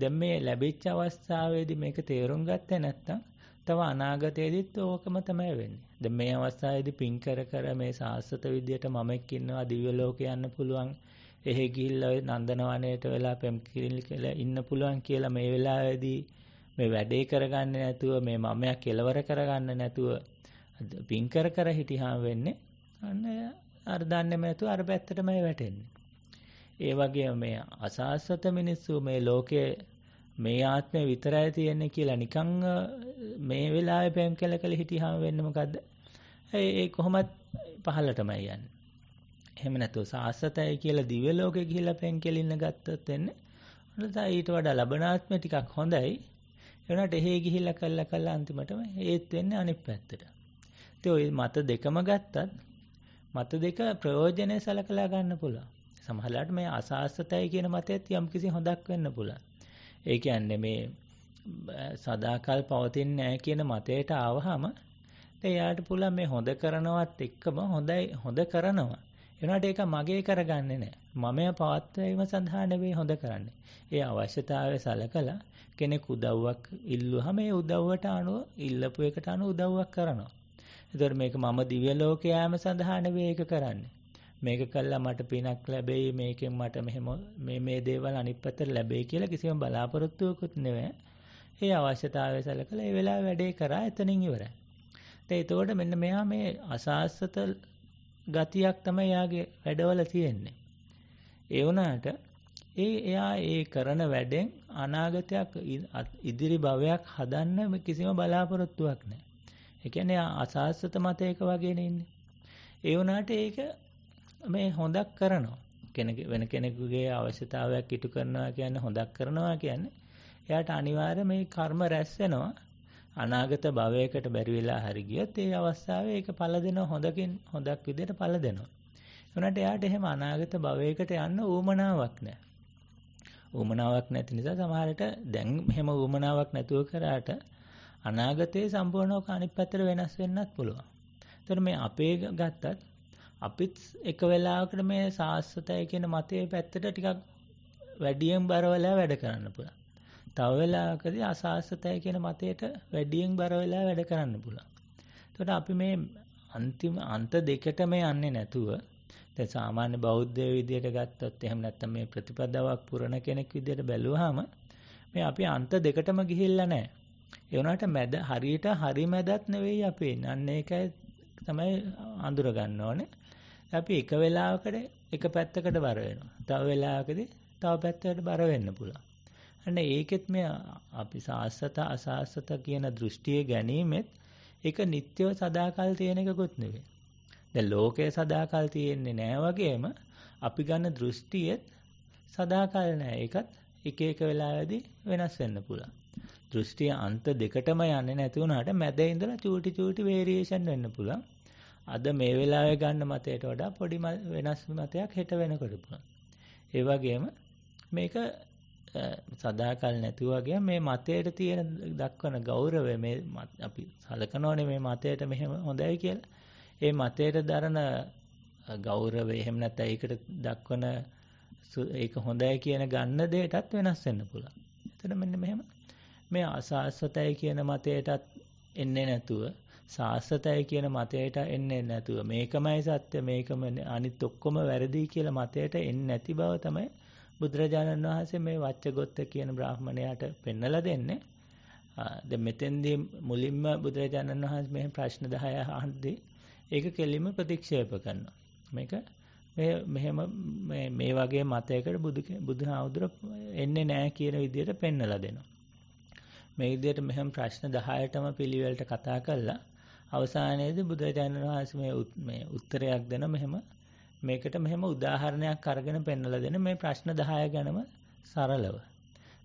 දැන් මේ ලැබිච්ච අවස්ථාවේදී මේක තේරුම් ගත්තේ නැත්නම් තව අනාගතයේදීත් ඕකම තමයි වෙන්නේ. දැන් මේ අවස්ථාවේදී පින් කර කර මේ සාස්වත විදියට මමෙක් ඉන්නවා දිව්‍ය ලෝකේ යන්න පුළුවන්. එහෙ ගිහිල්ලා නන්දනවනයේට වෙලා පෙම් කිරිලි කියලා ඉන්න පුළුවන් කියලා මේ වෙලාවේදී මේ වැඩේ කරගන්නේ නැතුව මේ මමයා කෙලවර කරගන්න නැතුව පින් කර කර හිටියාම වෙන්නේ අන්න අර දන්නේ නැතුව අර පැත්තටමයි වැටෙන්නේ. ඒ වගේ මේ අසාස්වත මිනිස්සු මේ ලෝකයේ මේ ආත්මය විතරයි තියෙන්නේ කියලා නිකන් මේ වෙලාවේ බෑම් කළ කළ හිටියාම වෙන්නේ මොකද්ද? ඒ කොහොමත් පහළටමයි යන්නේ. එහෙම නැතුව සාස්වතයි කියලා දිව්‍ය ලෝකේ ගිහිලා පෙන් කෙලින්න ගත්තොත් එන්නේ. උනත ඊට වඩා ලබන ආත්මය ටිකක් හොඳයි. ඒ වුණාට එහෙ ගිහිලා කළා කළා අන්තිමටම ඒත් වෙන්නේ අනිත් පැත්තට. ඉතින් ওই මත දෙකම ගත්තත් මත දෙක ප්‍රයෝජනෙ සලකලා ගන්න පුළුවන්. සමහරලාට මේ අසාස්ත්‍යයි කියන මතයත් යම්කිසි හොදක් වෙන්න පුළුවන්. ඒ කියන්නේ මේ සදාකල් පවතින්නේ නැහැ කියන මතයට ආවහම එයාට පුළුවන් මේ හොඳ කරනවත් එක්කම හොඳයි හොඳ කරනවා. එනවාට ඒක මගේ කරගන්නේ නැහැ. මමය පවත්වීම සඳහා නෙවෙයි හොඳ කරන්නේ. ඒ අවශ්‍යතාවය සලකලා කෙනෙක් උදව්වක් ඉල්ලුවාම ඒ උදව්වට අනුව ඉල්ලපු එකට අනුව උදව්වක් කරනවා. ඒතර මේක මම දිව්‍ය ලෝකයාම සඳහා නෙවෙයි ඒක කරන්නේ. මේක කළා මට පිනක් ලැබෙයි මේකෙන් මට මෙහෙම මේ මේ දේවල් අනිත් පැත්තට ලැබෙයි කියලා කිසිම බලාපොරොත්තුවකුත් නෙවෙයි. ඒ අවශ්‍යතාවය සැලකලා ඒ වෙලාව වැඩේ කරා එතනින් ඉවරයි. දැන් එතකොට මෙන්න මෙයා මේ අසාස්වත ගතියක් තමයි යාගේ වැඩවල තියෙන්නේ. ඒ වුණාට ඒ එයා ඒ කරන වැඩෙන් අනාගතයක් ඉදිරි භවයක් හදන්න කිසිම බලාපොරොත්තුවක් නැහැ. ඒ කියන්නේ අසාස්වත මතයක වගේ නෙන්නේ. ඒ වුණාට ඒක මේ හොඳක් කරනවා. කෙනෙක් වෙන කෙනෙකුගේ අවශ්‍යතාවයක් ඉටු කරනවා කියන්නේ හොඳක් කරනවා කියන්නේ එයාට අනිවාර්ය මේ කර්ම රැස් වෙනවා. අනාගත භවයකට බැරි වෙලා හරි ගියොත් ඒ අවස්ථාවේ ඒක පළ දෙනවා හොඳකින් හොඳක් විදිහට පළ දෙනවා. ඒුණාට එයාට එහෙම අනාගත භවයකට යන්න ඌමනාවක් නැහැ. ඌමනාවක් නැති නිසා සමහරට දැන් මෙහෙම ඌමනාවක් නැතුව කරාට අනාගතයේ සම්පූර්ණව අනිත් පැත්තට වෙනස් වෙන්නත් පුළුවන්. ඒතර මේ අපේ ගත්තත් අපිත් එක වෙලාවකට මේ සාස්වතයි කියන මතයේ පැත්තට ටිකක් වැඩියෙන් බරවලා වැඩ කරන්න පුළුවන්. තව වෙලාවකදී අසාස්වතයි කියන මතයට වැඩියෙන් බරවලා වැඩ කරන්න පුළුවන්. එතකොට අපි මේ අන්තිම අන්ත දෙකට මේ යන්නේ නැතුව දැන් සාමාන්‍ය බෞද්ධ විදියට ගත්තොත් එහෙම නැත්නම් මේ ප්‍රතිපදාවක් පුරන කෙනෙක් විදියට බැලුවාම මේ අපි අන්ත දෙකටම ගිහිල්ලා නැහැ. ඒ වුණාට මැද හරියට හරි මැදත් නෙවෙයි අපි ඉන්නේ. අන්න ඒකයි තමයි අඳුර ගන්න ඕනේ. අපි එක වෙලාවකට එක පැත්තකට බර වෙනවා. තව වෙලාවකදී තව පැත්තකට බර වෙන්න පුළුවන්. අන්න ඒකෙත් මේ අපි සාස්වත අසාස්වත කියන දෘෂ්ටිය ගැනීමෙත් ඒක නිට්ටයව සදාකල් තියෙන එකකුත් නෙවෙයි. දැන් ලෝකය සදාකල් තියෙන්නේ නෑ වගේම අපි ගන්න දෘෂ්ටියෙත් සදාකල් නෑ. ඒකත් එක එක වෙලාවෙදී වෙනස් වෙන්න පුළුවන්. දෘෂ්ටිය අන්ත දෙකටම යන්නේ නැති වුණාට මැද ඉඳලා චූටි චූටි වේරියේෂන් වෙන්න පුළුවන්. අද මේ වෙලාවේ ගන්න මතයට වඩා පොඩි වෙනස් මතයක් හෙට වෙනකොට පුළුවන්. ඒ වගේම මේක සදාකල් නැති වගේ මේ මතයට තියෙන දක්වන ගෞරවය මේ අපි සලකනෝනේ මේ මතයට මෙහෙම හොඳයි කියලා. ඒ මතයට දරන ගෞරවය එහෙම නැත්නම් ඒකට දක්වන ඒක හොඳයි කියන ගන්න දෙයටත් වෙනස් වෙන්න පුළුවන්. එතන මෙන්න මෙහෙම මේ අසස්වතයි කියන මතයටත් එන්නේ නැතුව සාස්ත්‍රතයි කියන මතයට එන්නේ නැතුව මේකමයි සත්‍ය මේකම අනිත් ඔක්කොම වැරදි කියලා මතයට එන්නේ නැති බව තමයි බුදුරජාණන් වහන්සේ මේ වච්චගොත්ත කියන බ්‍රාහ්මණයාට පෙන්වලා දෙන්නේ. දැන් මෙතෙන්දී මුලින්ම බුදුරජාණන් වහන්සේ මේ ප්‍රශ්න 10 අහද්දී ඒක කෙලින්ම ප්‍රතික්ෂේප කරනවා. මේක මේ මෙහෙම මේ මේ වගේ මතයකට බුදු බුදුහාමුදුර එන්නේ නැහැ කියන විදිහට පෙන්වලා දෙනවා. මේ විදිහට මෙහෙම ප්‍රශ්න 10ටම පිළිවෙලට කතා කරලා අවසානයේදී බුදුරජාණන් වහන්සේ මේ මේ උත්තරයක් දෙන මෙහෙම මේකට මෙහෙම උදාහරණයක් අරගෙන පෙන්වලා දෙන මේ ප්‍රශ්න 10 ගැනම සරලව.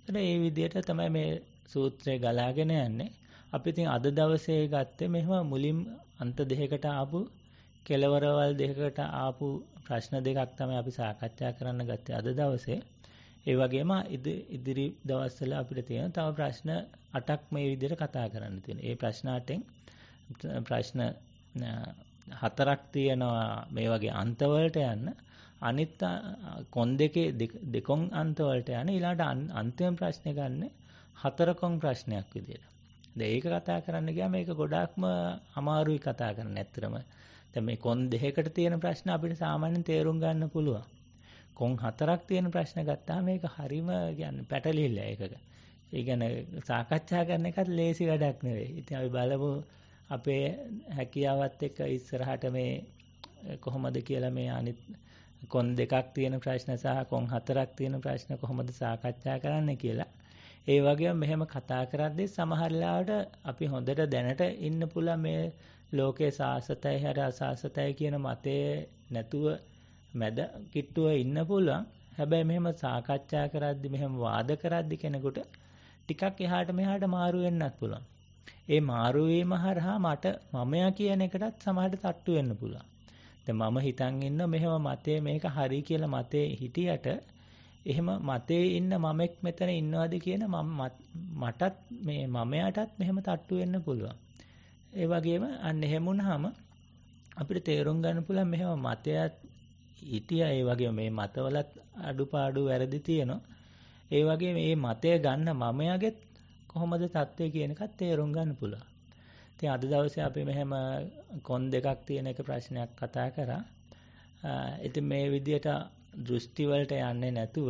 එතන ඒ විදිහට තමයි මේ සූත්‍රය ගලාගෙන යන්නේ. අපි ඉතින් අද දවසේ ගත්තේ මෙහෙම මුලින් අන්ත දෙකකට ආපු කෙලවරවල් දෙකකට ආපු ප්‍රශ්න දෙකක් තමයි අපි සාකච්ඡා කරන්න ගත්තේ අද දවසේ. ඒ වගේම ඉදිරි දවස්වල අපිට තියෙන තව ප්‍රශ්න 8ක් මේ විදිහට කතා කරන්න තියෙනවා. ඒ ප්‍රශ්න 8ෙන් ප්‍රශ්න හතරක් තියෙනවා මේ වගේ අන්තවලට යන්න අනිත් කොන් දෙකේ දෙකොන් අන්තවලට යන ඊළාට අන්තිම ප්‍රශ්නය ගන්න හතරකොන් ප්‍රශ්නයක් විදියට. දැන් ඒක කතා කරන්න ගියාම මේක ගොඩාක්ම අමාරුයි කතා කරන්න ඇත්තටම. දැන් මේ කොන් දෙකකට තියෙන ප්‍රශ්න අපිට සාමාන්‍යයෙන් තේරුම් ගන්න පුළුවන්. කොන් හතරක් තියෙන ප්‍රශ්න ගත්තාම මේක හරීම කියන්නේ පැටලිල්ල ඒකක. ඒ කියන්නේ සාකච්ඡා කරන එකත් ලේසි වැඩක් නෙවෙයි. ඉතින් අපි බලමු අපේ හැකියාවත් එක්ක ඉස්සරහට මේ කොහොමද කියලා මේ අනිත් කොන් දෙකක් තියෙන ප්‍රශ්න සහ කොන් හතරක් තියෙන ප්‍රශ්න කොහොමද සාකච්ඡා කරන්න කියලා. ඒ වගේ මෙහෙම කතා කරද්දී සමහරලාට අපි හොඳට දැනට ඉන්න පුළුවන් මේ ලෝකේ සාසතයි හැර අසාසතයි කියන මතේ නැතුව මැද කිට්ටුව ඉන්න පුළුවන්. හැබැයි මෙහෙම සාකච්ඡා කරද්දි මෙහෙම වාද කරද්දි කෙනෙකුට ටිකක් එහාට මෙහාට මාරු වෙන්නත් පුළුවන්. ඒ මාරු වීම හරහා මට මමයා කියන එකටත් සමහරට තට්ටු වෙන්න පුළුවන්. දැන් මම හිතන් ඉන්න මෙහෙම මතේ මේක හරි කියලා මතේ හිටියට එහෙම මතේ ඉන්න මමෙක් මෙතන ඉන්නවද කියන මටත් මේ මමයාටත් මෙහෙම තට්ටු වෙන්න පුළුවන්. ඒ වගේම අන්න එහෙම වුණාම අපිට තේරුම් ගන්න පුළුවන් මෙහෙම මතයත් හිටියා ඒ වගේ මේ මතවලත් අඩුපාඩු වැරදි තියෙනවා. ඒ වගේ මේ මතය ගන්න මමයාගෙත් කොහොමද තත්ත්වය කියන එකත් තේරුම් ගන්න පුළුවන්. ඉතින් අද දවසේ අපි මෙහෙම කොන් දෙකක් තියෙන එක ප්‍රශ්නයක් කතා කරා. ඉතින් මේ විදියට දෘෂ්ටි වලට යන්නේ නැතුව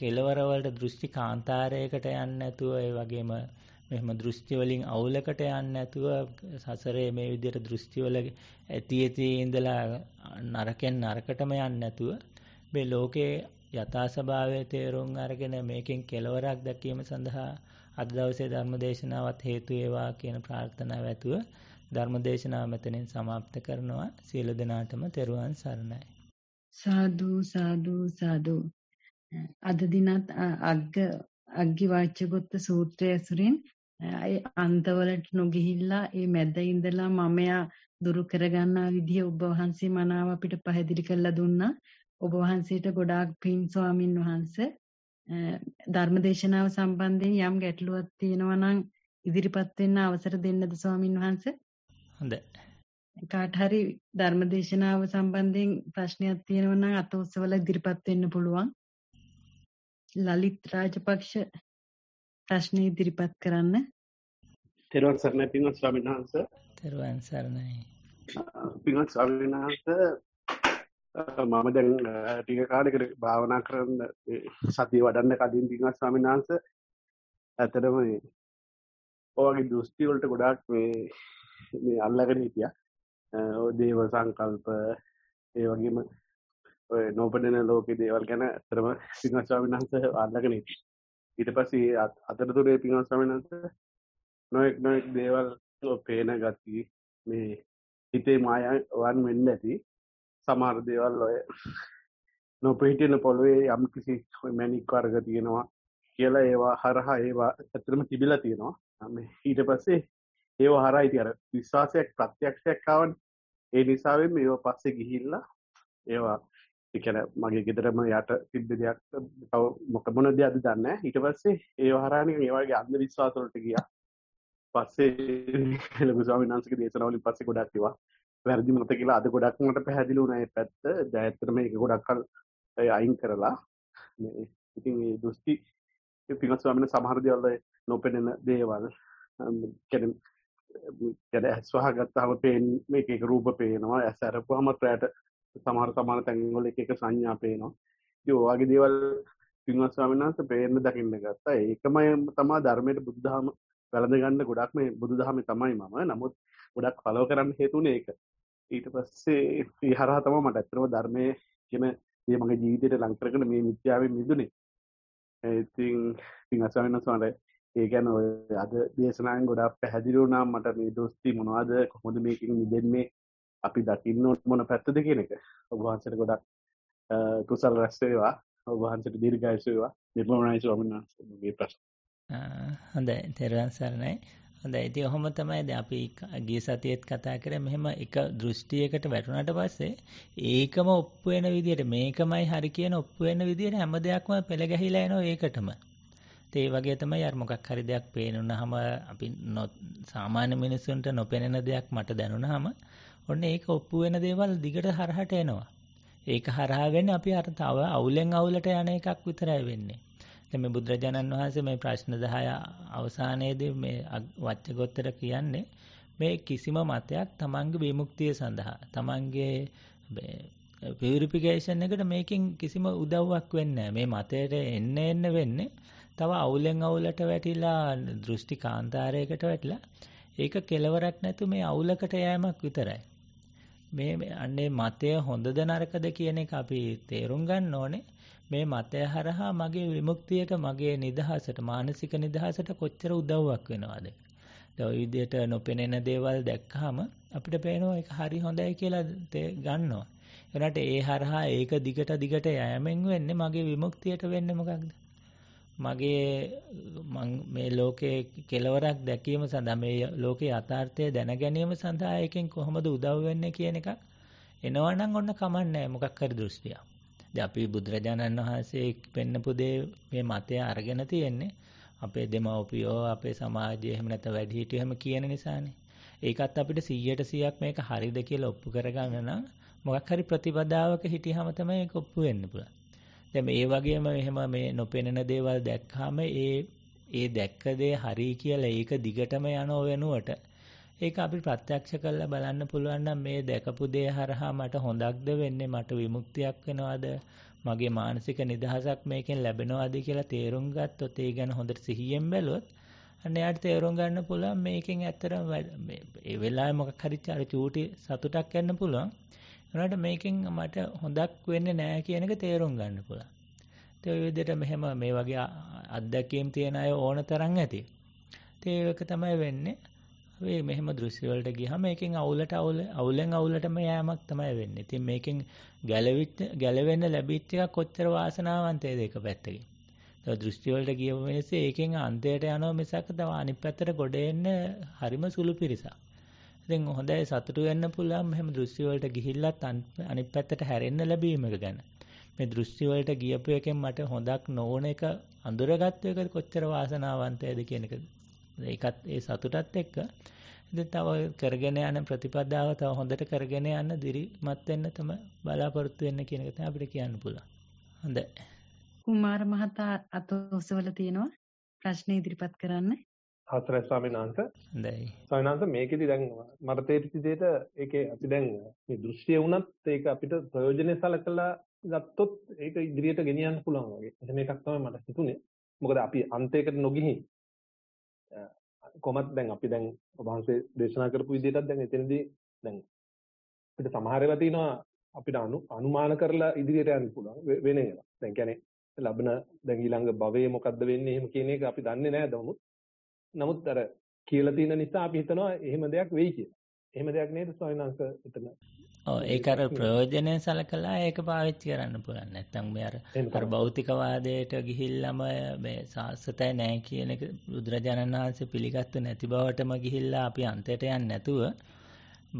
කෙලවර වලට දෘෂ්ටි කාන්තාරයකට යන්නේ නැතුව ඒ වගේම මෙහෙම දෘෂ්ටි වලින් අවුලකට යන්නේ නැතුව සසරේ මේ විදියට දෘෂ්ටි වල ඇති ඇති ඉඳලා නරකෙන් නරකටම යන්නේ නැතුව මේ ලෝකේ යථා ස්වභාවය තේරුම් අරගෙන මේකෙන් කෙලවරක් දැකීම සඳහා අද දවසේ ධර්ම දේශනාවත් හේතු වේවා කියන ප්‍රාර්ථනාව ඇතුව ධර්ම දේශනාව මෙතනින් સમાપ્ત කරනවා සියලු දෙනාටම තෙරුවන් සරණයි සාදු සාදු සාදු අද දිනත් අග්ග අග්ගි වාචගොත්ත සූත්‍රය ඇසුරින් ඒ අන්තවලට නොගිහිල්ලා ඒ මැද ඉඳලා මමයා දුරු කරගන්නා විදිය ඔබ වහන්සේ මනාව අපිට පැහැදිලි කරලා දුන්නා. ඔබ වහන්සේට ගොඩාක් පින් ස්වාමින් වහන්සේ ධර්මදේශනාව සම්බන්ධයෙන් යම් ගැටලුවක් තියෙනවා නම් ඉදිරිපත් වෙන්න අවසර දෙන්නද ස්වාමින් වහන්සේ? හොඳයි. කාට හරි ධර්මදේශනාව සම්බන්ධයෙන් ප්‍රශ්නයක් තියෙනවා නම් අත උස්සවලා ඉදිරිපත් වෙන්න පුළුවන්. ලලිත් රාජපක්ෂ ප්‍රශ්නේ ඉදිරිපත් කරන්න. තෙරුවන් සරණයි පින්වත් ස්වාමීන් වහන්සේ. තෙරුවන් සරණයි. පින්වත් ස්වාමීන් වහන්සේ මම දැන් ටික කාලෙකට භාවනා කරන සතිය වඩන්න කලින් දිනවත් ස්වාමීන් වහන්සේ ඇත්තටම මේ ඔයගේ දෘෂ්ටි වලට ගොඩාක් මේ මේ අල්ලගෙන හිටියා. ඔය දේව සංකල්ප ඒ වගේම ඔය නෝපදෙන ලෝකේ දේවල් ගැන ඇත්තටම සිංහ ස්වාමීන් වහන්සේ අල්ලගෙන හිටියා. ඊට පස්සේ අතරතුරේ පින්වත් ස්වාමීන් වහන්සේ නොඑක් නොඑක් දේවල් පේන ගතිය මේ හිතේ මායාවන් වෙන්න ඇති සමහර දේවල් ඔය නොපිහිටින පොළොවේ යම් කිසි මැණික් වර්ග තියෙනවා කියලා ඒවා හරහා ඒවා ඇත්තටම තිබිලා තියෙනවා මේ ඊට පස්සේ ඒව හරහා ඉතින් අර විශ්වාසයක් ප්‍රත්‍යක්ෂයක් ආවනේ ඒ නිසා වෙන්නේ ඒව පස්සේ ගිහිල්ලා ඒවා එකන මගේ ගෙදරම යට සිද්ධ දෙයක් තව මොක මොන දෙයක්ද දන්නේ ඊට පස්සේ ඒ වහරාණික මේ වගේ අන්ධ විශ්වාස වලට ගියා පස්සේ ලොකු ස්වාමීන් වහන්සේගේ දේශනාවලින් පස්සේ ගොඩක් ඒවා වැරදි මත කියලා අද ගොඩක්මට පැහැදිලි වුණයි පැත්ත දැඇත්තර මේක ගොඩක්කල් අයින් කරලා ඉතින් දෘෂ්ටි පිගස්වාමන සමහරදවල්ල නොපෙනෙන දේවල් කැන ගැන ඇස්වාහ ගත්තාව පේෙන් මේ එක රූප පේනවා ඇස ඇරපු හමත් රෑට සමහර සමාන තැන්වල එක සංඥා පේනවා යෝවාගේ දේවල් පින්වස්වාමනාස පේන්න දකින්න ගත්තා ඒකමයි තමා ධර්මයට බුද්ධහම වැළඳ ගන්න ගොඩක් මේ බුදු දහම තමයි මම නමුත් ගොඩක් පලෝ කරන්න හේතුන ඒක ඊට පස්සේ ඒ හරහා තමයි මට ඇත්තම ධර්මයේ කියන මේ මගේ ජීවිතේට ලං කරගෙන මේ මිත්‍යාවෙන් මිදුනේ. ඉතින් ඉතින් අසවෙන්නස් මට ඒ කියන්නේ ඔය අද දේශනාවෙන් ගොඩාක් පැහැදිලි වුණා මට මේ දොස්ති මොනවද කොහොමද මේකෙන් මිදෙන්නේ අපි දකින්න මොන පැත්තද කියන එක. ඔබ වහන්සේට ගොඩක් කුසල රැස් වේවා. ඔබ වහන්සේට දීර්ඝායුෂ වේවා. නිර්මලයි ස්වාමීන් වහන්සේ මේ ප්‍රශ්න. හොඳයි. තෙරුවන් සරණයි. හොඳ ඇති ඔහොම තමයිද අපි ගේ සතියත් කතා කර මෙහෙම එක දෘෂ්ටියකට වැටුණට පස්සේ ඒකම ඔප්පු වෙන විදියට මේකමයි හරි කියන ඔප්පු වෙන විදියට හැම දෙයක්ම පෙළගැහිලා එනවා ඒකටම ඒ වගේ තමයි අර මොකක් හරි දෙයක් පේනුනහම අපි සාමාන්‍ය මිනිස්සුන්ට නොපෙනෙන දෙයක් මට දැනුනහම ඔන්න ඒක ඔප්පු වෙන දේවල් දිගට හරහට එනවා ඒක හරහා වෙන්නේ අපි අර තව අවුලෙන් අවුලට යන එකක් විතරයි වෙන්නේ දැන් මේ බුදුරජාණන් වහන්සේ මේ ප්‍රශ්න 10 අවසානයේදී මේ වච්චගොත්තර කියන්නේ මේ කිසිම මතයක් තමන්ගේ විමුක්තිය සඳහා තමන්ගේ පියරිෆිකේෂන් එකට මේකෙන් කිසිම උදව්වක් වෙන්නේ මේ මතයට එන්න එන්න වෙන්නේ තව අවුලෙන් අවුලට වැටිලා දෘෂ්ටි කාන්තාරයකට වැටිලා ඒක කෙලවරක් නැතු මේ අවුලකට යෑමක් විතරයි. මේ අන්නේ මතය හොඳද නරකද කියන එක අපි තේරුම් ගන්න ඕනේ මේ මතය හරහා මගේ විමුක්තියට මගේ නිදහසට මානසික නිදහසට කොච්චර උදව්වක් වෙනවද දැන් ওই විදිහට නොපෙනෙන දේවල් දැක්කහම අපිට පේනවා ඒක හරි හොඳයි කියලා ගන්නවා එනට ඒ හරහා ඒක දිගට දිගට යෑමෙන් වෙන්නේ මගේ විමුක්තියට වෙන්නේ මොකක්ද මගේ මේ ලෝකයේ කෙලවරක් දැකීම සඳහා මේ ලෝකයේ යථාර්ථය දැන ගැනීම සඳහා එකෙන් කොහොමද උදව් වෙන්නේ කියන එකක් එනවනම් ඔන්න කමන්නේ මොකක් හරි දෘෂ්ටියක්. දැන් අපි බුදුරජාණන් වහන්සේ පෙන්නපු දේ මේ මතය අරගෙන තියෙන්නේ අපේ දෙමව්පියෝ අපේ සමාජය එහෙම නැත්නම් වැඩිහිටියෝ එහෙම කියන නිසානේ. ඒකත් අපිට 100ට 100ක් මේක හරිද කියලා ඔප්පු කරගන්න නම් මොකක් හරි ප්‍රතිපදාවක හිටියම තමයි ඒක ඔප්පු වෙන්න පුළුවන්. දැන් මේ වගේම එහෙම මේ නොපෙනෙන දේවල් දැක්කාම ඒ ඒ දැක්ක දේ හරි කියලා ඒක දිගටම යන වෙනුවට ඒක අපි ප්‍රත්‍යක්ෂ කරලා බලන්න පුළුවන් නම් මේ දැකපු දේ හරහා මට හොඳක්ද වෙන්නේ මට විමුක්තියක් වෙනවද මගේ මානසික නිදහසක් මේකෙන් ලැබෙනවද කියලා තේරුම් ගත්තොත් ඒ ගැන හොඳට සිහියෙන් බැලුවොත් අන්න එයාට තේරුම් ගන්න පුළුවන් මේකෙන් ඇත්තටම ඒ වෙලාවේ මොකක් හරි චූටි සතුටක් ගන්න පුළුවන් උනාට මේකෙන් මට හොඳක් වෙන්නේ නැහැ කියන එක තේරුම් ගන්න පුළුවන්. ඒ විදිහට මෙහෙම මේ වගේ අත්දැකීම් තියෙන අය ඕන තරම් ඇති. ඒක තමයි වෙන්නේ. මේ මෙහෙම දෘශ්‍ය වලට ගියහම මේකෙන් අවුලට අවුල අවුලෙන් අවුලටම යෑමක් තමයි වෙන්නේ. ඉතින් මේකෙන් ගැලවිච්ච ගැලවෙන්න ලැබිච්ච එක කොච්චර වාසනාවන්තයද එක පැත්තකින්. ඒ දෘෂ්ටි වලට ගියම මිනිස්සේ ඒකෙන් අන්තයට යනවා මිසක් තව අනිත් පැත්තට ගොඩ එන්න හරිම සුළු පිරිසක්. දැන් හොඳයි සතුටු වෙන්න පුළුවන් මෙහෙම දෘශ්‍ය වලට ගිහිල්ලත් අනිත් පැත්තට හැරෙන්න ලැබීම එක ගැන. මේ දෘශ්‍ය වලට ගියපු එකෙන් මට හොඳක් නොවන එක අඳුරගත්ත එක කොච්චර වාසනාවන්තයද කියන එක. ඒකත් ඒ සතුටත් එක්ක ඉතින් තව කරගෙන යන ප්‍රතිපදාව තව හොඳට කරගෙන යන්න දිරිමත් වෙන්න තම බලාපොරොත්තු වෙන්න කියන එක තමයි අපිට කියන්න පුළුවන්. හොඳයි. කුමාර මහතා අත ඔසවලා තියෙනවා ප්‍රශ්න ඉදිරිපත් කරන්න. හතරයි ස්වාමීන් වහන්සේ. හොඳයි. ස්වාමීන් වහන්සේ මේකෙදි දැන් මට තේරිච්ච විදිහට ඒකේ අපි දැන් මේ දෘෂ්ටිය වුණත් ඒක අපිට ප්‍රයෝජනෙ සලකලා ගත්තොත් ඒක ඉදිරියට ගෙනියන්න පුළුවන් වගේ. එහෙම එකක් තමයි මට හිතුනේ. මොකද අපි අන්තයකට නොගිහින් කොහොමද දැන් අපි දැන් ඔබ වහන්සේ දේශනා කරපු විදිහටත් දැන් එතනදී දැන් අපිට සමහර ඒවා තියෙනවා අපිට අනු අනුමාන කරලා ඉදිරියට යන්න පුළුවන් වෙන ඒවා. දැන් කියන්නේ ලබන දැන් ඊළඟ භවයේ මොකද්ද වෙන්නේ එහෙම කියන එක අපි දන්නේ නැහැ දවමුත් නමුත් අර කියලා තියෙන නිසා අපි හිතනවා එහෙම දෙයක් වෙයි කියලා. එහෙම දෙයක් නේද ස්වාමීන් වහන්සේ එතන. ඔව් ඒක අර ප්‍රයෝජනෙ සලකලා ඒක පාවිච්චි කරන්න පුළුවන්. නැත්තම් මේ අර අර භෞතිකවාදයට ගිහිල්ලාම මේ සාස්වතය නැහැ කියන එක බුදුරජාණන් වහන්සේ පිළිගත්තු නැති බවටම ගිහිල්ලා අපි අන්තයට යන්නේ නැතුව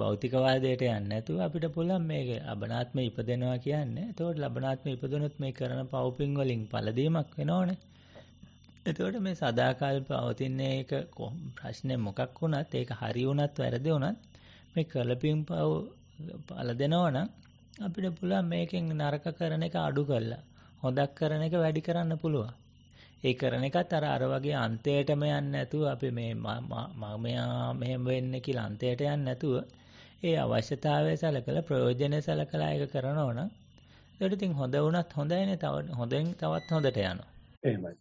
භෞතිකවාදයට යන්නේ නැතුව අපිට පුළුවන් මේක ලබනාත්ම ඉපදෙනවා කියන්නේ. එතකොට ලබනාත්ම ඉපදුනොත් මේ කරන පවුපින් වලින් පළදීමක් වෙනවනේ. එතකොට මේ සදාකාල් පවතින්නේ ඒක ප්‍රශ්නේ මොකක් වුණත් ඒක හරි වුණත් වැරදි වුණත් මේ කලපින් පව පල දෙනවා නම් අපිට පුළුවන් මේකෙන් නරක කරන එක අඩු කරලා හොදක් කරන එක වැඩි කරන්න පුළුවන්. ඒ කරන එකත් අර අර වගේ අන්තයටම යන්නේ නැතුව අපි මේ මමයා මෙහෙම වෙන්න කියලා අන්තයට යන්නේ නැතුව ඒ අවශ්‍යතාවය සලකලා ප්‍රයෝජනය සලකලා ඒක කරනවා නම් ඒකට ඉතින් හොඳ වුණත් හොඳයිනේ තව හොඳෙන් තවත් හොඳට යනවා. එහෙමයි.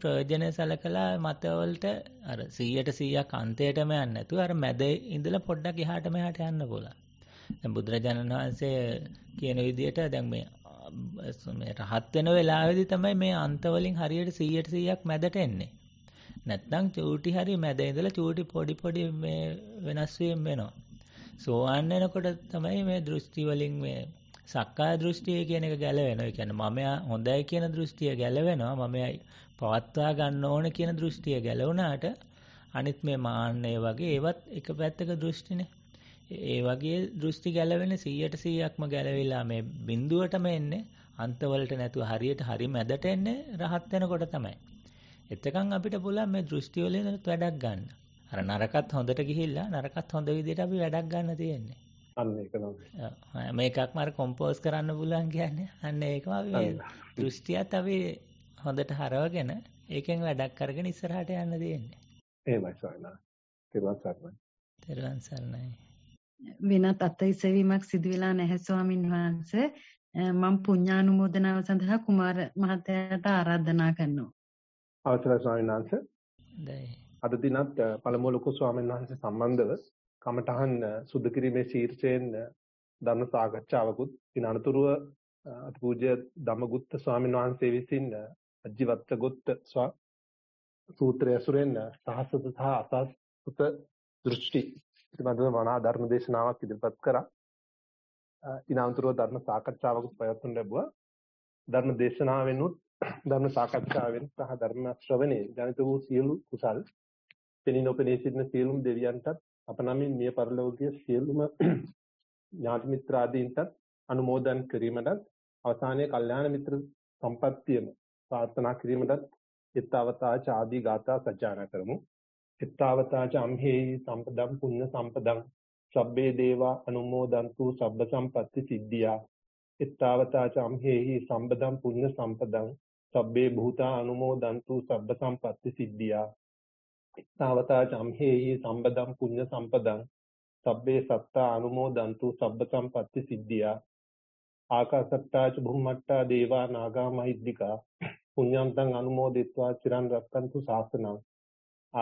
ප්‍රයෝජනය සලකලා මතවලට අර 100ට 100ක් අන්තයටම යන්නේ නැතුව අර මැද ඉඳලා පොඩ්ඩක් එහාට මෙහාට යන්න පුළුවන්. දැන් බුදුරජාණන් වහන්සේ කියන විදිහට දැන් මේ මේ රහත් වෙන වෙලාවේදී තමයි මේ අන්ත වලින් හරියට 100ට 100ක් මැදට එන්නේ. නැත්නම් චූටි හරි මැද ඉඳලා චූටි පොඩි පොඩි මේ වෙනස් වීම වෙනවා. සෝවාන් වෙනකොට තමයි මේ දෘෂ්ටි වලින් මේ සක්කාය දෘෂ්ටිය කියන එක ගැලවෙනවා. ඒ කියන්නේ මමයා හොඳයි කියන දෘෂ්ටිය ගැලවෙනවා. මමයා පවත්වා ගන්න ඕන කියන දෘෂ්ටිය ගැලවුණාට අනිත් මේ මාන්නය වගේ ඒවත් එක පැත්තක දෘෂ්ටිනේ. ඒ වගේ දෘෂ්ටි ගැලවෙන 100ට 100ක්ම ගැලවිලා මේ බිඳුවටම එන්නේ අන්තවලට නැතුව හරියට හරි මැදට එන්නේ rahat වෙනකොට තමයි. එතකන් අපිට පුළුවන් මේ දෘෂ්ටි වලින් වැඩක් ගන්න. අර නරකත් හොඳට ගිහිල්ලා නරකත් හොඳ විදිහට අපි වැඩක් ගන්න තියෙන්නේ. අන්න ඒක තමයි. මේ එකක්ම අර කොම්පෝස් කරන්න පුළුවන් කියන්නේ අන්න ඒකම අපි මේ දෘෂ්ටියත් අපි හොඳට හරවගෙන ඒකෙන් වැඩක් කරගෙන ඉස්සරහට යන්න දෙන්නේ. එහෙමයි සවනා. තෙරුවන් සරණයි. තෙරුවන් සරණයි. වෙනත් අත්හිසවීමක් සිදු වෙලා නැහැ ස්වාමින් වහන්සේ. මම පුණ්‍යානුමෝදනාව සඳහා කුමාර මහත්තයාට ආරාධනා කරනවා. අවසරයි ස්වාමීන් වහන්සේ. අද දිනත් පළමුව ලොකු ස්වාමීන් වහන්සේ සම්බන්ධව කමඨහන් සුද්ධ කිරීමේ ශීර්ෂයෙන් ධර්ම සාකච්ඡාවකුත් ඉන් අනතුරුව අතිපූජ්‍ය ධම්මගුත්ත ස්වාමීන් වහන්සේ විසින් අජිවත්ත ගුත්ත සූත්‍රය ඇසුරෙන් සහසත සහ අසස් සුත දෘෂ්ටි පිළිබඳව වනා ධර්ම දේශනාවක් ඉදිරිපත් කරා. ඉන් අනතුරුව ධර්ම සාකච්ඡාවකුත් පැවැත්වුම් ලැබුවා. ධර්ම දේශනාවෙනුත් ධර්ම සාකච්ඡාවෙන් සහ ධර්ම ශ්‍රවණයෙන් ජනිත වූ සියලු කුසල් පෙනී නොපෙනී සිටින සියලුම දෙවියන්ටත් අප නමින් මිය පරලෝකයේ සියලුම *clears throat* ඥාති මිත්‍රාදීන්ටත් අනුමෝදන් කිරීමටත් අවසානයේ කල්යාණ මිත්‍ර සම්පත්තියම ප්‍රාර්ථනා කිරීමටත් එත්තවතා චාදී ගාථා සජ්ජානා කරමු. එත්තවතා චම්හේහි සම්පදම් පුඤ්ඤ සම්පදම් සබ්බේ දේවා අනුමෝදන්තු සබ්බ සම්පත්ති සිද්ධියා. එත්තවතා චම්හේහි සම්බදම් පුඤ්ඤ සම්පදම් සබ්බේ භූතා අනුමෝදන්තු සබ්බ සම්පත්ති සිද්ධියා. තාවතා චම්හේහි සම්බදම් පුඤ්ඤ සම්පදං සබ්බේ සත්තා අනුමෝදන්තු සබ්බ සම්පත්ති සිද්ධියා ආකාසත්තා ච භුම්මට්ටා දේවා නාගා මහිද්దికා පුඤ්ඤන්තං අනුමෝදිත්වා චිරන් රක්කන්තු ශාසනං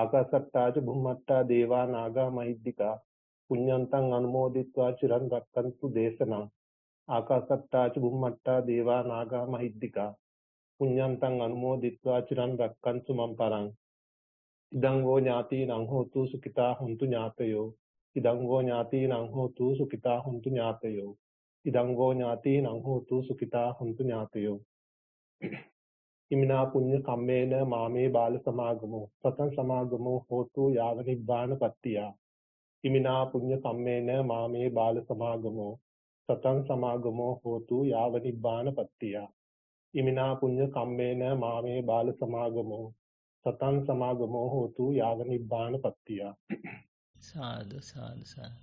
ආකාසත්තා ච භුම්මට්ටා දේවා නාගා මහිද්దికා පුඤ්ඤන්තං අනුමෝදිත්වා චිරන් රක්කන්තු දේශනං ආකාසත්තා ච භුම්මට්ටා දේවා නාගා මහිද්దికා පුඤ්ඤන්තං අනුමෝදිත්වා චිරන් රක්කන්තු මම් පරං ඉදං වෝ ඥාතීනං හෝතු සුඛිතා හුන්තු ඥාතයෝ ඉදං වෝ ඥාතීනං හෝතු සුඛිතා හුන්තු ඥාතයෝ ඉදං වෝ ඥාතීනං හෝතු සුඛිතා හුන්තු ඥාතයෝ ඉමිනා පුඤ්ඤ කම්මේන මාමේ බාල සමාගමෝ සතං සමාගමෝ හෝතු යාව නිබ්බාන පත්තිය ඉමිනා පුඤ්ඤ කම්මේන මාමේ බාල සමාගමෝ සතං සමාගමෝ හෝතු යාව නිබ්බාන පත්තිය ඉමිනා පුඤ්ඤ කම්මේන මාමේ බාල සමාගමෝ සතං සමාගමෝ හෝතු යාව නිබ්බාන පත්තිය සාදු සාදු සාදු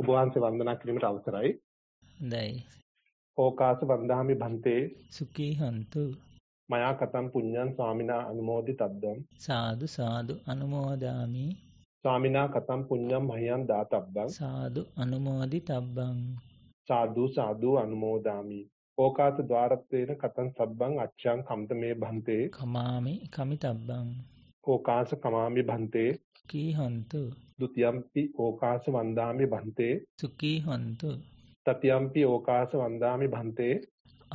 ඔබ වහන්සේ වන්දනා කිරීමට අවසරයි හොඳයි ඕකාස වන්දාමි භන්තේ සුඛී හන්තු මයා කතම් පුඤ්ඤං ස්වාමිනා අනුමෝදි තද්දම් සාදු සාදු අනුමෝදාමි ස්වාමිනා කතම් පුඤ්ඤං මහයන් දාතබ්බං සාදු අනුමෝදි තබ්බං සාදු සාදු අනුමෝදාමි ඕකාස ద్వාරත්වේන කතං සබ්බං අච්ඡං කම්තමේ භන්තේ කමාමි කමිතබ්බං ඕකාස කමාමි භන්තේ කී හන්තු ဒ ුතියම්පි ඕකාස වන්දාමි භන්තේ සුඛී හන්තු තතියම්පි ඕකාස වන්දාමි භන්තේ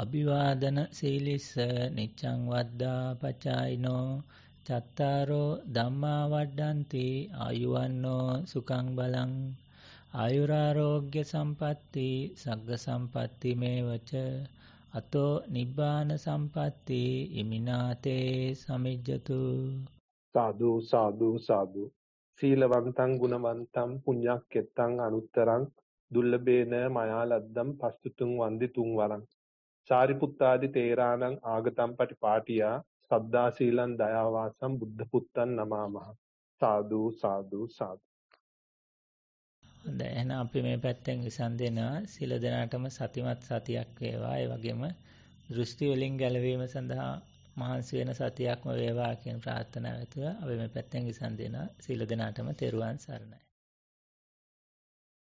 අභිවාදන සීලිස්ස නිච්ඡං වද්දා පචායිනෝ චත්තාරෝ ධම්මා වඩ්ඩන්ති ආයුවන්නෝ සුඛං බලං ආයුරාරෝග්‍ය සම්පatti සග්ග සම්පatti මේවච අතෝ නිබ්බාන සම්පatti ඉමිනාතේ සමිජ්ජතු සාදු සාදු සාදු සීලවන්තං ගුණවන්තං පුඤ්ඤක්කෙත්තං අනුත්තරං දුල්ලබේන මයාලද්දම් පස්තුතුං වන්දි තුං වරං සාරිපුත්තාදි තේරාණං ආගතම් පටිපාටියා සද්දා සීලං දයාවාසං බුද්ධ පුත්තං නමාමහ සාදු සාදු සාදු හොඳ එහෙනම් අපි මේ පැත්තෙන් විසඳෙනවා සිල දෙනාටම සතිමත් සතියක් වේවා ඒ වගේම දෘෂ්ටි වලින් ගැලවීම සඳහා මහන්සි වෙන සතියක්ම වේවා කියන ප්‍රාර්ථනාව ඇතුව අපි මේ පැත්තෙන් විසඳෙනවා සිල දෙනාටම තෙරුවන් සරණයි